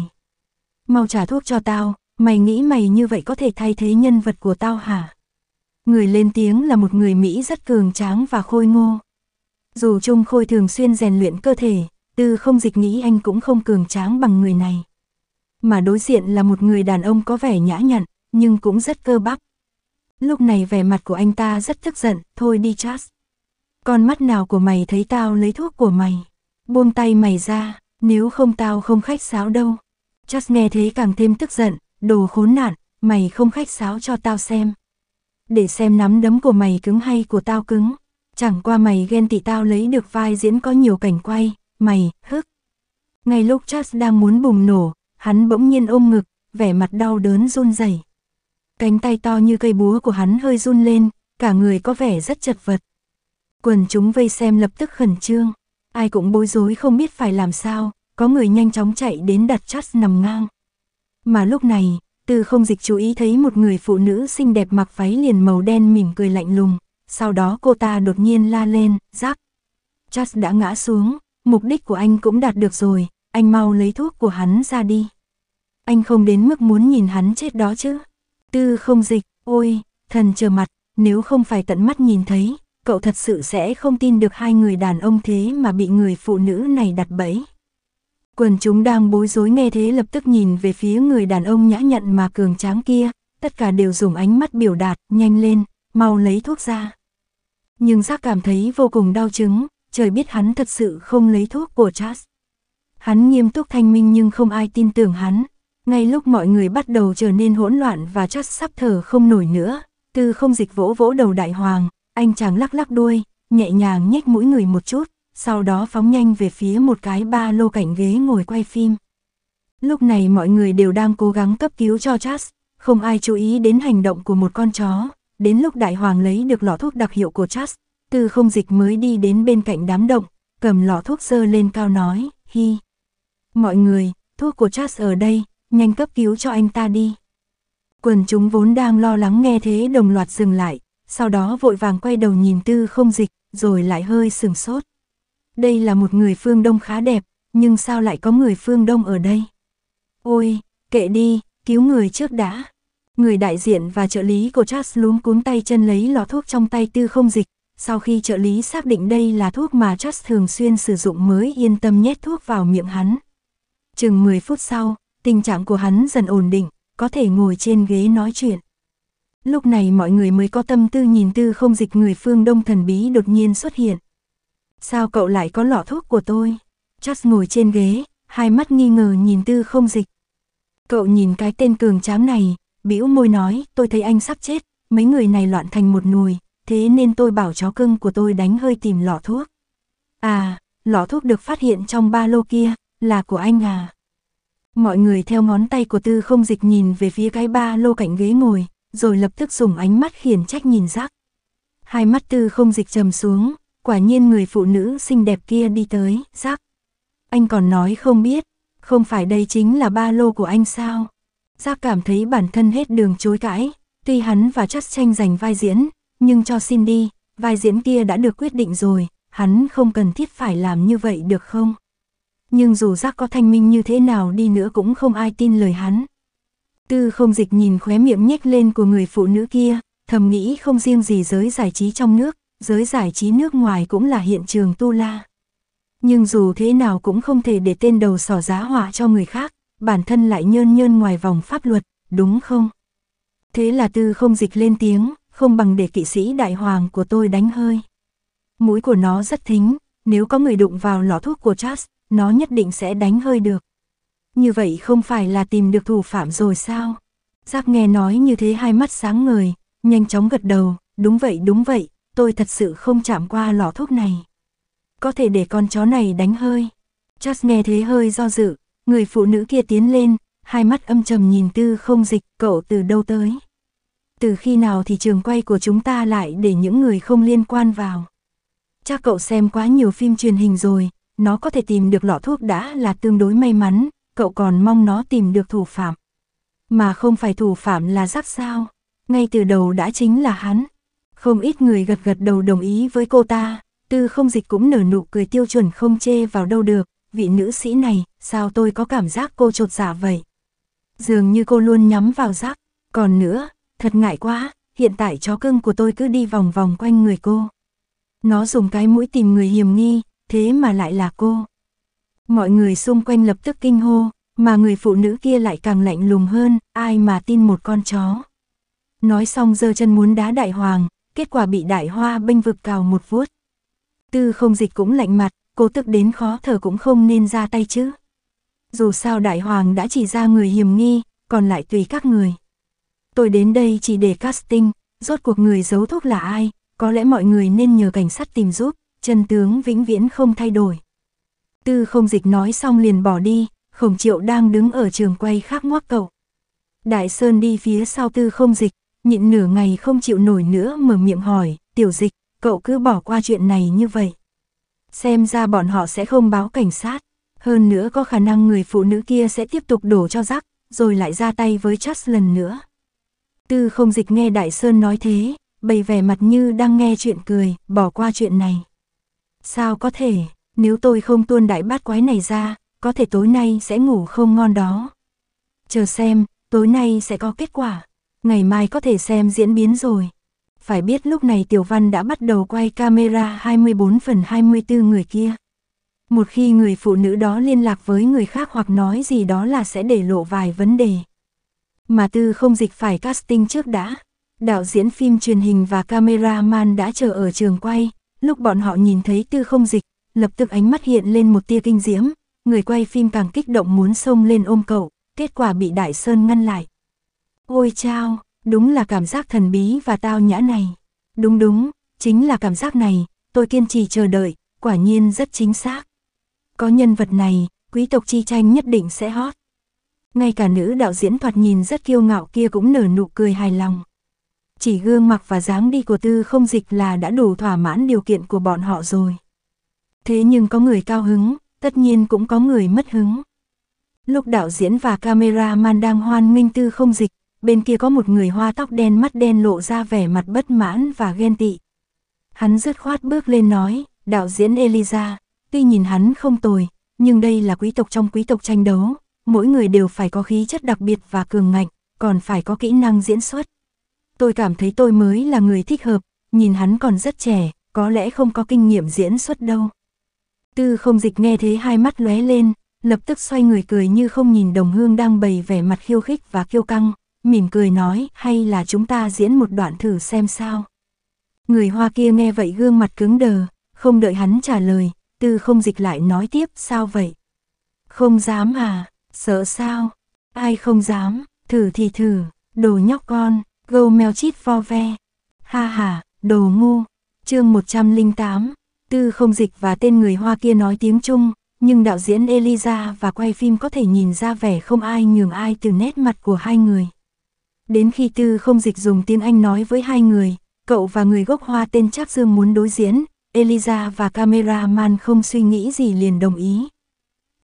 Mau trả thuốc cho tao, mày nghĩ mày như vậy có thể thay thế nhân vật của tao hả? Người lên tiếng là một người Mỹ rất cường tráng và khôi ngô. Dù Trung Khôi thường xuyên rèn luyện cơ thể, tư không dịch nghĩ anh cũng không cường tráng bằng người này. Mà đối diện là một người đàn ông có vẻ nhã nhặn, nhưng cũng rất cơ bắp. Lúc này vẻ mặt của anh ta rất tức giận, thôi đi Charles. Con mắt nào của mày thấy tao lấy thuốc của mày? Buông tay mày ra, nếu không tao không khách sáo đâu. Chắc nghe thế càng thêm tức giận, đồ khốn nạn, mày không khách sáo cho tao xem. Để xem nắm đấm của mày cứng hay của tao cứng. Chẳng qua mày ghen tị tao lấy được vai diễn có nhiều cảnh quay, mày, hức. Ngay lúc Charles đang muốn bùng nổ, hắn bỗng nhiên ôm ngực, vẻ mặt đau đớn run rẩy. Cánh tay to như cây búa của hắn hơi run lên, cả người có vẻ rất chật vật. Quần chúng vây xem lập tức khẩn trương, ai cũng bối rối không biết phải làm sao, có người nhanh chóng chạy đến đặt chát nằm ngang. Mà lúc này, từ không dịch chú ý thấy một người phụ nữ xinh đẹp mặc váy liền màu đen mỉm cười lạnh lùng, sau đó cô ta đột nhiên la lên, rắc. Chát đã ngã xuống, mục đích của anh cũng đạt được rồi, anh mau lấy thuốc của hắn ra đi. Anh không đến mức muốn nhìn hắn chết đó chứ. Tư không dịch, ôi, thần chờ mặt, nếu không phải tận mắt nhìn thấy, cậu thật sự sẽ không tin được hai người đàn ông thế mà bị người phụ nữ này đặt bẫy. Quần chúng đang bối rối nghe thế lập tức nhìn về phía người đàn ông nhã nhặn mà cường tráng kia, tất cả đều dùng ánh mắt biểu đạt, nhanh lên, mau lấy thuốc ra. Nhưng giác cảm thấy vô cùng đau chứng, trời biết hắn thật sự không lấy thuốc của Charles. Hắn nghiêm túc thanh minh nhưng không ai tin tưởng hắn. Ngay lúc mọi người bắt đầu trở nên hỗn loạn và Charles sắp thở không nổi nữa, tư không dịch vỗ vỗ đầu đại hoàng, anh chàng lắc lắc đuôi, nhẹ nhàng nhếch mũi người một chút, sau đó phóng nhanh về phía một cái ba lô cạnh ghế ngồi quay phim. Lúc này mọi người đều đang cố gắng cấp cứu cho Chas, không ai chú ý đến hành động của một con chó. Đến lúc đại hoàng lấy được lọ thuốc đặc hiệu của Chas, từ không dịch mới đi đến bên cạnh đám động, cầm lọ thuốc dơ lên cao nói, hi. Mọi người, thuốc của Chas ở đây, nhanh cấp cứu cho anh ta đi. Quần chúng vốn đang lo lắng nghe thế đồng loạt dừng lại, sau đó vội vàng quay đầu nhìn tư không dịch, rồi lại hơi sừng sốt. Đây là một người phương Đông khá đẹp, nhưng sao lại có người phương Đông ở đây? Ôi, kệ đi, cứu người trước đã. Người đại diện và trợ lý của Charles lúm cúm tay chân lấy lọ thuốc trong tay tư không dịch, sau khi trợ lý xác định đây là thuốc mà Charles thường xuyên sử dụng mới yên tâm nhét thuốc vào miệng hắn. Chừng 10 phút sau, tình trạng của hắn dần ổn định, có thể ngồi trên ghế nói chuyện. Lúc này mọi người mới có tâm tư nhìn tư không dịch người phương đông thần bí đột nhiên xuất hiện. Sao cậu lại có lọ thuốc của tôi? Chắc ngồi trên ghế, hai mắt nghi ngờ nhìn tư không dịch. Cậu nhìn cái tên cường tráng này, bĩu môi nói, tôi thấy anh sắp chết, mấy người này loạn thành một nùi, thế nên tôi bảo chó cưng của tôi đánh hơi tìm lọ thuốc. À, lọ thuốc được phát hiện trong ba lô kia, là của anh à? Mọi người theo ngón tay của tư không dịch nhìn về phía cái ba lô cạnh ghế ngồi, rồi lập tức dùng ánh mắt khiển trách nhìn rắc. Hai mắt tư không dịch trầm xuống, quả nhiên người phụ nữ xinh đẹp kia đi tới, rắc. Anh còn nói không biết, không phải đây chính là ba lô của anh sao? Giác cảm thấy bản thân hết đường chối cãi, tuy hắn và chắc tranh giành vai diễn, nhưng cho xin đi, vai diễn kia đã được quyết định rồi, hắn không cần thiết phải làm như vậy được không? Nhưng dù giác có thanh minh như thế nào đi nữa cũng không ai tin lời hắn. Tư không dịch nhìn khóe miệng nhếch lên của người phụ nữ kia, thầm nghĩ không riêng gì giới giải trí trong nước, giới giải trí nước ngoài cũng là hiện trường tu la. Nhưng dù thế nào cũng không thể để tên đầu sỏ giá họa cho người khác, bản thân lại nhơn nhơn ngoài vòng pháp luật, đúng không? Thế là tư không dịch lên tiếng, không bằng để kỵ sĩ đại hoàng của tôi đánh hơi. Mũi của nó rất thính, nếu có người đụng vào lọ thuốc của Charles, nó nhất định sẽ đánh hơi được. Như vậy không phải là tìm được thủ phạm rồi sao? Giác nghe nói như thế hai mắt sáng ngời, nhanh chóng gật đầu, đúng vậy đúng vậy, tôi thật sự không chạm qua lọ thuốc này. Có thể để con chó này đánh hơi. Chắc nghe thế hơi do dự, người phụ nữ kia tiến lên, hai mắt âm trầm nhìn tư không dịch, cậu từ đâu tới? Từ khi nào thì trường quay của chúng ta lại để những người không liên quan vào? Chắc cậu xem quá nhiều phim truyền hình rồi, nó có thể tìm được lọ thuốc đã là tương đối may mắn, cậu còn mong nó tìm được thủ phạm. Mà không phải thủ phạm là giáp sao, ngay từ đầu đã chính là hắn. Không ít người gật gật đầu đồng ý với cô ta, tư không dịch cũng nở nụ cười tiêu chuẩn không chê vào đâu được, vị nữ sĩ này, sao tôi có cảm giác cô trột giả dạ vậy? Dường như cô luôn nhắm vào giác, còn nữa, thật ngại quá, hiện tại chó cưng của tôi cứ đi vòng vòng quanh người cô. Nó dùng cái mũi tìm người hiểm nghi, thế mà lại là cô. Mọi người xung quanh lập tức kinh hô, mà người phụ nữ kia lại càng lạnh lùng hơn, ai mà tin một con chó. Nói xong giơ chân muốn đá đại hoàng, kết quả bị đại hoa bênh vực cào một vuốt. Tư không dịch cũng lạnh mặt, cố tức đến khó thở cũng không nên ra tay chứ. Dù sao đại hoàng đã chỉ ra người hiểm nghi, còn lại tùy các người. Tôi đến đây chỉ để casting, rốt cuộc người giấu thuốc là ai, có lẽ mọi người nên nhờ cảnh sát tìm giúp, chân tướng vĩnh viễn không thay đổi. Tư không dịch nói xong liền bỏ đi, khổng triệu đang đứng ở trường quay khác ngoắc cậu. Đại Sơn đi phía sau tư không dịch, nhịn nửa ngày không chịu nổi nữa mở miệng hỏi, tiểu dịch, cậu cứ bỏ qua chuyện này như vậy. Xem ra bọn họ sẽ không báo cảnh sát, hơn nữa có khả năng người phụ nữ kia sẽ tiếp tục đổ cho rắc, rồi lại ra tay với Charles lần nữa. Tư không dịch nghe Đại Sơn nói thế, bày vẻ mặt như đang nghe chuyện cười, bỏ qua chuyện này. Sao có thể, nếu tôi không tuôn đại bát quái này ra, có thể tối nay sẽ ngủ không ngon đó. Chờ xem, tối nay sẽ có kết quả. Ngày mai có thể xem diễn biến rồi. Phải biết lúc này Tiểu Văn đã bắt đầu quay camera 24 phần 24 người kia. Một khi người phụ nữ đó liên lạc với người khác hoặc nói gì đó là sẽ để lộ vài vấn đề. Mà tư không dịch phải casting trước đã. Đạo diễn phim truyền hình và camera man đã chờ ở trường quay, lúc bọn họ nhìn thấy tư không dịch, lập tức ánh mắt hiện lên một tia kinh diễm, người quay phim càng kích động muốn xông lên ôm cậu, kết quả bị Đại Sơn ngăn lại. Ôi chao, đúng là cảm giác thần bí và tao nhã này. Đúng đúng, chính là cảm giác này, tôi kiên trì chờ đợi, quả nhiên rất chính xác. Có nhân vật này, quý tộc chi tranh nhất định sẽ hot. Ngay cả nữ đạo diễn thoạt nhìn rất kiêu ngạo kia cũng nở nụ cười hài lòng. Chỉ gương mặt và dáng đi của tư không dịch là đã đủ thỏa mãn điều kiện của bọn họ rồi. Thế nhưng có người cao hứng, tất nhiên cũng có người mất hứng. Lúc đạo diễn và camera man đang hoan nghênh tư không dịch, bên kia có một người hoa tóc đen mắt đen lộ ra vẻ mặt bất mãn và ghen tị. Hắn dứt khoát bước lên nói, đạo diễn Eliza, tuy nhìn hắn không tồi, nhưng đây là quý tộc trong quý tộc tranh đấu, mỗi người đều phải có khí chất đặc biệt và cường ngạnh, còn phải có kỹ năng diễn xuất. Tôi cảm thấy tôi mới là người thích hợp, nhìn hắn còn rất trẻ, có lẽ không có kinh nghiệm diễn xuất đâu. Tư không dịch nghe thế hai mắt lóe lên, lập tức xoay người cười như không nhìn đồng hương đang bày vẻ mặt khiêu khích và kiêu căng, mỉm cười nói hay là chúng ta diễn một đoạn thử xem sao. Người Hoa kia nghe vậy gương mặt cứng đờ, không đợi hắn trả lời, tư không dịch lại nói tiếp sao vậy. Không dám à, sợ sao, ai không dám, thử thì thử, đồ nhóc con, gâu mèo chít vo ve. Ha ha, đồ ngu, chương 108, Tư không dịch và tên người Hoa kia nói tiếng Trung, nhưng đạo diễn Eliza và quay phim có thể nhìn ra vẻ không ai nhường ai từ nét mặt của hai người. Đến khi tư không dịch dùng tiếng Anh nói với hai người, cậu và người gốc Hoa tên Trác Dương muốn đối diễn, Eliza và camera man không suy nghĩ gì liền đồng ý.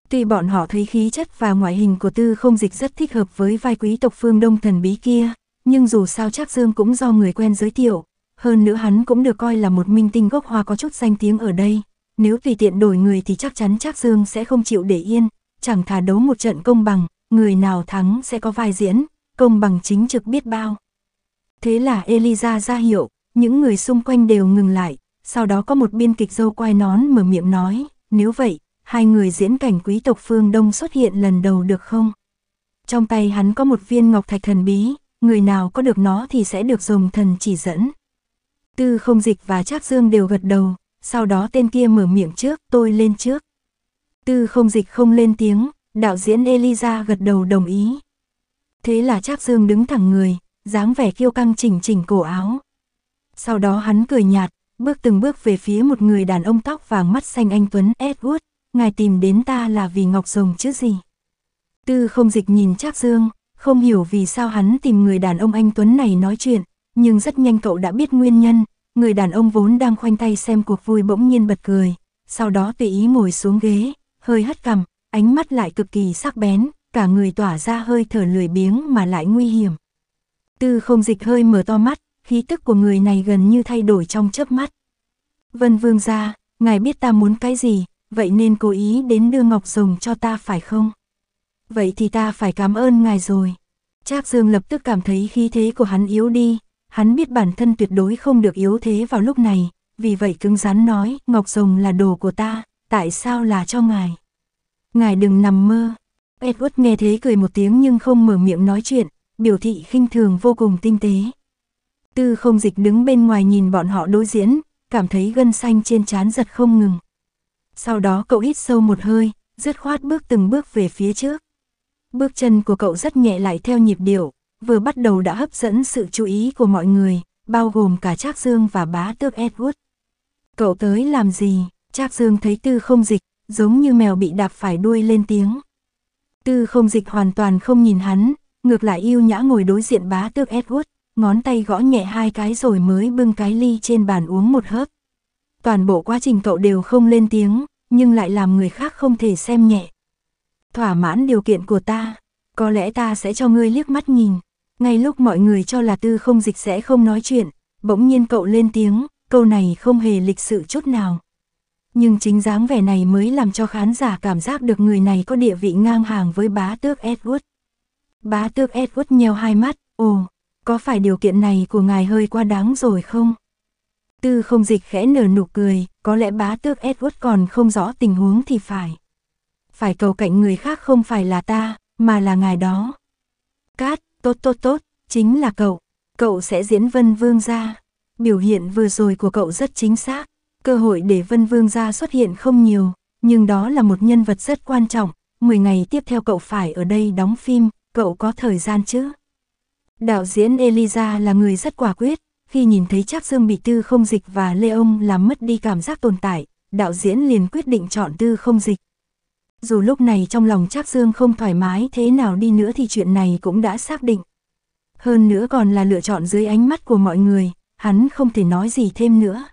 Tuy bọn họ thấy khí chất và ngoại hình của tư không dịch rất thích hợp với vai quý tộc phương đông thần bí kia, nhưng dù sao Trác Dương cũng do người quen giới thiệu, hơn nữa hắn cũng được coi là một minh tinh gốc hoa có chút danh tiếng ở đây. Nếu tùy tiện đổi người thì chắc chắn Trác Dương sẽ không chịu để yên, chẳng thà đấu một trận công bằng, người nào thắng sẽ có vai diễn, công bằng chính trực biết bao. Thế là Eliza ra hiệu, những người xung quanh đều ngừng lại, sau đó có một biên kịch dâu quai nón mở miệng nói, nếu vậy, hai người diễn cảnh quý tộc phương Đông xuất hiện lần đầu được không? Trong tay hắn có một viên ngọc thạch thần bí, người nào có được nó thì sẽ được dùng thần chỉ dẫn, Tư không dịch và Trác Dương đều gật đầu, sau đó tên kia mở miệng trước, tôi lên trước. Tư không dịch không lên tiếng, đạo diễn Eliza gật đầu đồng ý. Thế là Trác Dương đứng thẳng người, dáng vẻ kiêu căng chỉnh chỉnh cổ áo. Sau đó hắn cười nhạt, bước từng bước về phía một người đàn ông tóc vàng mắt xanh anh Tuấn Edward, ngài tìm đến ta là vì Ngọc Rồng chứ gì. Tư không dịch nhìn Trác Dương, không hiểu vì sao hắn tìm người đàn ông anh Tuấn này nói chuyện, nhưng rất nhanh cậu đã biết nguyên nhân, người đàn ông vốn đang khoanh tay xem cuộc vui bỗng nhiên bật cười, sau đó tùy ý ngồi xuống ghế, hơi hất cằm, ánh mắt lại cực kỳ sắc bén, cả người tỏa ra hơi thở lười biếng mà lại nguy hiểm. Tư không dịch hơi mở to mắt, khí tức của người này gần như thay đổi trong chớp mắt. Vân vương ra, ngài biết ta muốn cái gì, vậy nên cố ý đến đưa ngọc rồng cho ta phải không? Vậy thì ta phải cảm ơn ngài rồi. Trác Dương lập tức cảm thấy khí thế của hắn yếu đi, Hắn biết bản thân tuyệt đối không được yếu thế vào lúc này, vì vậy cứng rắn nói, Ngọc Rồng là đồ của ta, tại sao là cho ngài? Ngài đừng nằm mơ. Edward nghe thế cười một tiếng nhưng không mở miệng nói chuyện, biểu thị khinh thường vô cùng tinh tế. Tư không dịch đứng bên ngoài nhìn bọn họ đối diễn, cảm thấy gân xanh trên trán giật không ngừng. Sau đó cậu hít sâu một hơi, dứt khoát bước từng bước về phía trước. Bước chân của cậu rất nhẹ lại theo nhịp điệu, vừa bắt đầu đã hấp dẫn sự chú ý của mọi người, bao gồm cả Trác Dương và bá tước Edward. Cậu tới làm gì? Trác Dương thấy tư không dịch, giống như mèo bị đạp phải đuôi lên tiếng. Tư không dịch hoàn toàn không nhìn hắn, ngược lại yêu nhã ngồi đối diện bá tước Edward, ngón tay gõ nhẹ hai cái rồi mới bưng cái ly trên bàn uống một hớp. Toàn bộ quá trình cậu đều không lên tiếng, nhưng lại làm người khác không thể xem nhẹ. Thỏa mãn điều kiện của ta, có lẽ ta sẽ cho ngươi liếc mắt nhìn. Ngay lúc mọi người cho là tư không dịch sẽ không nói chuyện, bỗng nhiên cậu lên tiếng, câu này không hề lịch sự chút nào. Nhưng chính dáng vẻ này mới làm cho khán giả cảm giác được người này có địa vị ngang hàng với bá tước Edward. Bá tước Edward nheo hai mắt, ồ, có phải điều kiện này của ngài hơi quá đáng rồi không? Tư không dịch khẽ nở nụ cười, có lẽ bá tước Edward còn không rõ tình huống thì phải. Phải cầu cạnh người khác không phải là ta, mà là ngài đó. Cát, Tốt tốt tốt, chính là cậu. Cậu sẽ diễn Vân Vương gia. Biểu hiện vừa rồi của cậu rất chính xác. Cơ hội để Vân Vương gia xuất hiện không nhiều, nhưng đó là một nhân vật rất quan trọng. Mười ngày tiếp theo cậu phải ở đây đóng phim, cậu có thời gian chứ? Đạo diễn Eliza là người rất quả quyết, khi nhìn thấy Trác Dương bị Tư Không Dịch và Lê Ông làm mất đi cảm giác tồn tại, đạo diễn liền quyết định chọn Tư Không Dịch. Dù lúc này trong lòng Trác Dương không thoải mái thế nào đi nữa thì chuyện này cũng đã xác định. Hơn nữa còn là lựa chọn dưới ánh mắt của mọi người, hắn không thể nói gì thêm nữa.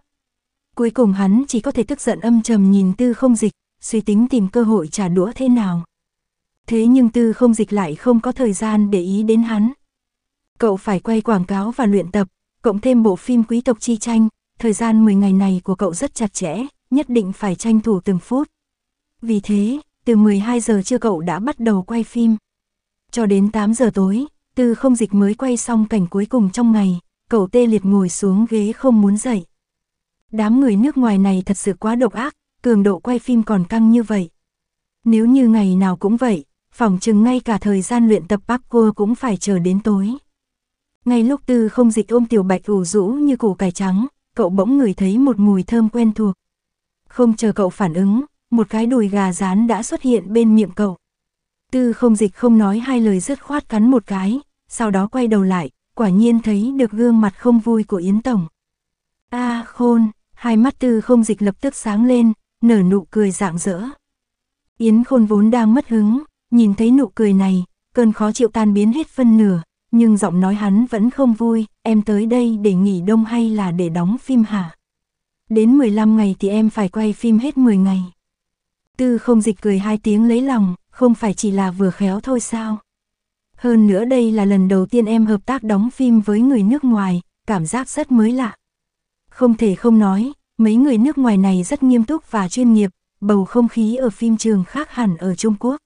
Cuối cùng hắn chỉ có thể tức giận âm trầm nhìn tư không dịch, suy tính tìm cơ hội trả đũa thế nào. Thế nhưng tư không dịch lại không có thời gian để ý đến hắn. Cậu phải quay quảng cáo và luyện tập, cộng thêm bộ phim quý tộc chi tranh, thời gian 10 ngày này của cậu rất chặt chẽ, nhất định phải tranh thủ từng phút. Vì thế, từ 12 giờ trưa cậu đã bắt đầu quay phim. Cho đến 8 giờ tối, Tư không dịch mới quay xong cảnh cuối cùng trong ngày, cậu tê liệt ngồi xuống ghế không muốn dậy. Đám người nước ngoài này thật sự quá độc ác, cường độ quay phim còn căng như vậy. Nếu như ngày nào cũng vậy, phòng chừng ngay cả thời gian luyện tập parkour cũng phải chờ đến tối. Ngay lúc Tư không dịch ôm tiểu bạch ủ rũ như củ cải trắng, cậu bỗng ngửi thấy một mùi thơm quen thuộc. Không chờ cậu phản ứng, một cái đùi gà rán đã xuất hiện bên miệng cậu. Tư không dịch không nói hai lời dứt khoát cắn một cái, sau đó quay đầu lại, quả nhiên thấy được gương mặt không vui của Yến Tổng. a khôn, hai mắt tư không dịch lập tức sáng lên, nở nụ cười rạng rỡ. Yến khôn vốn đang mất hứng, nhìn thấy nụ cười này, cơn khó chịu tan biến hết phân nửa, nhưng giọng nói hắn vẫn không vui, em tới đây để nghỉ đông hay là để đóng phim hả? Đến 15 ngày thì em phải quay phim hết 10 ngày. Tư không dịch cười hai tiếng lấy lòng, không phải chỉ là vừa khéo thôi sao. Hơn nữa đây là lần đầu tiên em hợp tác đóng phim với người nước ngoài, cảm giác rất mới lạ. Không thể không nói, mấy người nước ngoài này rất nghiêm túc và chuyên nghiệp, bầu không khí ở phim trường khác hẳn ở Trung Quốc.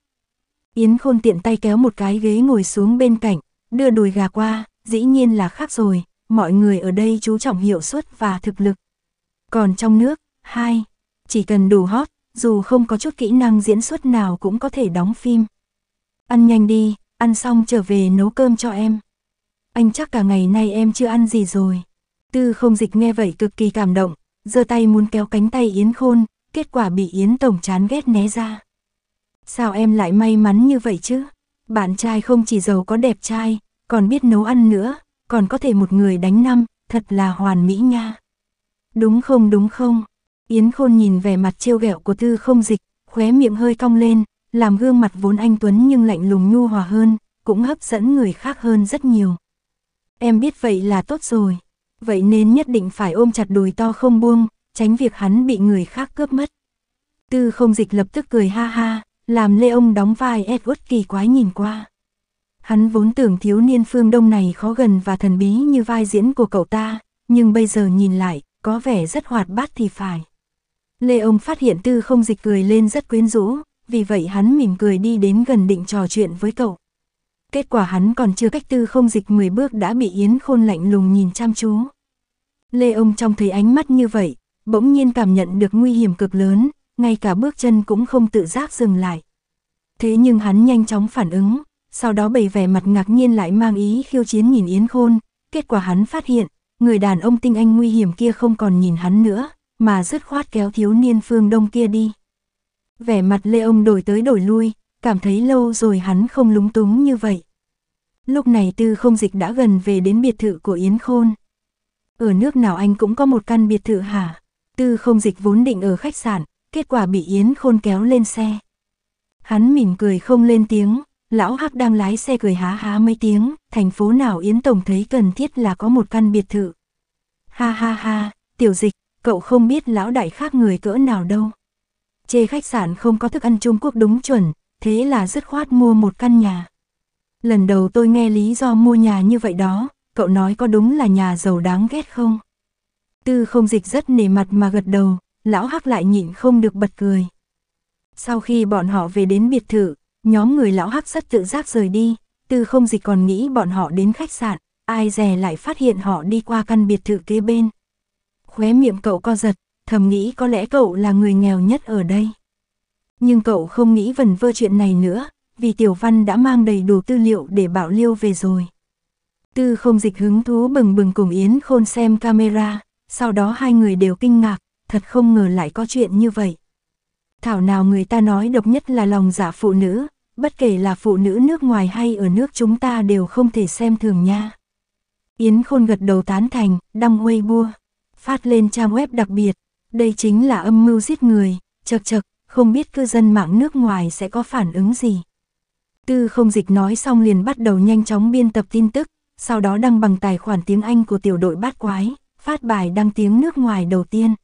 Yến Khôn tiện tay kéo một cái ghế ngồi xuống bên cạnh, đưa đùi gà qua, dĩ nhiên là khác rồi, mọi người ở đây chú trọng hiệu suất và thực lực. Còn trong nước, hai, chỉ cần đủ hot, dù không có chút kỹ năng diễn xuất nào cũng có thể đóng phim. Ăn nhanh đi, ăn xong trở về nấu cơm cho em. Anh chắc cả ngày nay em chưa ăn gì rồi. Tư không dịch nghe vậy cực kỳ cảm động, giơ tay muốn kéo cánh tay Yến Khôn, kết quả bị Yến Tổng chán ghét né ra. Sao em lại may mắn như vậy chứ? Bạn trai không chỉ giàu có đẹp trai, còn biết nấu ăn nữa, còn có thể một người đánh năm, thật là hoàn mỹ nha. Đúng không đúng không? Yến Khôn nhìn vẻ mặt trêu ghẹo của tư không dịch, khóe miệng hơi cong lên, làm gương mặt vốn anh Tuấn nhưng lạnh lùng nhu hòa hơn, cũng hấp dẫn người khác hơn rất nhiều. Em biết vậy là tốt rồi, vậy nên nhất định phải ôm chặt đùi to không buông, tránh việc hắn bị người khác cướp mất. Tư không dịch lập tức cười ha ha, làm Lê ông đóng vai Edward kỳ quái nhìn qua. Hắn vốn tưởng thiếu niên phương đông này khó gần và thần bí như vai diễn của cậu ta, nhưng bây giờ nhìn lại, có vẻ rất hoạt bát thì phải. Lê ông phát hiện tư không dịch cười lên rất quyến rũ, vì vậy hắn mỉm cười đi đến gần định trò chuyện với cậu. Kết quả hắn còn chưa cách tư không dịch 10 bước đã bị Yến Khôn lạnh lùng nhìn chăm chú. Lê ông trong thấy ánh mắt như vậy, bỗng nhiên cảm nhận được nguy hiểm cực lớn, ngay cả bước chân cũng không tự giác dừng lại. Thế nhưng hắn nhanh chóng phản ứng, sau đó bày vẻ mặt ngạc nhiên lại mang ý khiêu chiến nhìn Yến Khôn, kết quả hắn phát hiện, người đàn ông tinh anh nguy hiểm kia không còn nhìn hắn nữa, mà dứt khoát kéo thiếu niên phương đông kia đi. Vẻ mặt Lê ông đổi tới đổi lui, cảm thấy lâu rồi hắn không lúng túng như vậy. Lúc này tư không dịch đã gần về đến biệt thự của Yến Khôn. Ở nước nào anh cũng có một căn biệt thự hả? Tư không dịch vốn định ở khách sạn, kết quả bị Yến Khôn kéo lên xe. Hắn mỉm cười không lên tiếng, lão hắc đang lái xe cười há há mấy tiếng, thành phố nào Yến Tổng thấy cần thiết là có một căn biệt thự. Ha ha ha, tiểu dịch, cậu không biết lão đại khác người cỡ nào đâu. Chê khách sạn không có thức ăn Trung Quốc đúng chuẩn, thế là dứt khoát mua một căn nhà. Lần đầu tôi nghe lý do mua nhà như vậy đó, cậu nói có đúng là nhà giàu đáng ghét không? Tư không dịch rất nề mặt mà gật đầu, lão hắc lại nhịn không được bật cười. Sau khi bọn họ về đến biệt thự, nhóm người lão hắc rất tự giác rời đi, tư không dịch còn nghĩ bọn họ đến khách sạn, ai dè lại phát hiện họ đi qua căn biệt thự kế bên khóe miệng cậu co giật, thầm nghĩ có lẽ cậu là người nghèo nhất ở đây. Nhưng cậu không nghĩ vần vơ chuyện này nữa, vì Tiểu Văn đã mang đầy đủ tư liệu để bảo Liêu về rồi. Tư không dịch hứng thú bừng bừng cùng Yến Khôn xem camera, sau đó hai người đều kinh ngạc, thật không ngờ lại có chuyện như vậy. Thảo nào người ta nói độc nhất là lòng giả dạ phụ nữ, bất kể là phụ nữ nước ngoài hay ở nước chúng ta đều không thể xem thường nha. Yến Khôn gật đầu tán thành, đong bua phát lên trang web đặc biệt. Đây chính là âm mưu giết người, chật chật, không biết cư dân mạng nước ngoài sẽ có phản ứng gì. Tư không dịch nói xong liền bắt đầu nhanh chóng biên tập tin tức, sau đó đăng bằng tài khoản tiếng Anh của tiểu đội bát quái, phát bài đăng tiếng nước ngoài đầu tiên.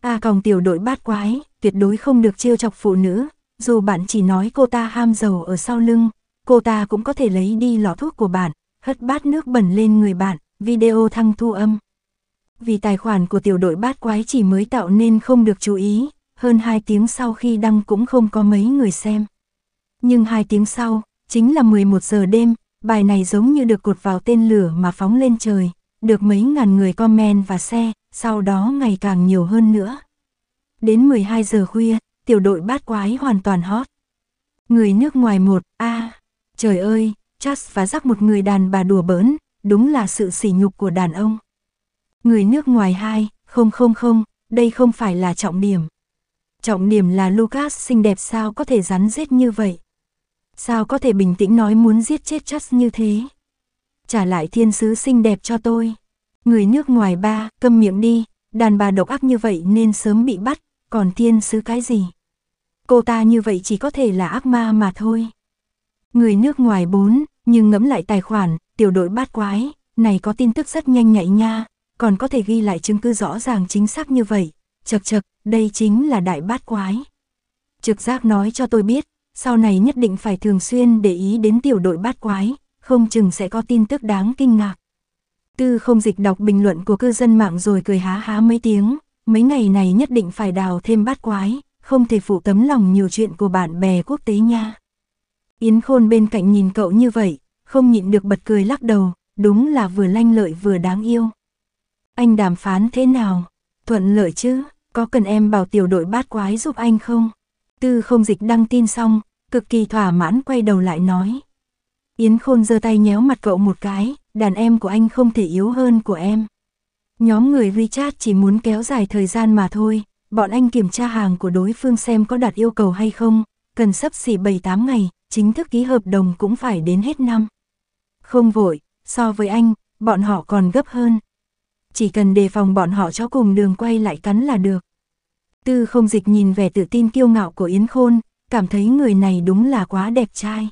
A còng tiểu đội bát quái, tuyệt đối không được trêu chọc phụ nữ, dù bạn chỉ nói cô ta ham giàu ở sau lưng, cô ta cũng có thể lấy đi lọ thuốc của bạn, hất bát nước bẩn lên người bạn, video thăng thu âm vì tài khoản của tiểu đội bát quái chỉ mới tạo nên không được chú ý, hơn 2 tiếng sau khi đăng cũng không có mấy người xem. Nhưng 2 tiếng sau, chính là 11 giờ đêm, bài này giống như được cột vào tên lửa mà phóng lên trời, được mấy ngàn người comment và xe sau đó ngày càng nhiều hơn nữa. Đến 12 giờ khuya, tiểu đội bát quái hoàn toàn hot. Người nước ngoài một, a à, trời ơi, Chas và rắc một người đàn bà đùa bỡn, đúng là sự sỉ nhục của đàn ông. Người nước ngoài hai, không không không, đây không phải là trọng điểm. Trọng điểm là Lucas xinh đẹp sao có thể rắn giết như vậy. Sao có thể bình tĩnh nói muốn giết chết chắc như thế. Trả lại thiên sứ xinh đẹp cho tôi. Người nước ngoài ba, câm miệng đi, đàn bà độc ác như vậy nên sớm bị bắt, còn thiên sứ cái gì? Cô ta như vậy chỉ có thể là ác ma mà thôi. Người nước ngoài bốn, nhưng ngẫm lại tài khoản, tiểu đội bát quái, này có tin tức rất nhanh nhạy nha, còn có thể ghi lại chứng cứ rõ ràng chính xác như vậy, chật chật, đây chính là đại bát quái. Trực giác nói cho tôi biết, sau này nhất định phải thường xuyên để ý đến tiểu đội bát quái, không chừng sẽ có tin tức đáng kinh ngạc. Tư không dịch đọc bình luận của cư dân mạng rồi cười há há mấy tiếng, mấy ngày này nhất định phải đào thêm bát quái, không thể phụ tấm lòng nhiều chuyện của bạn bè quốc tế nha. Yến Khôn bên cạnh nhìn cậu như vậy, không nhịn được bật cười lắc đầu, đúng là vừa lanh lợi vừa đáng yêu. Anh đàm phán thế nào? Thuận lợi chứ? Có cần em bảo tiểu đội bát quái giúp anh không? Tư không dịch đăng tin xong, cực kỳ thỏa mãn quay đầu lại nói. Yến Khôn giơ tay nhéo mặt cậu một cái, đàn em của anh không thể yếu hơn của em. Nhóm người Richard chỉ muốn kéo dài thời gian mà thôi, bọn anh kiểm tra hàng của đối phương xem có đạt yêu cầu hay không, cần sắp xỉ 7-8 ngày, chính thức ký hợp đồng cũng phải đến hết năm. Không vội, so với anh, bọn họ còn gấp hơn, chỉ cần đề phòng bọn họ cho cùng đường quay lại cắn là được. Tư không dịch nhìn vẻ tự tin kiêu ngạo của Yến Khôn, cảm thấy người này đúng là quá đẹp trai.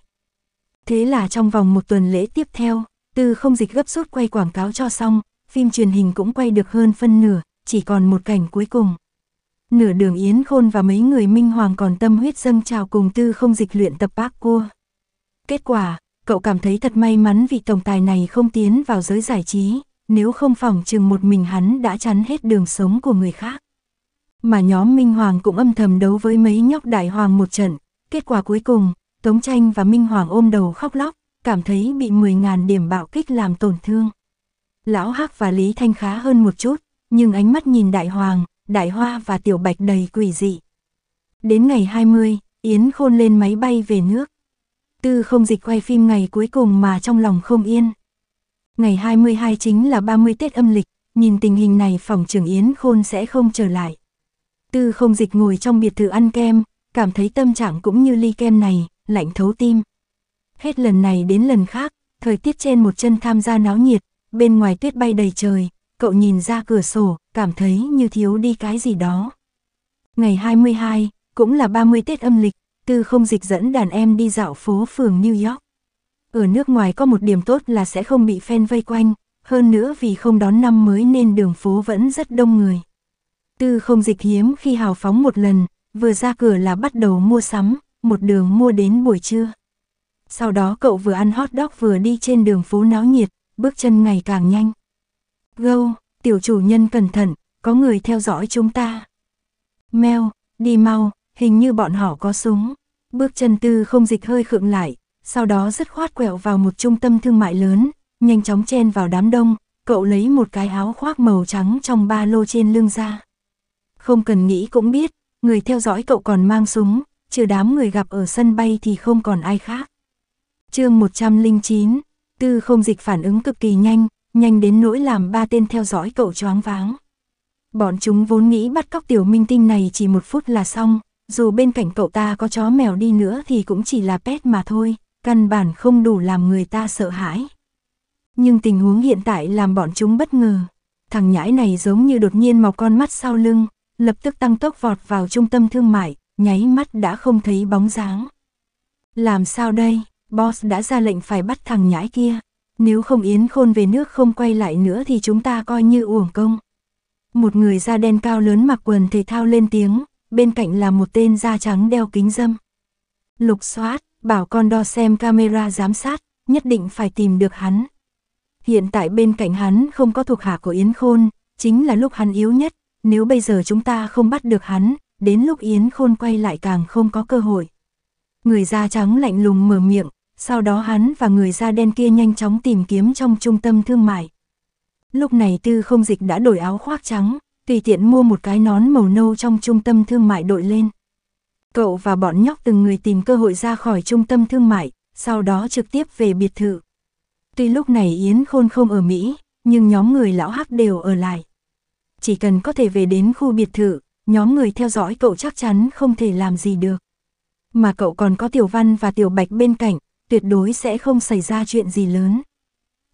Thế là trong vòng một tuần lễ tiếp theo, tư không dịch gấp rút quay quảng cáo cho xong, phim truyền hình cũng quay được hơn phân nửa, chỉ còn một cảnh cuối cùng. Nửa đường Yến Khôn và mấy người Minh Hoàng còn tâm huyết dâng chào cùng tư không dịch luyện tập bác cua. Kết quả, cậu cảm thấy thật may mắn vì tổng tài này không tiến vào giới giải trí, nếu không phòng chừng một mình hắn đã chắn hết đường sống của người khác. Mà nhóm Minh Hoàng cũng âm thầm đấu với mấy nhóc đại hoàng một trận, kết quả cuối cùng, Tống Tranh và Minh Hoàng ôm đầu khóc lóc, cảm thấy bị 10.000 điểm bạo kích làm tổn thương. Lão Hắc và Lý Thanh khá hơn một chút, nhưng ánh mắt nhìn đại hoàng, đại hoa và tiểu bạch đầy quỷ dị. Đến ngày 20, Yến Khôn lên máy bay về nước. Tư không dịch quay phim ngày cuối cùng mà trong lòng không yên ngày 22 chính là 30 Tết âm lịch, nhìn tình hình này phòng trưởng Yến Khôn sẽ không trở lại. Tư không dịch ngồi trong biệt thự ăn kem, cảm thấy tâm trạng cũng như ly kem này, lạnh thấu tim. Hết lần này đến lần khác, thời tiết trên một chân tham gia náo nhiệt, bên ngoài tuyết bay đầy trời, cậu nhìn ra cửa sổ, cảm thấy như thiếu đi cái gì đó. Ngày 22, cũng là 30 Tết âm lịch, Tư không dịch dẫn đàn em đi dạo phố phường New York. Ở nước ngoài có một điểm tốt là sẽ không bị phen vây quanh, hơn nữa vì không đón năm mới nên đường phố vẫn rất đông người. Tư không dịch hiếm khi hào phóng một lần, vừa ra cửa là bắt đầu mua sắm, một đường mua đến buổi trưa. Sau đó cậu vừa ăn hot dog vừa đi trên đường phố náo nhiệt, bước chân ngày càng nhanh. Gâu, tiểu chủ nhân cẩn thận, có người theo dõi chúng ta. Mèo, đi mau, hình như bọn họ có súng. Bước chân tư không dịch hơi khựng lại, sau đó dứt khoát quẹo vào một trung tâm thương mại lớn, nhanh chóng chen vào đám đông, cậu lấy một cái áo khoác màu trắng trong ba lô trên lưng ra. Không cần nghĩ cũng biết, người theo dõi cậu còn mang súng, trừ đám người gặp ở sân bay thì không còn ai khác. chương 109, tư không dịch phản ứng cực kỳ nhanh, nhanh đến nỗi làm ba tên theo dõi cậu choáng váng. Bọn chúng vốn nghĩ bắt cóc tiểu minh tinh này chỉ một phút là xong, dù bên cạnh cậu ta có chó mèo đi nữa thì cũng chỉ là pet mà thôi, căn bản không đủ làm người ta sợ hãi. Nhưng tình huống hiện tại làm bọn chúng bất ngờ. Thằng nhãi này giống như đột nhiên mọc con mắt sau lưng, lập tức tăng tốc vọt vào trung tâm thương mại, nháy mắt đã không thấy bóng dáng. Làm sao đây, boss đã ra lệnh phải bắt thằng nhãi kia. Nếu không Yến Khôn về nước không quay lại nữa thì chúng ta coi như uổng công. Một người da đen cao lớn mặc quần thể thao lên tiếng, bên cạnh là một tên da trắng đeo kính dâm. Lục xoát bảo con đo xem camera giám sát, nhất định phải tìm được hắn. Hiện tại bên cạnh hắn không có thuộc hạ của Yến Khôn, chính là lúc hắn yếu nhất, nếu bây giờ chúng ta không bắt được hắn, đến lúc Yến Khôn quay lại càng không có cơ hội. Người da trắng lạnh lùng mở miệng, sau đó hắn và người da đen kia nhanh chóng tìm kiếm trong trung tâm thương mại. Lúc này tư không dịch đã đổi áo khoác trắng, tùy tiện mua một cái nón màu nâu trong trung tâm thương mại đội lên. Cậu và bọn nhóc từng người tìm cơ hội ra khỏi trung tâm thương mại, sau đó trực tiếp về biệt thự. Tuy lúc này Yến Khôn không ở Mỹ, nhưng nhóm người lão hắc đều ở lại. Chỉ cần có thể về đến khu biệt thự, nhóm người theo dõi cậu chắc chắn không thể làm gì được. Mà cậu còn có Tiểu Văn và Tiểu Bạch bên cạnh, tuyệt đối sẽ không xảy ra chuyện gì lớn.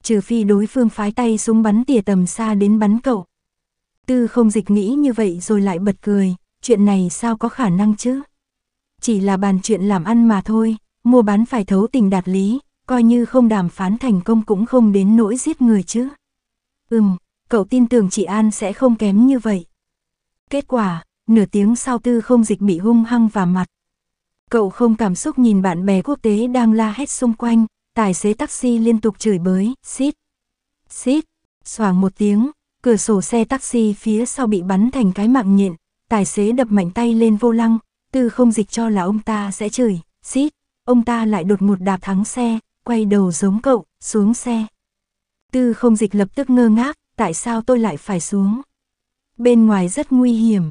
Trừ phi đối phương phái tay súng bắn tỉa tầm xa đến bắn cậu. Tư không dịch nghĩ như vậy rồi lại bật cười, chuyện này sao có khả năng chứ? chỉ là bàn chuyện làm ăn mà thôi, mua bán phải thấu tình đạt lý, coi như không đàm phán thành công cũng không đến nỗi giết người chứ. Ừm, cậu tin tưởng chị An sẽ không kém như vậy. Kết quả, nửa tiếng sau tư không dịch bị hung hăng vào mặt. Cậu không cảm xúc nhìn bạn bè quốc tế đang la hét xung quanh, tài xế taxi liên tục chửi bới, xít, xít, xoảng một tiếng, cửa sổ xe taxi phía sau bị bắn thành cái mạng nhện, tài xế đập mạnh tay lên vô lăng, tư không dịch cho là ông ta sẽ chửi, xít, ông ta lại đột ngột đạp thắng xe, quay đầu giống cậu, xuống xe. Tư không dịch lập tức ngơ ngác, tại sao tôi lại phải xuống? Bên ngoài rất nguy hiểm.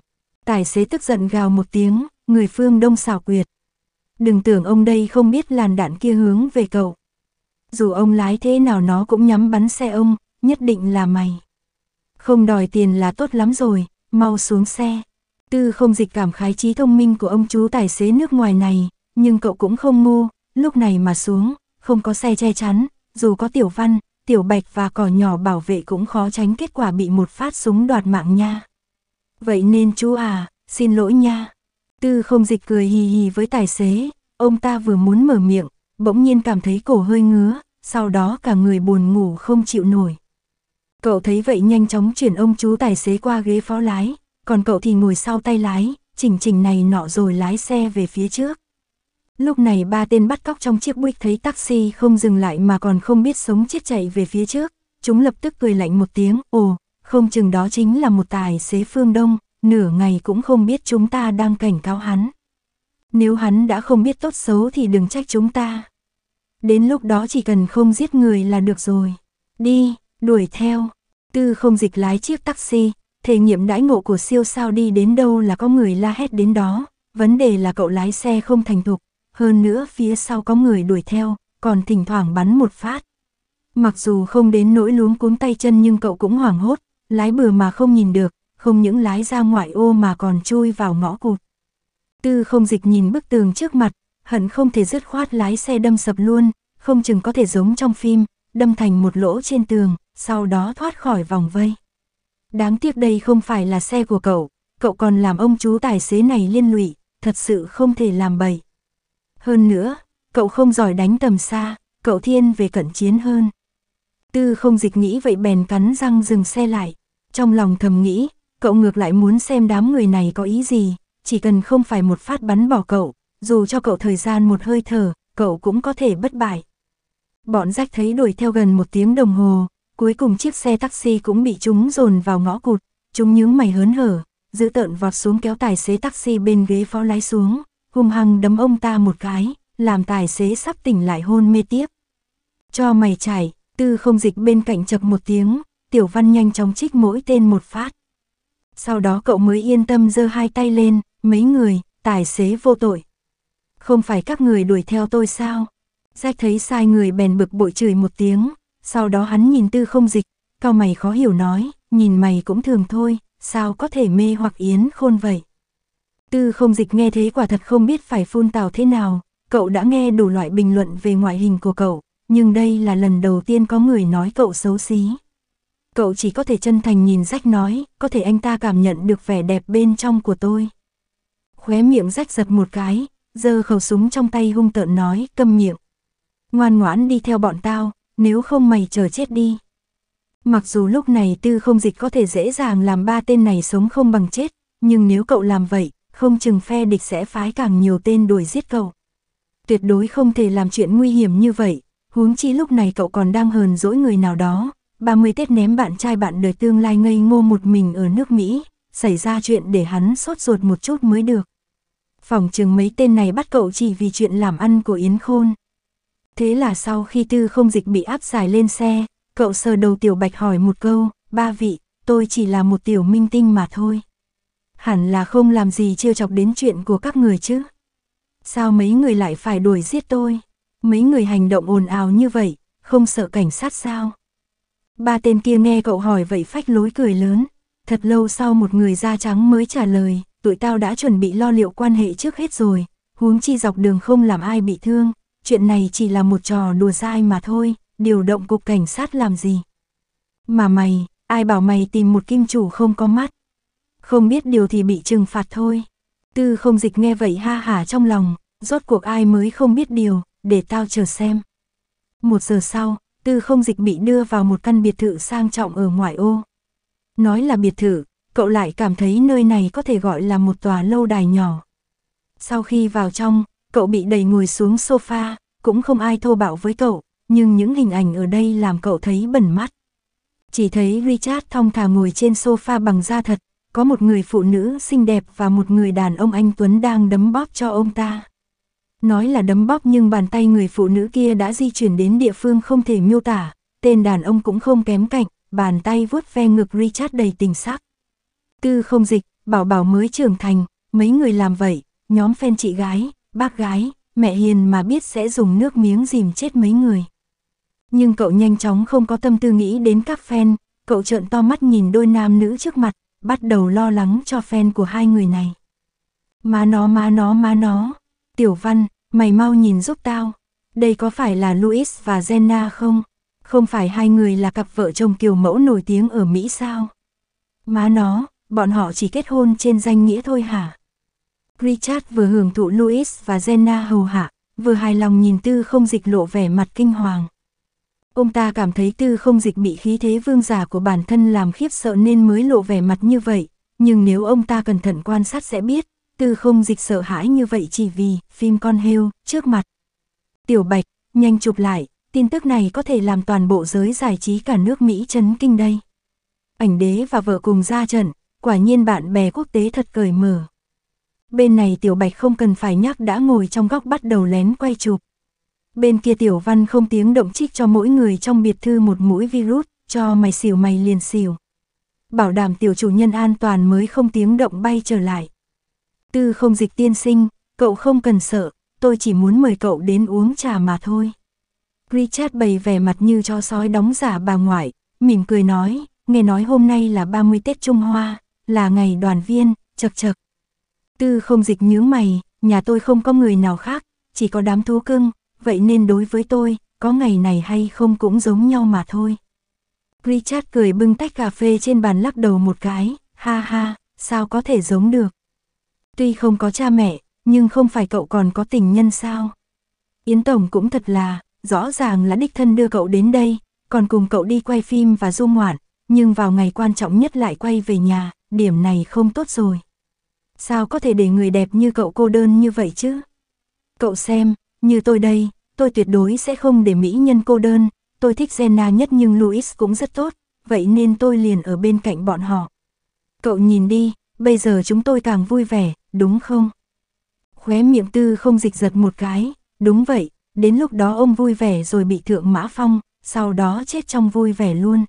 Tài xế tức giận gào một tiếng, người phương đông xảo quyệt. Đừng tưởng ông đây không biết làn đạn kia hướng về cậu. Dù ông lái thế nào nó cũng nhắm bắn xe ông, nhất định là mày. Không đòi tiền là tốt lắm rồi, mau xuống xe. Tư không dịch cảm khái trí thông minh của ông chú tài xế nước ngoài này, nhưng cậu cũng không ngu, lúc này mà xuống, không có xe che chắn, dù có tiểu văn, tiểu bạch và cỏ nhỏ bảo vệ cũng khó tránh kết quả bị một phát súng đoạt mạng nha. Vậy nên chú à, xin lỗi nha. Tư không dịch cười hì hì với tài xế, ông ta vừa muốn mở miệng, bỗng nhiên cảm thấy cổ hơi ngứa, sau đó cả người buồn ngủ không chịu nổi. Cậu thấy vậy nhanh chóng chuyển ông chú tài xế qua ghế phó lái, còn cậu thì ngồi sau tay lái, chỉnh chỉnh này nọ rồi lái xe về phía trước. Lúc này ba tên bắt cóc trong chiếc buýt thấy taxi không dừng lại mà còn không biết sống chết chạy về phía trước, chúng lập tức cười lạnh một tiếng, ồ, không chừng đó chính là một tài xế phương Đông, nửa ngày cũng không biết chúng ta đang cảnh cáo hắn. Nếu hắn đã không biết tốt xấu thì đừng trách chúng ta. Đến lúc đó chỉ cần không giết người là được rồi. Đi, đuổi theo. Tư không dịch lái chiếc taxi, thể nghiệm đãi ngộ của siêu sao đi đến đâu là có người la hét đến đó, vấn đề là cậu lái xe không thành thục, hơn nữa phía sau có người đuổi theo, còn thỉnh thoảng bắn một phát. Mặc dù không đến nỗi luống cuống tay chân nhưng cậu cũng hoảng hốt, lái bừa mà không nhìn được, không những lái ra ngoại ô mà còn chui vào ngõ cụt. Tư không dịch nhìn bức tường trước mặt, hận không thể dứt khoát lái xe đâm sập luôn, không chừng có thể giống trong phim, đâm thành một lỗ trên tường, sau đó thoát khỏi vòng vây. Đáng tiếc đây không phải là xe của cậu, cậu còn làm ông chú tài xế này liên lụy, thật sự không thể làm bậy. Hơn nữa, cậu không giỏi đánh tầm xa, cậu thiên về cận chiến hơn. Tư không dịch nghĩ vậy bèn cắn răng dừng xe lại, trong lòng thầm nghĩ, cậu ngược lại muốn xem đám người này có ý gì, chỉ cần không phải một phát bắn bỏ cậu, dù cho cậu thời gian một hơi thở, cậu cũng có thể bất bại. Bọn rách thấy đuổi theo gần một tiếng đồng hồ, cuối cùng chiếc xe taxi cũng bị chúng dồn vào ngõ cụt, chúng nhướng mày hớn hở, giữ tợn vọt xuống kéo tài xế taxi bên ghế phó lái xuống, hung hăng đấm ông ta một cái, làm tài xế sắp tỉnh lại hôn mê tiếp. Cho mày chảy, tư không dịch bên cạnh chập một tiếng, tiểu văn nhanh chóng trích mỗi tên một phát. Sau đó cậu mới yên tâm giơ hai tay lên, mấy người, tài xế vô tội. Không phải các người đuổi theo tôi sao? Giác thấy sai người bèn bực bội chửi một tiếng, sau đó hắn nhìn tư không dịch, cao mày khó hiểu nói, nhìn mày cũng thường thôi, sao có thể mê hoặc yến khôn vậy. Tư không dịch nghe thế quả thật không biết phải phun tào thế nào, cậu đã nghe đủ loại bình luận về ngoại hình của cậu, nhưng đây là lần đầu tiên có người nói cậu xấu xí. Cậu chỉ có thể chân thành nhìn rách nói, có thể anh ta cảm nhận được vẻ đẹp bên trong của tôi. Khóe miệng rách giật một cái, giơ khẩu súng trong tay hung tợn nói, câm miệng. Ngoan ngoãn đi theo bọn tao, nếu không mày chờ chết đi. Mặc dù lúc này tư không dịch có thể dễ dàng làm ba tên này sống không bằng chết, nhưng nếu cậu làm vậy, không chừng phe địch sẽ phái càng nhiều tên đuổi giết cậu. Tuyệt đối không thể làm chuyện nguy hiểm như vậy, huống chi lúc này cậu còn đang hờn dỗi người nào đó, 30 Tết ném bạn trai bạn đời tương lai ngây ngô một mình ở nước Mỹ, xảy ra chuyện để hắn sốt ruột một chút mới được. Phòng trường mấy tên này bắt cậu chỉ vì chuyện làm ăn của Yến Khôn. Thế là sau khi tư không dịch bị áp giải lên xe, cậu sờ đầu tiểu bạch hỏi một câu, ba vị, tôi chỉ là một tiểu minh tinh mà thôi. Hẳn là không làm gì chưa chọc đến chuyện của các người chứ. Sao mấy người lại phải đuổi giết tôi? Mấy người hành động ồn ào như vậy, không sợ cảnh sát sao? Ba tên kia nghe cậu hỏi vậy phách lối cười lớn. Thật lâu sau một người da trắng mới trả lời, tụi tao đã chuẩn bị lo liệu quan hệ trước hết rồi, huống chi dọc đường không làm ai bị thương, chuyện này chỉ là một trò đùa dai mà thôi, điều động cục cảnh sát làm gì. Mà mày, ai bảo mày tìm một kim chủ không có mắt. Không biết điều thì bị trừng phạt thôi. Tư không dịch nghe vậy ha hả trong lòng, rốt cuộc ai mới không biết điều, để tao chờ xem. Một giờ sau, tư không dịch bị đưa vào một căn biệt thự sang trọng ở ngoại ô. Nói là biệt thự, cậu lại cảm thấy nơi này có thể gọi là một tòa lâu đài nhỏ. Sau khi vào trong, Cậu bị đẩy ngồi xuống sofa, cũng không ai thô bạo với cậu, nhưng những hình ảnh ở đây làm cậu thấy bẩn mắt. Chỉ thấy Richard thong thả ngồi trên sofa bằng da thật, có một người phụ nữ xinh đẹp và một người đàn ông anh Tuấn đang đấm bóp cho ông ta. Nói là đấm bóp nhưng bàn tay người phụ nữ kia đã di chuyển đến địa phương không thể miêu tả, tên đàn ông cũng không kém cạnh, bàn tay vuốt ve ngực Richard đầy tình sắc. Tư không dịch, bảo bảo mới trưởng thành, mấy người làm vậy, nhóm phen chị gái, Bác gái, mẹ hiền mà biết sẽ dùng nước miếng dìm chết mấy người. Nhưng cậu nhanh chóng không có tâm tư nghĩ đến các fan, cậu trợn to mắt nhìn đôi nam nữ trước mặt, bắt đầu lo lắng cho fan của hai người này. Má nó má nó má nó, tiểu văn, mày mau nhìn giúp tao, đây có phải là Louis và Jenna không? Không phải hai người là cặp vợ chồng kiều mẫu nổi tiếng ở Mỹ sao? Má nó, bọn họ chỉ kết hôn trên danh nghĩa thôi hả? Richard vừa hưởng thụ Louis và Jenna hầu hạ, vừa hài lòng nhìn tư không dịch lộ vẻ mặt kinh hoàng. Ông ta cảm thấy tư không dịch bị khí thế vương giả của bản thân làm khiếp sợ nên mới lộ vẻ mặt như vậy, nhưng nếu ông ta cẩn thận quan sát sẽ biết, tư không dịch sợ hãi như vậy chỉ vì phim con heo trước mặt. Tiểu Bạch, nhanh chụp lại, tin tức này có thể làm toàn bộ giới giải trí cả nước Mỹ chấn kinh đây. Ảnh đế và vợ cùng ra trận, quả nhiên bạn bè quốc tế thật cởi mở. Bên này Tiểu Bạch không cần phải nhắc đã ngồi trong góc bắt đầu lén quay chụp. Bên kia Tiểu Văn không tiếng động trích cho mỗi người trong biệt thư một mũi virus, cho mày xỉu mày liền xỉu. Bảo đảm Tiểu chủ nhân an toàn mới không tiếng động bay trở lại. Tư không dịch tiên sinh, cậu không cần sợ, tôi chỉ muốn mời cậu đến uống trà mà thôi. Richard bày vẻ mặt như cho sói đóng giả bà ngoại, mỉm cười nói, nghe nói hôm nay là 30 Tết Trung Hoa, là ngày đoàn viên, chật chật, Tư không dịch nhướng mày, nhà tôi không có người nào khác, chỉ có đám thú cưng, vậy nên đối với tôi, có ngày này hay không cũng giống nhau mà thôi. Richard cười bưng tách cà phê trên bàn lắc đầu một cái, ha ha, sao có thể giống được. Tuy không có cha mẹ, nhưng không phải cậu còn có tình nhân sao. Yến Tổng cũng thật là, rõ ràng là đích thân đưa cậu đến đây, còn cùng cậu đi quay phim và du ngoạn, nhưng vào ngày quan trọng nhất lại quay về nhà, điểm này không tốt rồi. Sao có thể để người đẹp như cậu cô đơn như vậy chứ? Cậu xem, như tôi đây, tôi tuyệt đối sẽ không để mỹ nhân cô đơn, tôi thích Jenna nhất nhưng Louis cũng rất tốt, vậy nên tôi liền ở bên cạnh bọn họ. Cậu nhìn đi, bây giờ chúng tôi càng vui vẻ, đúng không? Khóe miệng tư không dịch giật một cái, đúng vậy, đến lúc đó ông vui vẻ rồi bị thượng mã phong, sau đó chết trong vui vẻ luôn.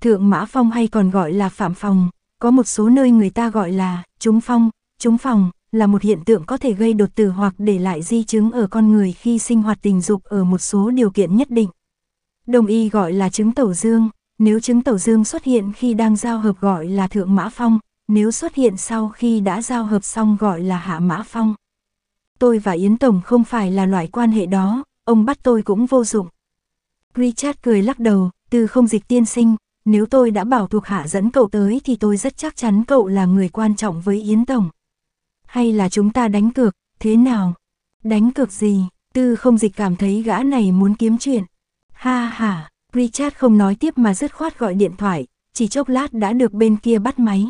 Thượng Mã Phong hay còn gọi là Phạm phong. Có một số nơi người ta gọi là trúng phong, trúng phòng là một hiện tượng có thể gây đột tử hoặc để lại di chứng ở con người khi sinh hoạt tình dục ở một số điều kiện nhất định. Đồng y gọi là chứng tẩu dương, nếu chứng tẩu dương xuất hiện khi đang giao hợp gọi là thượng mã phong, nếu xuất hiện sau khi đã giao hợp xong gọi là hạ mã phong. Tôi và Yến Tổng không phải là loại quan hệ đó, ông bắt tôi cũng vô dụng. Richard cười lắc đầu, từ không dịch tiên sinh, nếu tôi đã bảo thuộc hạ dẫn cậu tới thì tôi rất chắc chắn cậu là người quan trọng với Yến Tổng. Hay là chúng ta đánh cược, thế nào? Đánh cược gì? Tư không dịch cảm thấy gã này muốn kiếm chuyện. Ha ha, Richard không nói tiếp mà dứt khoát gọi điện thoại, chỉ chốc lát đã được bên kia bắt máy.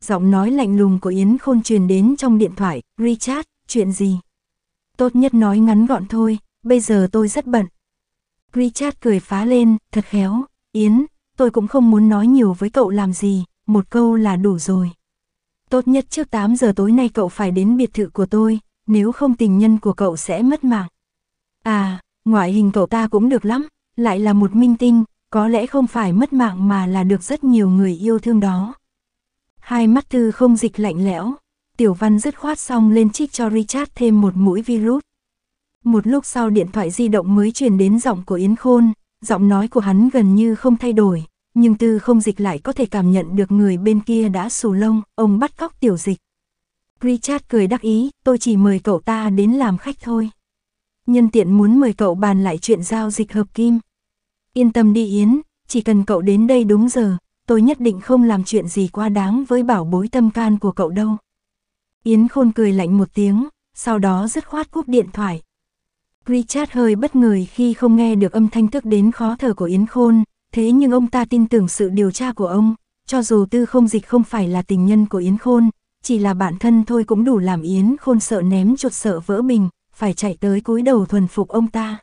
Giọng nói lạnh lùng của Yến Khôn truyền đến trong điện thoại, Richard, chuyện gì? Tốt nhất nói ngắn gọn thôi, bây giờ tôi rất bận. Richard cười phá lên, thật khéo, Yến, tôi cũng không muốn nói nhiều với cậu làm gì, một câu là đủ rồi. Tốt nhất trước 8 giờ tối nay cậu phải đến biệt thự của tôi, nếu không tình nhân của cậu sẽ mất mạng. À, ngoại hình cậu ta cũng được lắm, lại là một minh tinh, có lẽ không phải mất mạng mà là được rất nhiều người yêu thương đó. Hai mắt thư không dịch lạnh lẽo, tiểu văn dứt khoát xong lên trích cho Richard thêm một mũi virus. Một lúc sau điện thoại di động mới truyền đến giọng của Yến Khôn, giọng nói của hắn gần như không thay đổi, nhưng tư không dịch lại có thể cảm nhận được người bên kia đã xù lông, ông bắt cóc tiểu dịch. Richard cười đắc ý, tôi chỉ mời cậu ta đến làm khách thôi. Nhân tiện muốn mời cậu bàn lại chuyện giao dịch hợp kim. Yên tâm đi Yến, chỉ cần cậu đến đây đúng giờ, tôi nhất định không làm chuyện gì quá đáng với bảo bối tâm can của cậu đâu. Yến khôn cười lạnh một tiếng, sau đó dứt khoát cúp điện thoại, Richard hơi bất ngờ khi không nghe được âm thanh tức đến khó thở của Yến Khôn, thế nhưng ông ta tin tưởng sự điều tra của ông, cho dù tư không dịch không phải là tình nhân của Yến Khôn, chỉ là bản thân thôi cũng đủ làm Yến Khôn sợ ném chuột sợ vỡ mình phải chạy tới cúi đầu thuần phục ông ta.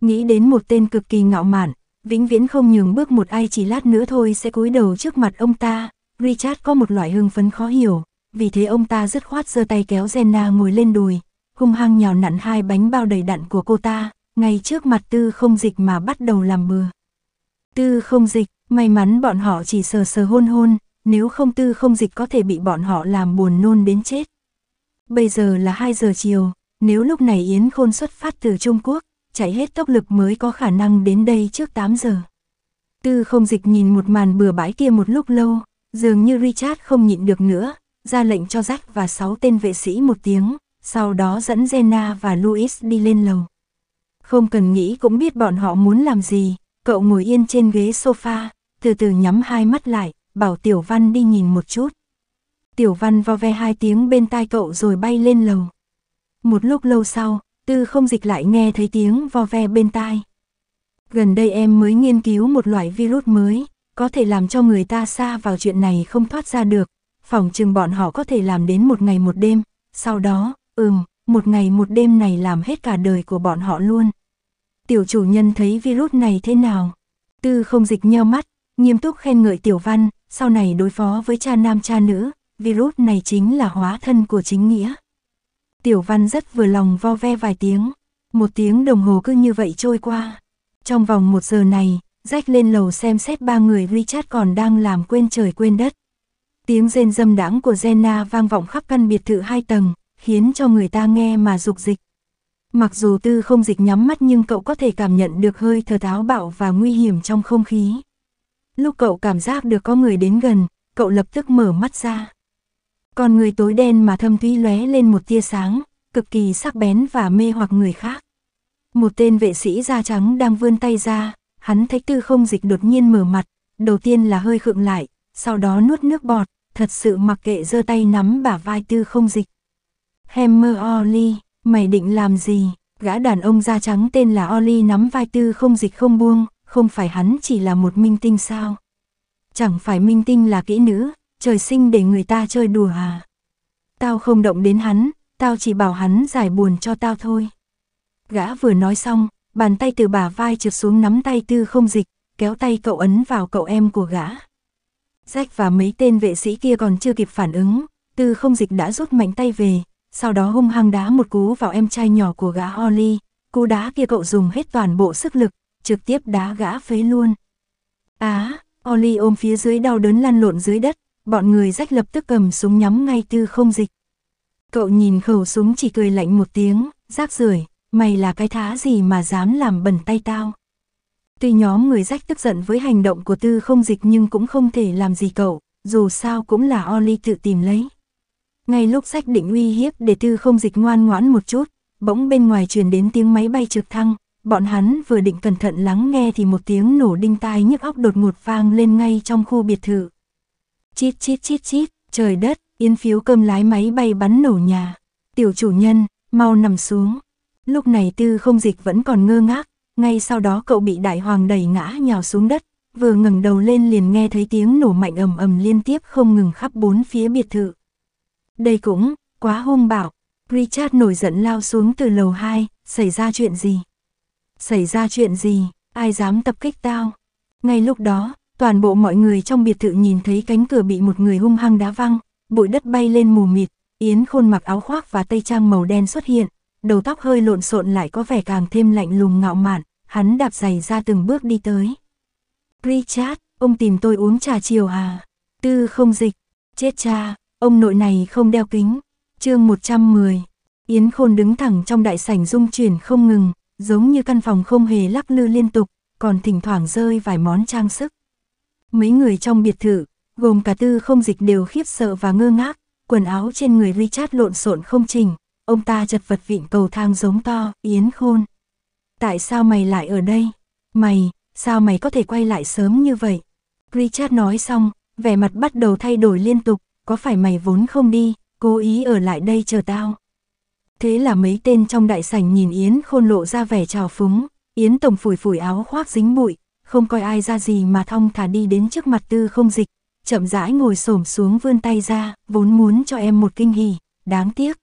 Nghĩ đến một tên cực kỳ ngạo mạn, vĩnh viễn không nhường bước một ai chỉ lát nữa thôi sẽ cúi đầu trước mặt ông ta, Richard có một loại hưng phấn khó hiểu, vì thế ông ta dứt khoát giơ tay kéo Jenna ngồi lên đùi, hung hăng nhào nặn hai bánh bao đầy đặn của cô ta, ngay trước mặt tư không dịch mà bắt đầu làm bừa. Tư không dịch, may mắn bọn họ chỉ sờ sờ hôn hôn, nếu không tư không dịch có thể bị bọn họ làm buồn nôn đến chết. Bây giờ là 2 giờ chiều, nếu lúc này Yến Khôn xuất phát từ Trung Quốc, chạy hết tốc lực mới có khả năng đến đây trước 8 giờ. Tư không dịch nhìn một màn bừa bãi kia một lúc lâu, dường như Richard không nhịn được nữa, ra lệnh cho Jack và 6 tên vệ sĩ một tiếng, sau đó dẫn Jenna và Louis đi lên lầu. Không cần nghĩ cũng biết bọn họ muốn làm gì, cậu ngồi yên trên ghế sofa, từ từ nhắm hai mắt lại, bảo Tiểu Văn đi nhìn một chút. Tiểu Văn vo ve hai tiếng bên tai cậu rồi bay lên lầu. Một lúc lâu sau, Tư không dịch lại nghe thấy tiếng vo ve bên tai. Gần đây em mới nghiên cứu một loại virus mới, có thể làm cho người ta xa vào chuyện này không thoát ra được, phòng chừng bọn họ có thể làm đến một ngày một đêm, sau đó, Ừm, một ngày một đêm này làm hết cả đời của bọn họ luôn. Tiểu chủ nhân thấy virus này thế nào? Tư không dịch nheo mắt, nghiêm túc khen ngợi tiểu văn, sau này đối phó với cha nam cha nữ, virus này chính là hóa thân của chính nghĩa. Tiểu văn rất vừa lòng vo ve vài tiếng, một tiếng đồng hồ cứ như vậy trôi qua. Trong vòng một giờ này, rách lên lầu xem xét ba người Richard còn đang làm quên trời quên đất. Tiếng rên dâm đãng của Jenna vang vọng khắp căn biệt thự hai tầng, khiến cho người ta nghe mà dục dịch. Mặc dù tư không dịch nhắm mắt nhưng cậu có thể cảm nhận được hơi thở tháo bạo và nguy hiểm trong không khí. Lúc cậu cảm giác được có người đến gần, cậu lập tức mở mắt ra. Còn người tối đen mà thâm thúy lóe lên một tia sáng, cực kỳ sắc bén và mê hoặc người khác. Một tên vệ sĩ da trắng đang vươn tay ra, hắn thấy tư không dịch đột nhiên mở mặt, đầu tiên là hơi khựng lại, sau đó nuốt nước bọt, thật sự mặc kệ giơ tay nắm bả vai tư không dịch. Hammer Oli, mày định làm gì? Gã đàn ông da trắng tên là Oli nắm vai tư không dịch không buông, không phải hắn chỉ là một minh tinh sao? Chẳng phải minh tinh là kỹ nữ, trời sinh để người ta chơi đùa à? Tao không động đến hắn, tao chỉ bảo hắn giải buồn cho tao thôi. Gã vừa nói xong, bàn tay từ bà vai trượt xuống nắm tay tư không dịch, kéo tay cậu ấn vào cậu em của gã. Jack và mấy tên vệ sĩ kia còn chưa kịp phản ứng, tư không dịch đã rút mạnh tay về, sau đó hung hăng đá một cú vào em trai nhỏ của gã Holly, cú đá kia cậu dùng hết toàn bộ sức lực, trực tiếp đá gã phế luôn. Á, Holly ôm phía dưới đau đớn lăn lộn dưới đất, bọn người rách lập tức cầm súng nhắm ngay tư không dịch. Cậu nhìn khẩu súng chỉ cười lạnh một tiếng, rác rưởi, mày là cái thá gì mà dám làm bẩn tay tao. Tuy nhóm người rách tức giận với hành động của tư không dịch nhưng cũng không thể làm gì cậu, dù sao cũng là Oli tự tìm lấy. Ngay lúc sách định uy hiếp để tư không dịch ngoan ngoãn một chút, bỗng bên ngoài truyền đến tiếng máy bay trực thăng, bọn hắn vừa định cẩn thận lắng nghe thì một tiếng nổ đinh tai nhức óc đột ngột vang lên ngay trong khu biệt thự. Chít chít chít chít, trời đất, yên phiếu cơm lái máy bay bắn nổ nhà. Tiểu chủ nhân, mau nằm xuống. Lúc này tư không dịch vẫn còn ngơ ngác, ngay sau đó cậu bị đại hoàng đẩy ngã nhào xuống đất, vừa ngẩng đầu lên liền nghe thấy tiếng nổ mạnh ầm ầm liên tiếp không ngừng khắp bốn phía biệt thự. Đây cũng, quá hung bạo. Richard nổi giận lao xuống từ lầu 2, xảy ra chuyện gì? Xảy ra chuyện gì? Ai dám tập kích tao? Ngay lúc đó, toàn bộ mọi người trong biệt thự nhìn thấy cánh cửa bị một người hung hăng đá văng, bụi đất bay lên mù mịt, Yến Khôn mặc áo khoác và tây trang màu đen xuất hiện, đầu tóc hơi lộn xộn lại có vẻ càng thêm lạnh lùng ngạo mạn, hắn đạp giày ra từng bước đi tới. Richard, ông tìm tôi uống trà chiều à? Tư không dịch, chết cha, Ông nội này không đeo kính. chương 110. Yến Khôn đứng thẳng trong đại sảnh rung chuyển không ngừng, giống như căn phòng không hề lắc lư liên tục, còn thỉnh thoảng rơi vài món trang sức. Mấy người trong biệt thự, gồm cả tư không dịch đều khiếp sợ và ngơ ngác, quần áo trên người Richard lộn xộn không chỉnh, ông ta chật vật vịn cầu thang giống to, Yến Khôn. Tại sao mày lại ở đây? Mày, sao mày có thể quay lại sớm như vậy? Richard nói xong, vẻ mặt bắt đầu thay đổi liên tục, có phải mày vốn không đi, cố ý ở lại đây chờ tao. Thế là mấy tên trong đại sảnh nhìn Yến khôn lộ ra vẻ trào phúng, Yến tổng phủi phủi áo khoác dính bụi, không coi ai ra gì mà thong thả đi đến trước mặt tư không dịch, chậm rãi ngồi xổm xuống vươn tay ra, vốn muốn cho em một kinh hỉ, đáng tiếc.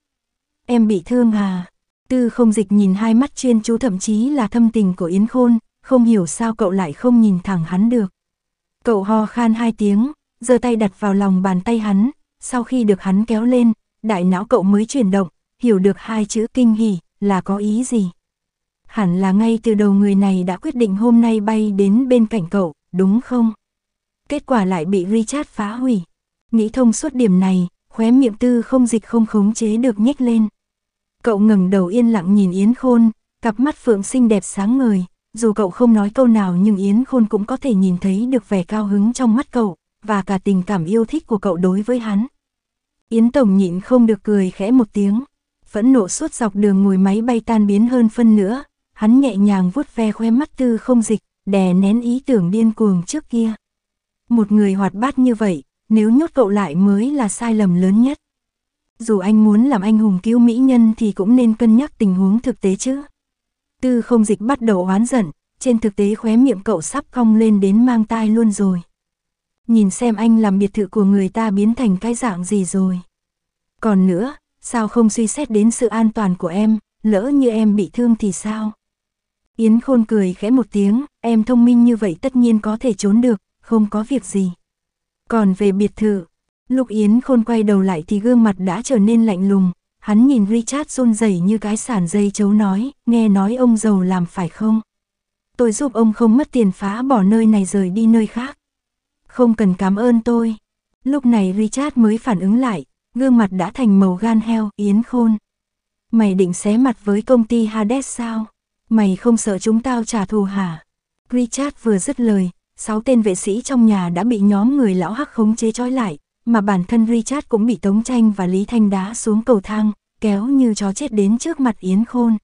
Em bị thương à? Tư không dịch nhìn hai mắt chuyên chú thậm chí là thâm tình của Yến Khôn, không hiểu sao cậu lại không nhìn thẳng hắn được. Cậu ho khan hai tiếng, giơ tay đặt vào lòng bàn tay hắn, sau khi được hắn kéo lên, đại não cậu mới chuyển động, hiểu được hai chữ kinh hỉ là có ý gì. Hẳn là ngay từ đầu người này đã quyết định hôm nay bay đến bên cạnh cậu, đúng không? Kết quả lại bị Richard phá hủy. Nghĩ thông suốt điểm này, khóe miệng tư không dịch không khống chế được nhếch lên. Cậu ngẩng đầu yên lặng nhìn Yến Khôn, cặp mắt phượng xinh đẹp sáng ngời, dù cậu không nói câu nào nhưng Yến Khôn cũng có thể nhìn thấy được vẻ cao hứng trong mắt cậu, và cả tình cảm yêu thích của cậu đối với hắn. Yến Tổng nhịn không được cười khẽ một tiếng, phẫn nộ suốt dọc đường ngồi máy bay tan biến hơn phân nữa, hắn nhẹ nhàng vuốt ve khoe mắt tư không dịch, đè nén ý tưởng điên cuồng trước kia. Một người hoạt bát như vậy, nếu nhốt cậu lại mới là sai lầm lớn nhất. Dù anh muốn làm anh hùng cứu mỹ nhân thì cũng nên cân nhắc tình huống thực tế chứ. Tư không dịch bắt đầu oán giận, trên thực tế khóe miệng cậu sắp cong lên đến mang tai luôn rồi. Nhìn xem anh làm biệt thự của người ta biến thành cái dạng gì rồi. Còn nữa, sao không suy xét đến sự an toàn của em, lỡ như em bị thương thì sao? Yến Khôn cười khẽ một tiếng, em thông minh như vậy tất nhiên có thể trốn được, không có việc gì. Còn về biệt thự, lúc Yến Khôn quay đầu lại thì gương mặt đã trở nên lạnh lùng, hắn nhìn Richard run rẩy như cái sàn dây chấu nói, nghe nói ông giàu làm phải không? Tôi giúp ông không mất tiền phá bỏ nơi này rời đi nơi khác. Không cần cảm ơn tôi. Lúc này Richard mới phản ứng lại, gương mặt đã thành màu gan heo, yến khôn. Mày định xé mặt với công ty Hades sao? Mày không sợ chúng tao trả thù hả? Richard vừa dứt lời, sáu tên vệ sĩ trong nhà đã bị nhóm người lão hắc khống chế trói lại, mà bản thân Richard cũng bị Tống Tranh và Lý Thanh đá xuống cầu thang, kéo như chó chết đến trước mặt Yến Khôn.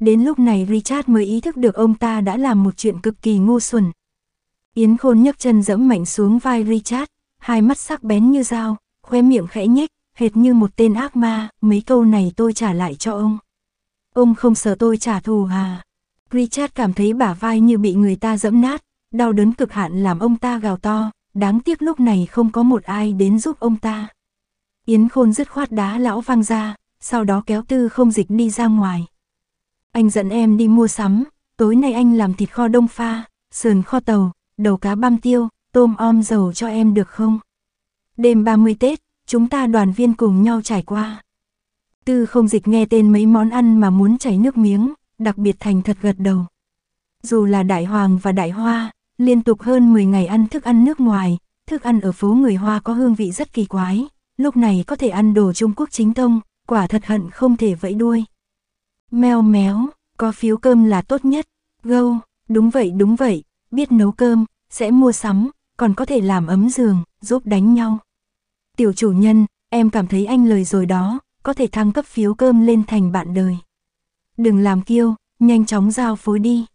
Đến lúc này Richard mới ý thức được ông ta đã làm một chuyện cực kỳ ngu xuẩn, Yến Khôn nhấc chân dẫm mạnh xuống vai Richard, hai mắt sắc bén như dao, khóe miệng khẽ nhếch, hệt như một tên ác ma, mấy câu này tôi trả lại cho ông. Ông không sợ tôi trả thù à? Richard cảm thấy bả vai như bị người ta dẫm nát, đau đớn cực hạn làm ông ta gào to, đáng tiếc lúc này không có một ai đến giúp ông ta. Yến Khôn dứt khoát đá lão văng ra, sau đó kéo tư không dịch đi ra ngoài. Anh dẫn em đi mua sắm, tối nay anh làm thịt kho đông pha, sườn kho tàu, đầu cá băm tiêu, tôm om dầu cho em được không? Đêm 30 Tết, chúng ta đoàn viên cùng nhau trải qua. Tư không dịch nghe tên mấy món ăn mà muốn chảy nước miếng, đặc biệt thành thật gật đầu. Dù là đại hoàng và đại hoa, liên tục hơn 10 ngày ăn thức ăn nước ngoài, thức ăn ở phố người Hoa có hương vị rất kỳ quái, lúc này có thể ăn đồ Trung Quốc chính tông, quả thật hận không thể vẫy đuôi. Mèo méo, có phiếu cơm là tốt nhất, gâu, đúng vậy đúng vậy, biết nấu cơm, sẽ mua sắm, còn có thể làm ấm giường, giúp đánh nhau. Tiểu chủ nhân, em cảm thấy anh lời rồi đó, có thể thăng cấp phiếu cơm lên thành bạn đời. Đừng làm kiêu, nhanh chóng giao phối đi.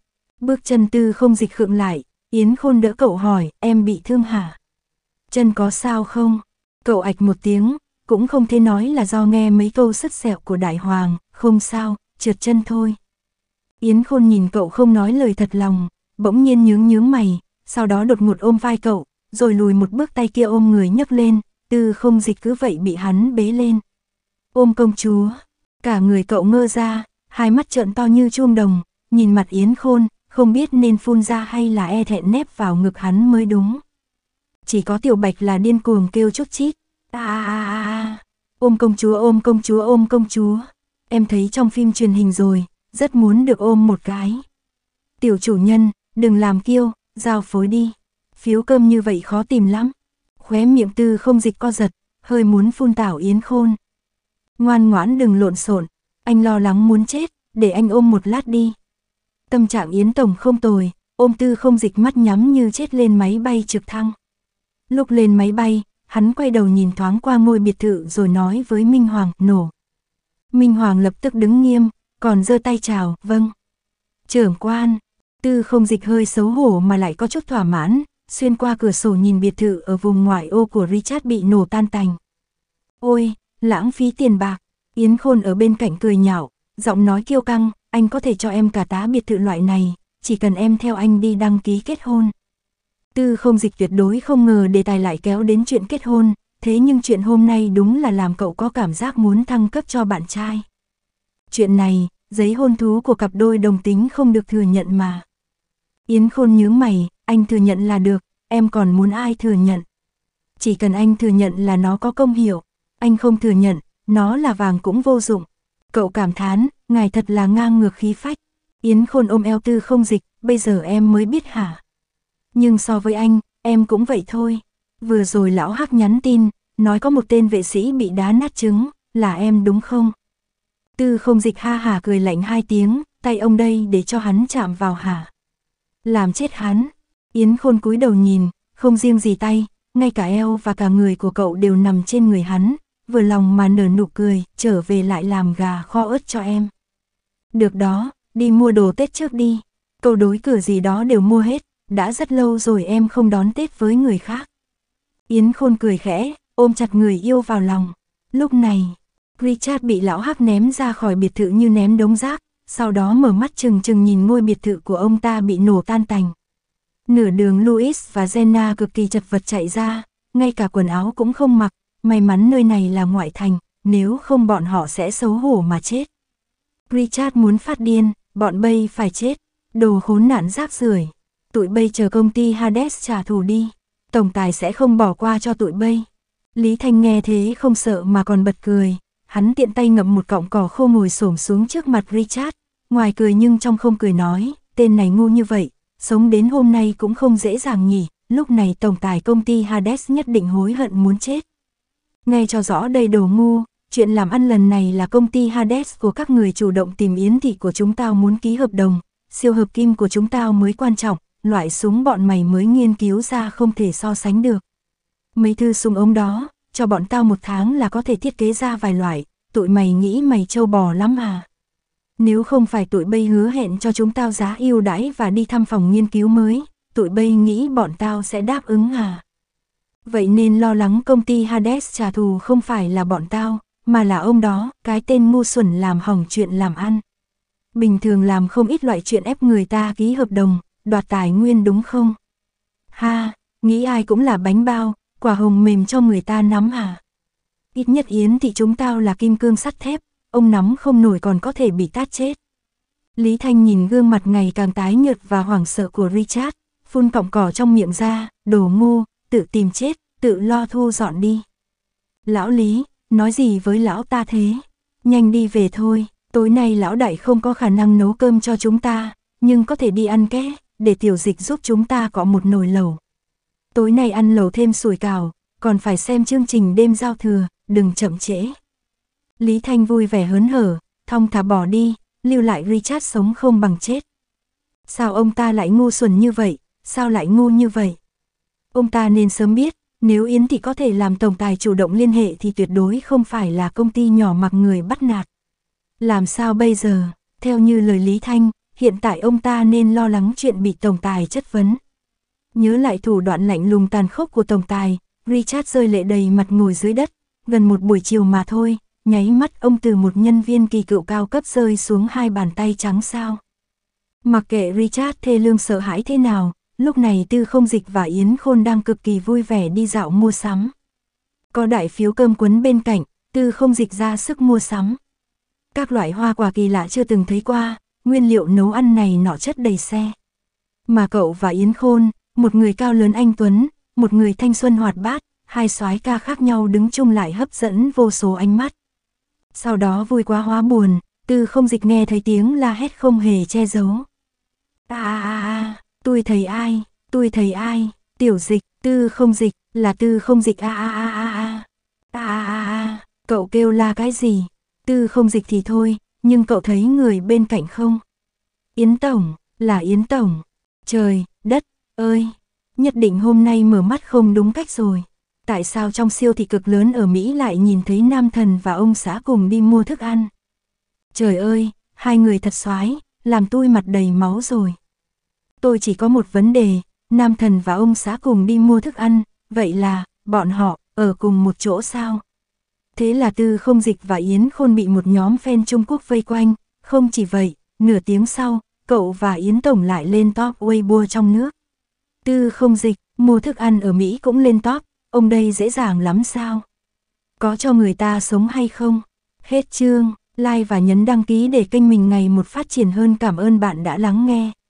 Bước chân tư không dịch khượng lại, Yến Khôn đỡ cậu hỏi, em bị thương hả? Chân có sao không? Cậu ạch một tiếng, cũng không thể nói là do nghe mấy câu sứt sẹo của đại hoàng, không sao, trượt chân thôi. Yến Khôn nhìn cậu không nói lời thật lòng, bỗng nhiên nhướng nhướng mày, sau đó đột ngột ôm vai cậu, rồi lùi một bước tay kia ôm người nhấc lên, tư không dịch cứ vậy bị hắn bế lên. Ôm công chúa, cả người cậu ngơ ra, hai mắt trợn to như chuông đồng, nhìn mặt Yến Khôn, không biết nên phun ra hay là e thẹn nép vào ngực hắn mới đúng. Chỉ có tiểu bạch là điên cuồng kêu chúc chít, a ôm công chúa ôm công chúa ôm công chúa, em thấy trong phim truyền hình rồi, rất muốn được ôm một cái. Tiểu chủ nhân, Đừng làm kiêu, giao phối đi. Phiếu cơm như vậy khó tìm lắm. Khóe miệng tư không dịch co giật, hơi muốn phun tảo yến khôn. Ngoan ngoãn đừng lộn xộn, anh lo lắng muốn chết, để anh ôm một lát đi. Tâm trạng yến tổng không tồi, ôm tư không dịch mắt nhắm như chết lên máy bay trực thăng. Lúc lên máy bay, hắn quay đầu nhìn thoáng qua ngôi biệt thự rồi nói với Minh Hoàng, nổ. Minh Hoàng lập tức đứng nghiêm, còn giơ tay chào, vâng. Trưởng quan, Tư không dịch hơi xấu hổ mà lại có chút thỏa mãn, xuyên qua cửa sổ nhìn biệt thự ở vùng ngoại ô của Richard bị nổ tan tành. Ôi, lãng phí tiền bạc, Yến Khôn ở bên cạnh cười nhạo, giọng nói kiêu căng, anh có thể cho em cả tá biệt thự loại này, chỉ cần em theo anh đi đăng ký kết hôn. Tư không dịch tuyệt đối không ngờ đề tài lại kéo đến chuyện kết hôn, thế nhưng chuyện hôm nay đúng là làm cậu có cảm giác muốn thăng cấp cho bạn trai. Chuyện này, giấy hôn thú của cặp đôi đồng tính không được thừa nhận mà. Yến Khôn nhớ mày, anh thừa nhận là được, em còn muốn ai thừa nhận. Chỉ cần anh thừa nhận là nó có công hiệu, anh không thừa nhận, nó là vàng cũng vô dụng. Cậu cảm thán, ngài thật là ngang ngược khí phách. Yến Khôn ôm eo tư không dịch, bây giờ em mới biết hả. Nhưng so với anh, em cũng vậy thôi. Vừa rồi lão hắc nhắn tin, nói có một tên vệ sĩ bị đá nát trứng, là em đúng không? Tư không dịch ha hà cười lạnh hai tiếng, tay ông đây để cho hắn chạm vào hả? Làm chết hắn. Yến Khôn cúi đầu nhìn, không riêng gì tay, ngay cả eo và cả người của cậu đều nằm trên người hắn, vừa lòng mà nở nụ cười, trở về lại làm gà kho ớt cho em. Được đó, đi mua đồ Tết trước đi. Câu đối cửa gì đó đều mua hết, đã rất lâu rồi em không đón Tết với người khác. Yến Khôn cười khẽ, ôm chặt người yêu vào lòng. Lúc này, Richard bị lão hắc ném ra khỏi biệt thự như ném đống rác, sau đó mở mắt chừng chừng nhìn ngôi biệt thự của ông ta bị nổ tan tành. Nửa đường Louis và Jenna cực kỳ chật vật chạy ra, ngay cả quần áo cũng không mặc, may mắn nơi này là ngoại thành, nếu không bọn họ sẽ xấu hổ mà chết. Richard muốn phát điên, bọn bay phải chết, đồ khốn nạn rác rưởi. Tụi bay chờ công ty Hades trả thù đi, tổng tài sẽ không bỏ qua cho tụi bay. Lý Thanh nghe thế không sợ mà còn bật cười, Hắn tiện tay ngậm một cọng cỏ khô ngồi xổm xuống trước mặt Richard, ngoài cười nhưng trong không cười nói, tên này ngu như vậy, sống đến hôm nay cũng không dễ dàng nhỉ, lúc này tổng tài công ty Hades nhất định hối hận muốn chết. Nghe cho rõ đây đồ ngu, chuyện làm ăn lần này là công ty Hades của các người chủ động tìm yến thị của chúng tao muốn ký hợp đồng, siêu hợp kim của chúng tao mới quan trọng, loại súng bọn mày mới nghiên cứu ra không thể so sánh được. Mấy thư súng ống đó, cho bọn tao một tháng là có thể thiết kế ra vài loại, tụi mày nghĩ mày trâu bò lắm à? Nếu không phải tụi bay hứa hẹn cho chúng tao giá yêu đãi và đi thăm phòng nghiên cứu mới, tụi bay nghĩ bọn tao sẽ đáp ứng à? Vậy nên lo lắng công ty Hades trả thù không phải là bọn tao, mà là ông đó, cái tên ngu xuẩn làm hỏng chuyện làm ăn. Bình thường làm không ít loại chuyện ép người ta ký hợp đồng, đoạt tài nguyên đúng không? Ha, nghĩ ai cũng là bánh bao, quả hồng mềm cho người ta nắm à. Ít nhất Yến thì chúng tao là kim cương sắt thép, ông nắm không nổi còn có thể bị tát chết. Lý Thanh nhìn gương mặt ngày càng tái nhợt và hoảng sợ của Richard, phun cọng cỏ trong miệng ra, đồ ngu, tự tìm chết, tự lo thu dọn đi. Lão Lý, nói gì với lão ta thế? Nhanh đi về thôi, tối nay lão đại không có khả năng nấu cơm cho chúng ta, nhưng có thể đi ăn ké, để tiểu dịch giúp chúng ta có một nồi lẩu tối nay ăn lẩu thêm sủi cảo, còn phải xem chương trình đêm giao thừa, đừng chậm trễ. Lý Thanh vui vẻ hớn hở, thong thả bỏ đi, lưu lại Richard sống không bằng chết. Sao ông ta lại ngu xuẩn như vậy, sao lại ngu như vậy? Ông ta nên sớm biết, nếu Yến Thị có thể làm tổng tài chủ động liên hệ thì tuyệt đối không phải là công ty nhỏ mặc người bắt nạt. Làm sao bây giờ, theo như lời Lý Thanh, hiện tại ông ta nên lo lắng chuyện bị tổng tài chất vấn. Nhớ lại thủ đoạn lạnh lùng tàn khốc của tổng tài, Richard rơi lệ đầy mặt ngồi dưới đất, gần một buổi chiều mà thôi, nháy mắt ông từ một nhân viên kỳ cựu cao cấp rơi xuống hai bàn tay trắng sao. Mặc kệ Richard thê lương sợ hãi thế nào, lúc này Tư Không Dịch và Yến Khôn đang cực kỳ vui vẻ đi dạo mua sắm. Có đại phiếu cơm cuốn bên cạnh, Tư Không Dịch ra sức mua sắm. Các loại hoa quả kỳ lạ chưa từng thấy qua, nguyên liệu nấu ăn này nọ chất đầy xe. Mà cậu và Yến Khôn, một người cao lớn anh Tuấn, một người thanh xuân hoạt bát, hai soái ca khác nhau đứng chung lại hấp dẫn vô số ánh mắt. Sau đó vui quá hóa buồn, tư không dịch nghe thấy tiếng la hét không hề che giấu. A à à à, tôi thấy ai, tôi thấy ai, tiểu dịch, tư không dịch, là tư không dịch a a a a a. a à à cậu kêu la cái gì? Tư không dịch thì thôi, nhưng cậu thấy người bên cạnh không? Yến Tổng, là Yến Tổng. Trời, đất, Ơi, nhất định hôm nay mở mắt không đúng cách rồi. Tại sao trong siêu thị cực lớn ở Mỹ lại nhìn thấy nam thần và ông xã cùng đi mua thức ăn? Trời ơi, hai người thật xoái, làm tôi mặt đầy máu rồi. Tôi chỉ có một vấn đề, nam thần và ông xã cùng đi mua thức ăn, vậy là, bọn họ, ở cùng một chỗ sao? Thế là Tư không dịch và Yến Khôn bị một nhóm fan Trung Quốc vây quanh, không chỉ vậy, nửa tiếng sau, cậu và Yến Tổng lại lên top Weibo trong nước. Tư không dịch, mua thức ăn ở Mỹ cũng lên top, ông đây dễ dàng lắm sao? Có cho người ta sống hay không? Hết chương, like và nhấn đăng ký để kênh mình ngày một phát triển hơn cảm ơn bạn đã lắng nghe.